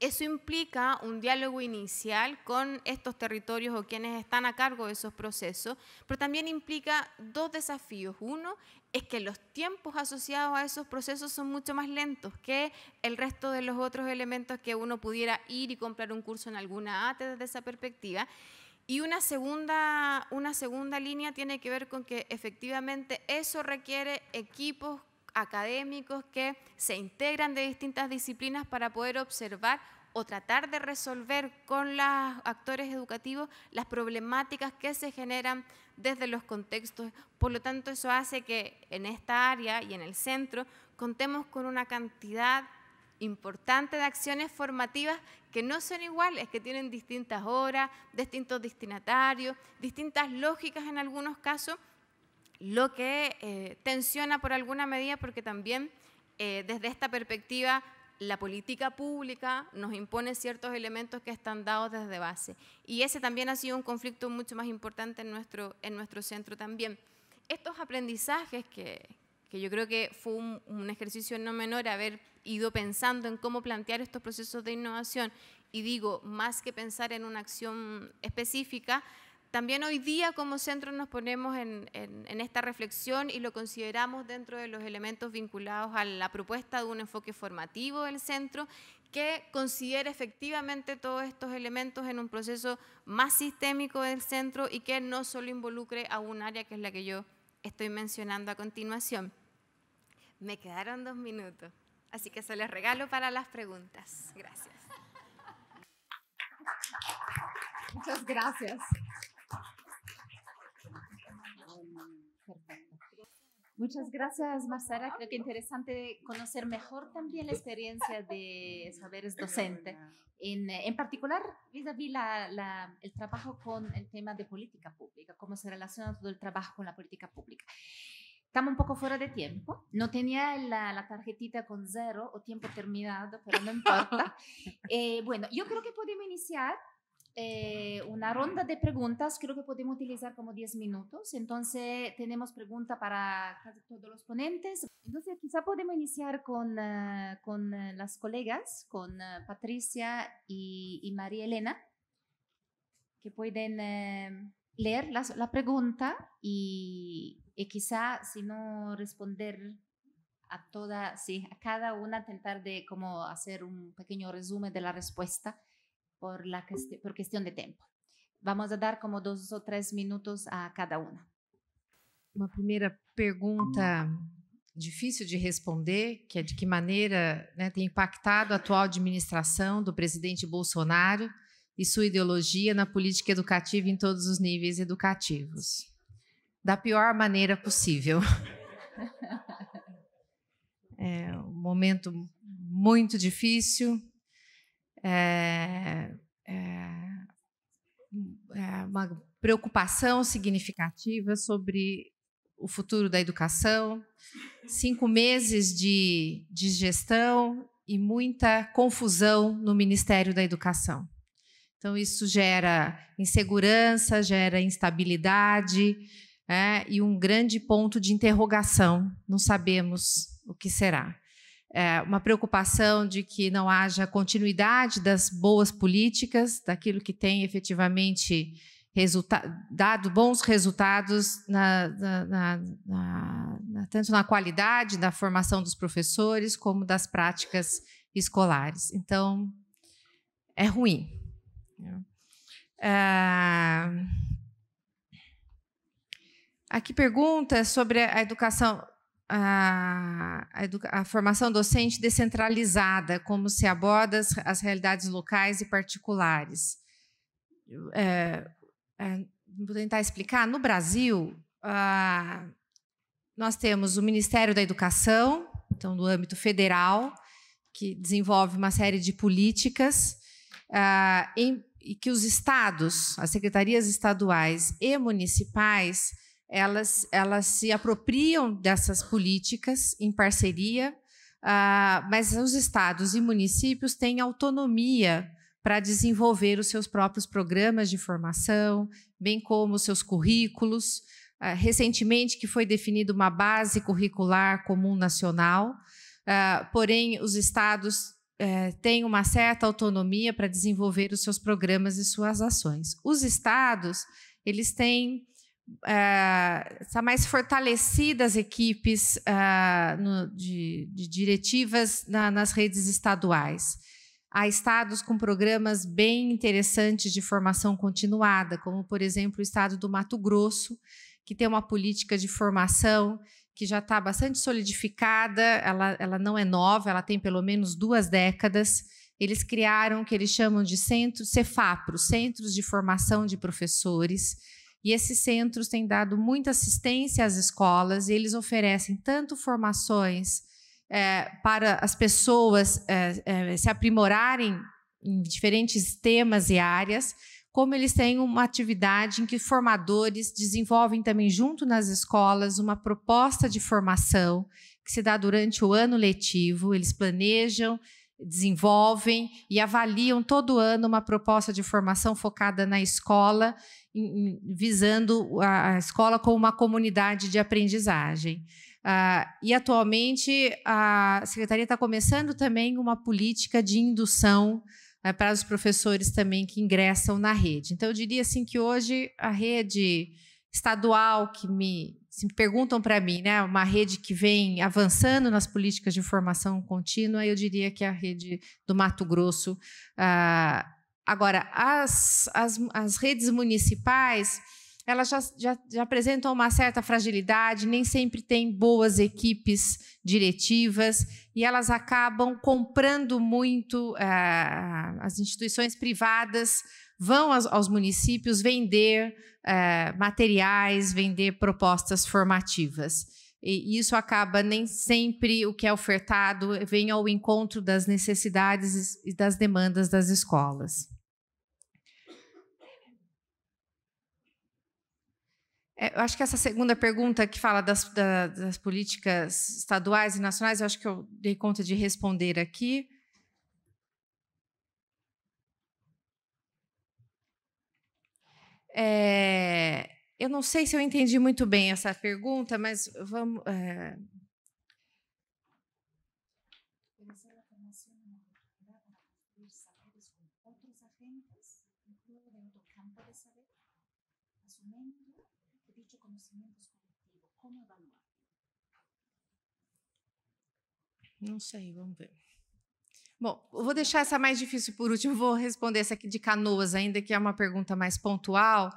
Eso implica un diálogo inicial con estos territorios o quienes están a cargo de esos procesos, pero también implica dos desafíos. Uno es que los tiempos asociados a esos procesos son mucho más lentos que el resto de los otros elementos que uno pudiera ir y comprar un curso en alguna ATE desde esa perspectiva. Y una segunda, una segunda línea tiene que ver con que efectivamente eso requiere equipos académicos que se integran de distintas disciplinas para poder observar o tratar de resolver con los actores educativos las problemáticas que se generan desde los contextos. Por lo tanto, eso hace que en esta área y en el centro contemos con una cantidad importante de acciones formativas que no son iguales, que tienen distintas horas, distintos destinatarios, distintas lógicas en algunos casos lo que eh, tensiona por alguna medida porque también eh, desde esta perspectiva la política pública nos impone ciertos elementos que están dados desde base. Y ese también ha sido un conflicto mucho más importante en nuestro, en nuestro centro también. Estos aprendizajes que, yo creo que fue un, ejercicio no menor haber ido pensando en cómo plantear estos procesos de innovación, y digo, más que pensar en una acción específica, también hoy día como centro nos ponemos en, esta reflexión y lo consideramos dentro de los elementos vinculados a la propuesta de un enfoque formativo del centro que considere efectivamente todos estos elementos en un proceso más sistémico del centro y que no solo involucre a un área que es la que yo estoy mencionando a continuación. Me quedaron dos minutos, así que se les regalo para las preguntas. Gracias. Muchas gracias. Perfecto. Muchas gracias, Marcela. Creo que interesante conocer mejor también la experiencia de Saberes Docente, en, en particular vis la, el trabajo con el tema de política pública, cómo se relaciona todo el trabajo con la política pública. Estamos un poco fuera de tiempo. No tenía la, tarjetita con cero o tiempo terminado, pero no importa. <laughs> Eh, bueno, yo creo que podemos iniciar eh, una ronda de preguntas, creo que podemos utilizar como 10 minutos, entonces tenemos pregunta para casi todos los ponentes. Entonces quizá podemos iniciar con, ah, ah, las colegas, con ah, Patricia y, María Elena, que pueden eh, leer la, pregunta y, quizá si no responder a toda, sí, a cada una, intentar de como hacer un pequeño resumen de la respuesta por, la por cuestión de tiempo. Vamos a dar como dos ou três minutos a cada uma. Uma primeira pergunta difícil de responder, que é de que maneira né, tem impactado a atual administração do presidente Bolsonaro e sua ideologia na política educativa em todos os níveis educativos. Da pior maneira possível. <laughs> É um momento muito difícil, é, é, uma preocupação significativa sobre o futuro da educação, cinco meses de, de gestão e muita confusão no Ministério da Educação. Então, isso gera insegurança, gera instabilidade é, e um grande ponto de interrogação. Não sabemos o que será é, uma preocupação de que não haja continuidade das boas políticas, daquilo que tem efetivamente dado bons resultados, na, na, na, tanto na qualidade da formação dos professores, como das práticas escolares. Então, é ruim. É, aqui pergunta sobre a educação a, a, a, formação docente descentralizada, como se aborda as, as realidades locais e particulares. É, é, vou tentar explicar. No Brasil, a, nós temos o Ministério da Educação, então, do âmbito federal, que desenvolve uma série de políticas em, e que os estados, as secretarias estaduais e municipais, elas, elas se apropriam dessas políticas em parceria, ah, mas os estados e municípios têm autonomia para desenvolver os seus próprios programas de formação, bem como os seus currículos. Ah, recentemente que foi definida uma base curricular comum nacional, ah, porém os estados eh, têm uma certa autonomia para desenvolver os seus programas e suas ações. Os estados, eles têm eh, são mais fortalecidas equipes uh, no, de, de, diretivas na, nas redes estaduais. Há estados com programas bem interessantes de formação continuada, como, por exemplo, o estado do Mato Grosso, que tem uma política de formação que já está bastante solidificada, ela, ela não é nova, ela tem pelo menos duas décadas. Eles criaram o que eles chamam de centro, CEFAPRO, Centros de Formação de Professores, e esses centros têm dado muita assistência às escolas e eles oferecem tanto formações é, para as pessoas é, é, se aprimorarem em diferentes temas e áreas, como eles têm uma atividade em que formadores desenvolvem também junto nas escolas uma proposta de formação que se dá durante o ano letivo, eles planejam, desenvolvem e avaliam todo ano uma proposta de formação focada na escola visando a escola como uma comunidade de aprendizagem. Ah, e atualmente a secretaria está começando também uma política de indução eh, para os professores também que ingressam na rede. Então eu diria assim que hoje a rede estadual que me se perguntam para mim, né, uma rede que vem avançando nas políticas de formação contínua, eu diria que é a rede do Mato Grosso ah, Agora, as, as, as redes municipais, elas já, já, já, apresentam uma certa fragilidade, nem sempre têm boas equipes diretivas e elas acabam comprando muito ah, as instituições privadas vão aos, aos municípios vender ah, materiais, vender propostas formativas. E isso acaba nem sempre o que é ofertado vem ao encontro das necessidades e das demandas das escolas. É, eu acho que essa segunda pergunta que fala das, da, das políticas estaduais e nacionais, eu acho que eu dei conta de responder aqui. É, eu não sei se eu entendi muito bem essa pergunta, mas vamos. É, Não sei, vamos ver. Bom, eu vou deixar essa mais difícil por último, vou responder essa aqui de canoas, ainda que é uma pergunta mais pontual.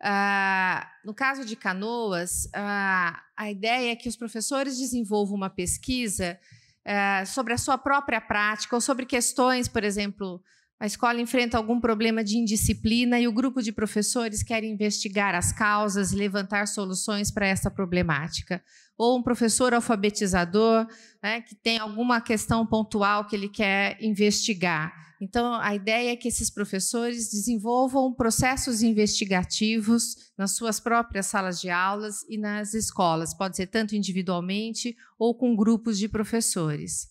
Ah, no caso de canoas, ah, a ideia é que os professores desenvolvam uma pesquisa ah, sobre a sua própria prática ou sobre questões, por exemplo, a escola enfrenta algum problema de indisciplina e o grupo de professores quer investigar as causas e levantar soluções para essa problemática ou um professor alfabetizador né, que tem alguma questão pontual que ele quer investigar. Então, a ideia é que esses professores desenvolvam processos investigativos nas suas próprias salas de aulas e nas escolas, pode ser tanto individualmente ou com grupos de professores.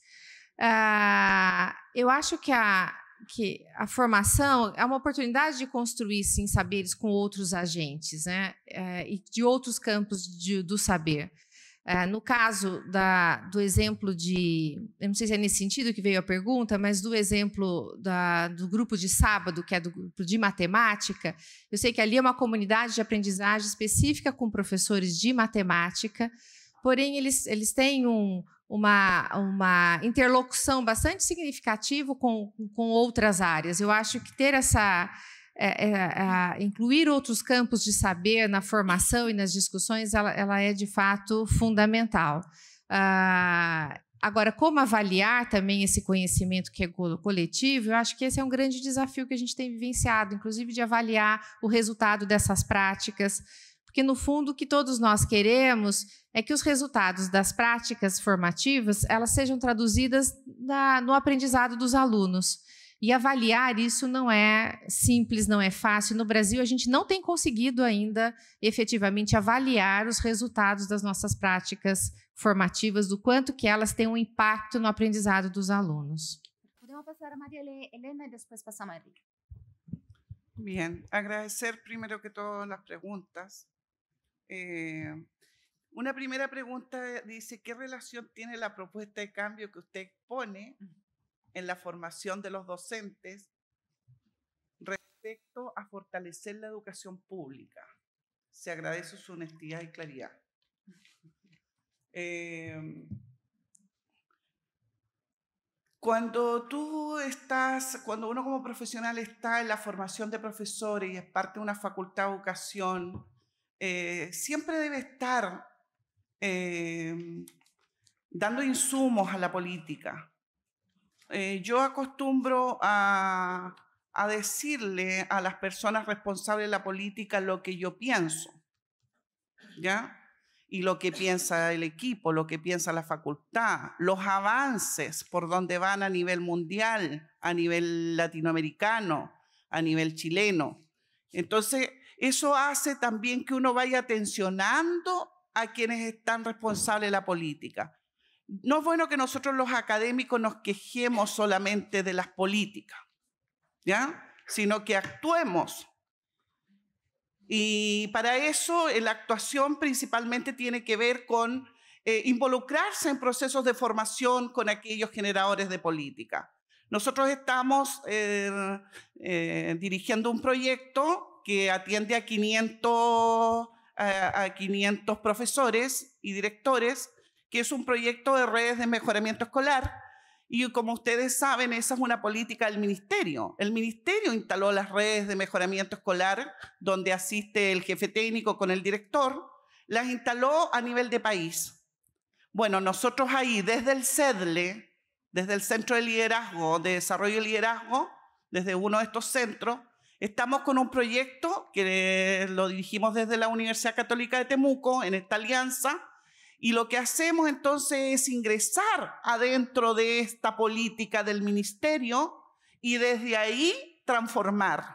Ah, eu acho que a, que a formação é uma oportunidade de construir sim saberes com outros agentes, né? É, e de outros campos de, do saber. Eh, no caso da, do exemplo de. Eu não sei se é nesse sentido que veio a pergunta, mas do exemplo da, do grupo de sábado, que é do grupo de matemática, eu sei que ali é uma comunidade de aprendizagem específica com professores de matemática, porém eles, eles têm um, uma, uma interlocução bastante significativa com, com outras áreas. Eu acho que ter essa é, é, incluir outros campos de saber na formação e nas discussões, ela, ela é de fato fundamental. Ah, agora, como avaliar também esse conhecimento que é coletivo, eu acho que esse é um grande desafio que a gente tem vivenciado, inclusive de avaliar o resultado dessas práticas. Porque, no fundo, o que todos nós queremos é que os resultados das práticas formativas elas sejam traduzidas na, no aprendizado dos alunos. E avaliar isso não é simples, não é fácil. No Brasil, a gente não tem conseguido ainda efetivamente avaliar os resultados das nossas práticas formativas, do quanto que elas têm um impacto no aprendizado dos alunos. Podemos passar a Maria Helena e depois passar a Maria. Bien, agradecer primero que todas las preguntas. Eh, una primera pregunta dice, ¿qué relación tiene la propuesta de cambio que usted expone en la formación de los docentes respecto a fortalecer la educación pública. Se agradece su honestidad y claridad. <laughs> Em, cuando tú estás, cuando uno como profesional está en la formación de profesores y es parte de una facultad de educación, eh, siempre debe estar em, dando insumos a la política, eh, yo acostumbro a, a decirle a las personas responsables de la política lo que yo pienso, ¿ya? Y lo que piensa el equipo, lo que piensa la facultad, los avances por donde van a nivel mundial, a nivel latinoamericano, a nivel chileno. Entonces, eso hace también que uno vaya tensionando a quienes están responsables de la política. No es bueno que nosotros los académicos nos quejemos solamente de las políticas, ¿ya? Sino que actuemos. Y para eso eh, la actuación principalmente tiene que ver con eh, involucrarse en procesos de formación con aquellos generadores de política. Nosotros estamos eh, dirigiendo un proyecto que atiende a 500 profesores y directores que es un proyecto de redes de mejoramiento escolar. Y como ustedes saben, esa es una política del ministerio. El ministerio instaló las redes de mejoramiento escolar, donde asiste el jefe técnico con el director, las instaló a nivel de país. Bueno, nosotros ahí, desde el CEDLE, desde el Centro de Liderazgo, de Desarrollo y Liderazgo, desde uno de estos centros, estamos con un proyecto que lo dirigimos desde la Universidad Católica de Temuco, en esta alianza, y lo que hacemos entonces es ingresar adentro de esta política del ministerio y desde ahí transformar.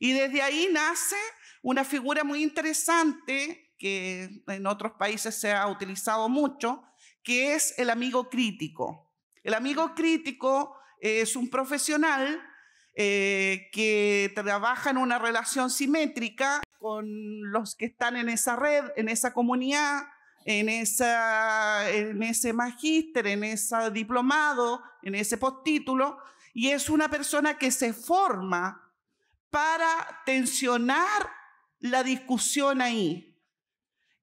Y desde ahí nace una figura muy interesante que en otros países se ha utilizado mucho, que es el amigo crítico. El amigo crítico es un profesional eh, que trabaja en una relación simétrica con los que están en esa red, en esa comunidad, en, esa, ese magíster, en ese diplomado, en ese postítulo, y es una persona que se forma para tensionar la discusión ahí.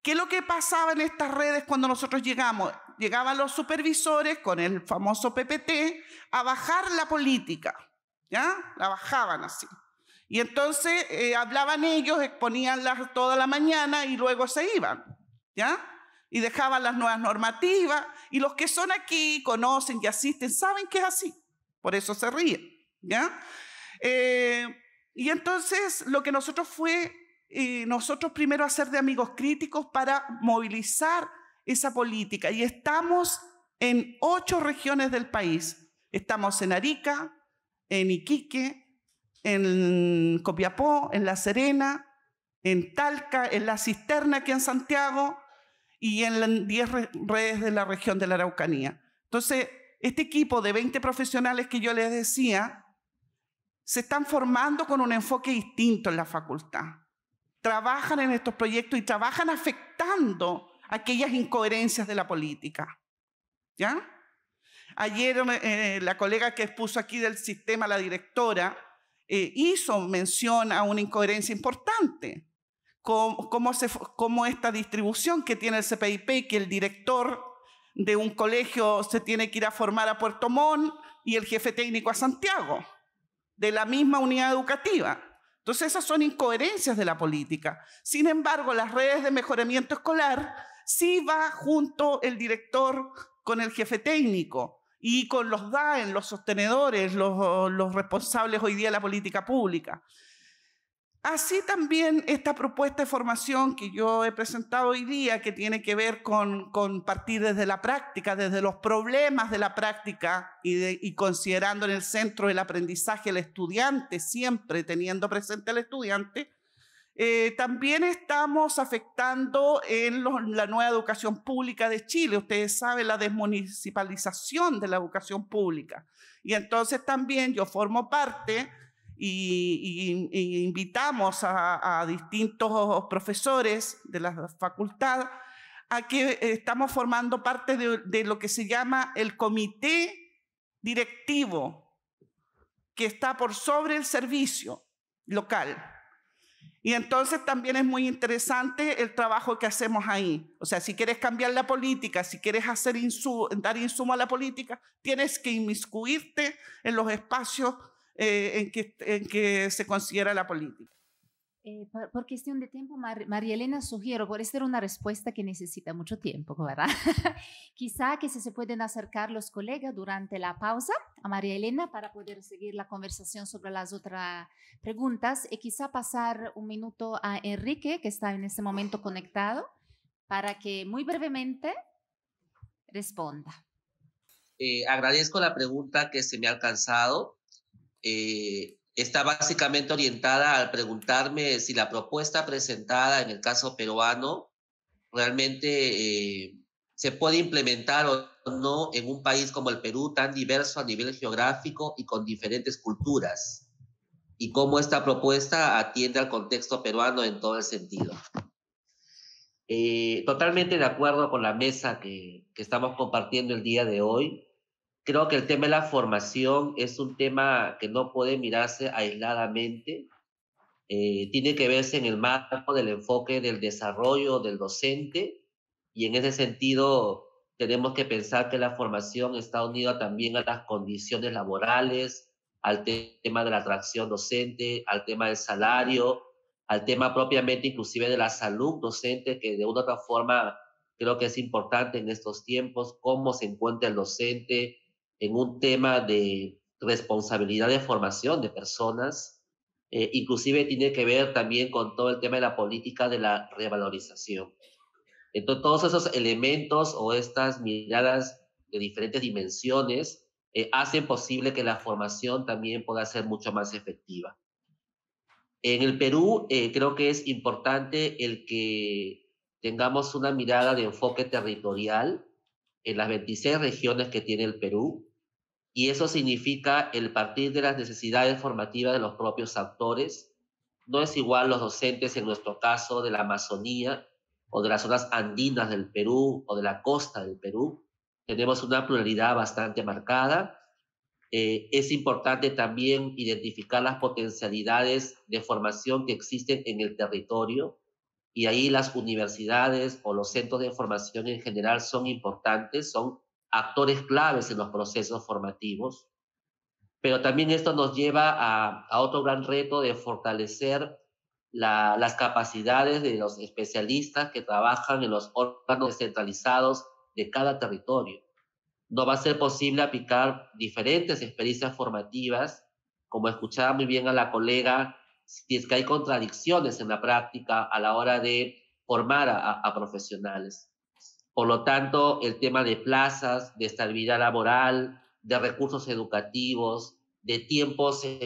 ¿Qué es lo que pasaba en estas redes cuando nosotros llegamos? Llegaban los supervisores con el famoso PPT a bajar la política, ¿ya? La bajaban así. Y entonces eh, hablaban ellos, exponían toda la mañana y luego se iban, ¿ya? y dejaban las nuevas normativas. Y los que son aquí, conocen y asisten, saben que es así. Por eso se ríen. ¿ya? Eh, y entonces lo que nosotros fue, eh, nosotros primero hacer de amigos críticos para movilizar esa política. Y estamos en ocho regiones del país. Estamos en Arica, en Iquique, en Copiapó, en La Serena, en Talca, en La Cisterna, aquí en Santiago, y en 10 redes de la región de la Araucanía. Entonces, este equipo de 20 profesionales que yo les decía, se están formando con un enfoque distinto en la facultad. Trabajan en estos proyectos y trabajan afectando aquellas incoherencias de la política. ¿Ya? Ayer eh, la colega que expuso aquí del sistema, la directora, eh, hizo mención a una incoherencia importante cómo, esta distribución que tiene el CPIP, que el director de un colegio se tiene que ir a formar a Puerto Montt y el jefe técnico a Santiago, de la misma unidad educativa. Entonces esas son incoherencias de la política. Sin embargo, las redes de mejoramiento escolar sí va junto el director con el jefe técnico y con los DAEN, los sostenedores, los responsables hoy día de la política pública. Así también esta propuesta de formación que yo he presentado hoy día, que tiene que ver con, partir desde la práctica, desde los problemas de la práctica y, considerando en el centro el aprendizaje el estudiante, siempre teniendo presente al estudiante, eh, también estamos afectando en la nueva educación pública de Chile. Ustedes saben la desmunicipalización de la educación pública. Y entonces también yo formo parte y, invitamos a, distintos profesores de la facultad a que estamos formando parte de, lo que se llama el comité directivo que está por sobre el servicio local. Y entonces también es muy interesante el trabajo que hacemos ahí. O sea, si quieres cambiar la política, si quieres hacer dar insumo a la política, tienes que inmiscuirte en los espacios eh, en, que, que se considera la política. Eh, por, cuestión de tiempo, María Elena, sugiero, por esta era una respuesta que necesita mucho tiempo, ¿verdad? <laughs> Quizá que se pueden acercar los colegas durante la pausa a María Elena para poder seguir la conversación sobre las otras preguntas y quizá pasar un minuto a Enrique, que está en este momento conectado, para que muy brevemente responda. Eh, agradezco la pregunta que se me ha alcanzado. Eh, está básicamente orientada al preguntarme si la propuesta presentada en el caso peruano realmente eh, se puede implementar o no en un país como el Perú, tan diverso a nivel geográfico y con diferentes culturas, y cómo esta propuesta atiende al contexto peruano en todo el sentido. Eh, totalmente de acuerdo con la mesa que estamos compartiendo el día de hoy creo que el tema de la formación es un tema que no puede mirarse aisladamente. Eh, tiene que verse en el marco del enfoque del desarrollo del docente y en ese sentido tenemos que pensar que la formación está unida también a las condiciones laborales, al tema de la atracción docente, al tema del salario, al tema propiamente inclusive de la salud docente, que de una u otra forma creo que es importante en estos tiempos, cómo se encuentra el docente, en un tema de responsabilidad de formación de personas, eh, inclusive tiene que ver también con todo el tema de la política de la revalorización. Entonces, todos esos elementos o estas miradas de diferentes dimensiones eh, hacen posible que la formación también pueda ser mucho más efectiva. En el Perú eh, creo que es importante el que tengamos una mirada de enfoque territorial en las 26 regiones que tiene el Perú, y eso significa el partir de las necesidades formativas de los propios actores. No es igual los docentes, en nuestro caso, de la Amazonía o de las zonas andinas del Perú o de la costa del Perú. Tenemos una pluralidad bastante marcada. Eh, es importante también identificar las potencialidades de formación que existen en el territorio y ahí las universidades o los centros de formación en general son importantes, son actores claves en los procesos formativos, pero también esto nos lleva a, otro gran reto de fortalecer las capacidades de los especialistas que trabajan en los órganos descentralizados de cada territorio. No va a ser posible aplicar diferentes experiencias formativas, como escuchaba muy bien a la colega, si es que hay contradicciones en la práctica a la hora de formar a profesionales. Por lo tanto, el tema de plazas, de estabilidad laboral, de recursos educativos, de tiempos en,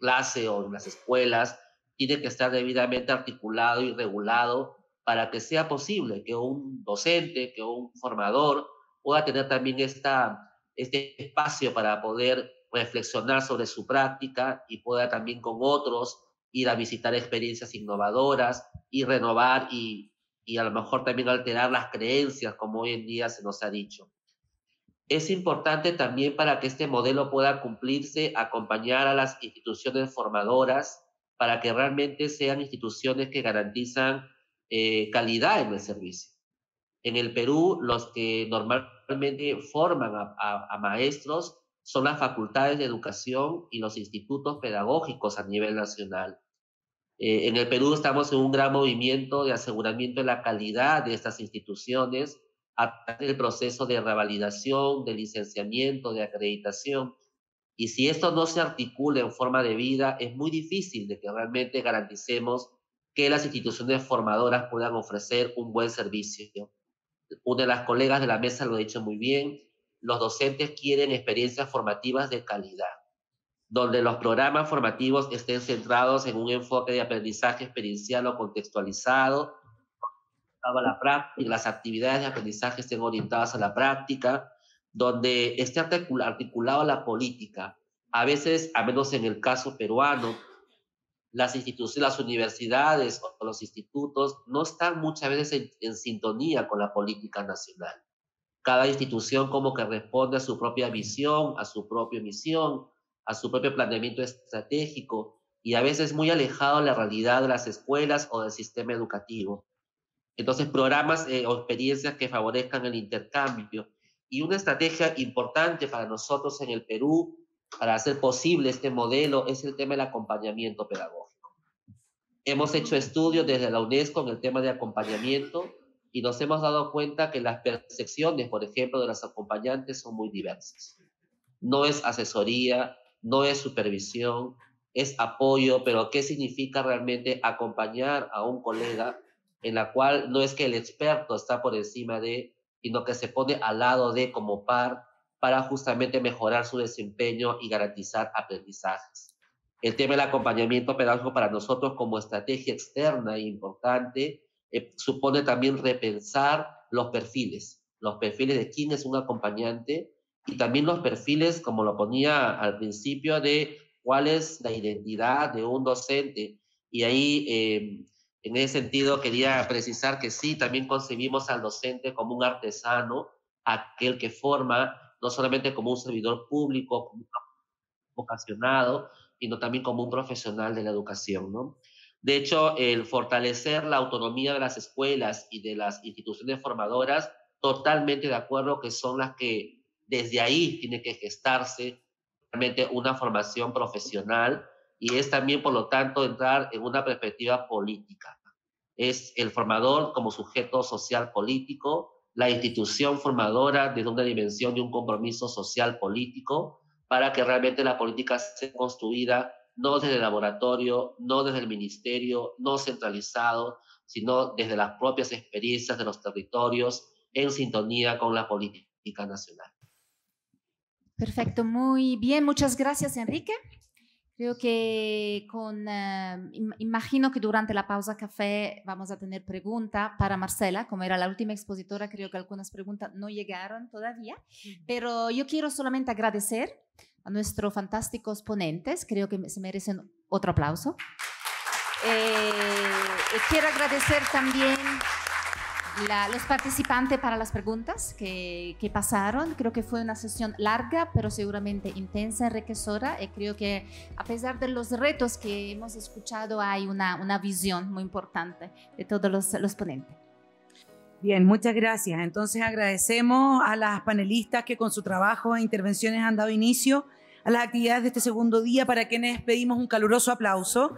clase o en las escuelas, tiene que estar debidamente articulado y regulado para que sea posible que un docente, que un formador pueda tener también este espacio para poder reflexionar sobre su práctica y pueda también con otros ir a visitar experiencias innovadoras y renovar y, y a lo mejor también alterar las creencias, como hoy en día se nos ha dicho. Es importante también para que este modelo pueda cumplirse, acompañar a las instituciones formadoras para que realmente sean instituciones que garantizan eh, calidad en el servicio. En el Perú, los que normalmente forman a maestros son las facultades de educación y los institutos pedagógicos a nivel nacional. Eh, en el Perú estamos en un gran movimiento de aseguramiento de la calidad de estas instituciones a través del proceso de revalidación, de licenciamiento, de acreditación. Y si esto no se articula en forma de vida, es muy difícil de que realmente garanticemos que las instituciones formadoras puedan ofrecer un buen servicio. Una de las colegas de la mesa lo ha dicho muy bien, los docentes quieren experiencias formativas de calidad donde los programas formativos estén centrados en un enfoque de aprendizaje experiencial o contextualizado, a la práctica, las actividades de aprendizaje estén orientadas a la práctica, donde esté articulado la política. A veces, a menos en el caso peruano, las instituciones, las universidades o los institutos no están muchas veces en sintonía con la política nacional. Cada institución como que responde a su propia visión, a su propia misión, a su propio planeamiento estratégico y a veces muy alejado de la realidad de las escuelas o del sistema educativo. Entonces, programas eh, o experiencias que favorezcan el intercambio. Y una estrategia importante para nosotros en el Perú, para hacer posible este modelo, es el tema del acompañamiento pedagógico. Hemos hecho estudios desde la UNESCO en el tema de acompañamiento y nos hemos dado cuenta que las percepciones, por ejemplo, de las acompañantes son muy diversas. No es asesoría, no es supervisión, es apoyo, pero ¿qué significa realmente acompañar a un colega en la cual no es que el experto está por encima de, sino que se pone al lado de como par para justamente mejorar su desempeño y garantizar aprendizajes. El tema del acompañamiento pedagógico para nosotros como estrategia externa e importante eh, supone también repensar los perfiles, los perfiles de quién es un acompañante y también los perfiles, como lo ponía al principio, de cuál es la identidad de un docente. Y ahí, eh, en ese sentido, quería precisar que sí, también concebimos al docente como un artesano, aquel que forma, no solamente como un servidor público, como un vocacionado, sino también como un profesional de la educación, De hecho, el fortalecer la autonomía de las escuelas y de las instituciones formadoras, totalmente de acuerdo que son las que desde ahí tiene que gestarse realmente una formación profesional y es también, por lo tanto, entrar en una perspectiva política. Es el formador como sujeto social político, la institución formadora desde una dimensión de un compromiso social político para que realmente la política sea construida no desde el laboratorio, no desde el ministerio, no centralizado, sino desde las propias experiencias de los territorios en sintonía con la política nacional. Perfecto, muy bien. Muchas gracias, Enrique. Creo que con, ah, imagino que durante la pausa café vamos a tener preguntas para Marcela, como era la última expositora, creo que algunas preguntas no llegaron todavía, pero yo quiero solamente agradecer a nuestros fantásticos ponentes, creo que se merecen otro aplauso. Eh, quiero agradecer también los participantes para las preguntas que, pasaron. Creo que fue una sesión larga, pero seguramente intensa, enriquecedora. Y eh, creo que a pesar de los retos que hemos escuchado, hay una, una visión muy importante de todos los, los ponentes. Bien, muchas gracias. Entonces agradecemos a las panelistas que con su trabajo e intervenciones han dado inicio a las actividades de este segundo día, para quienes pedimos un caluroso aplauso.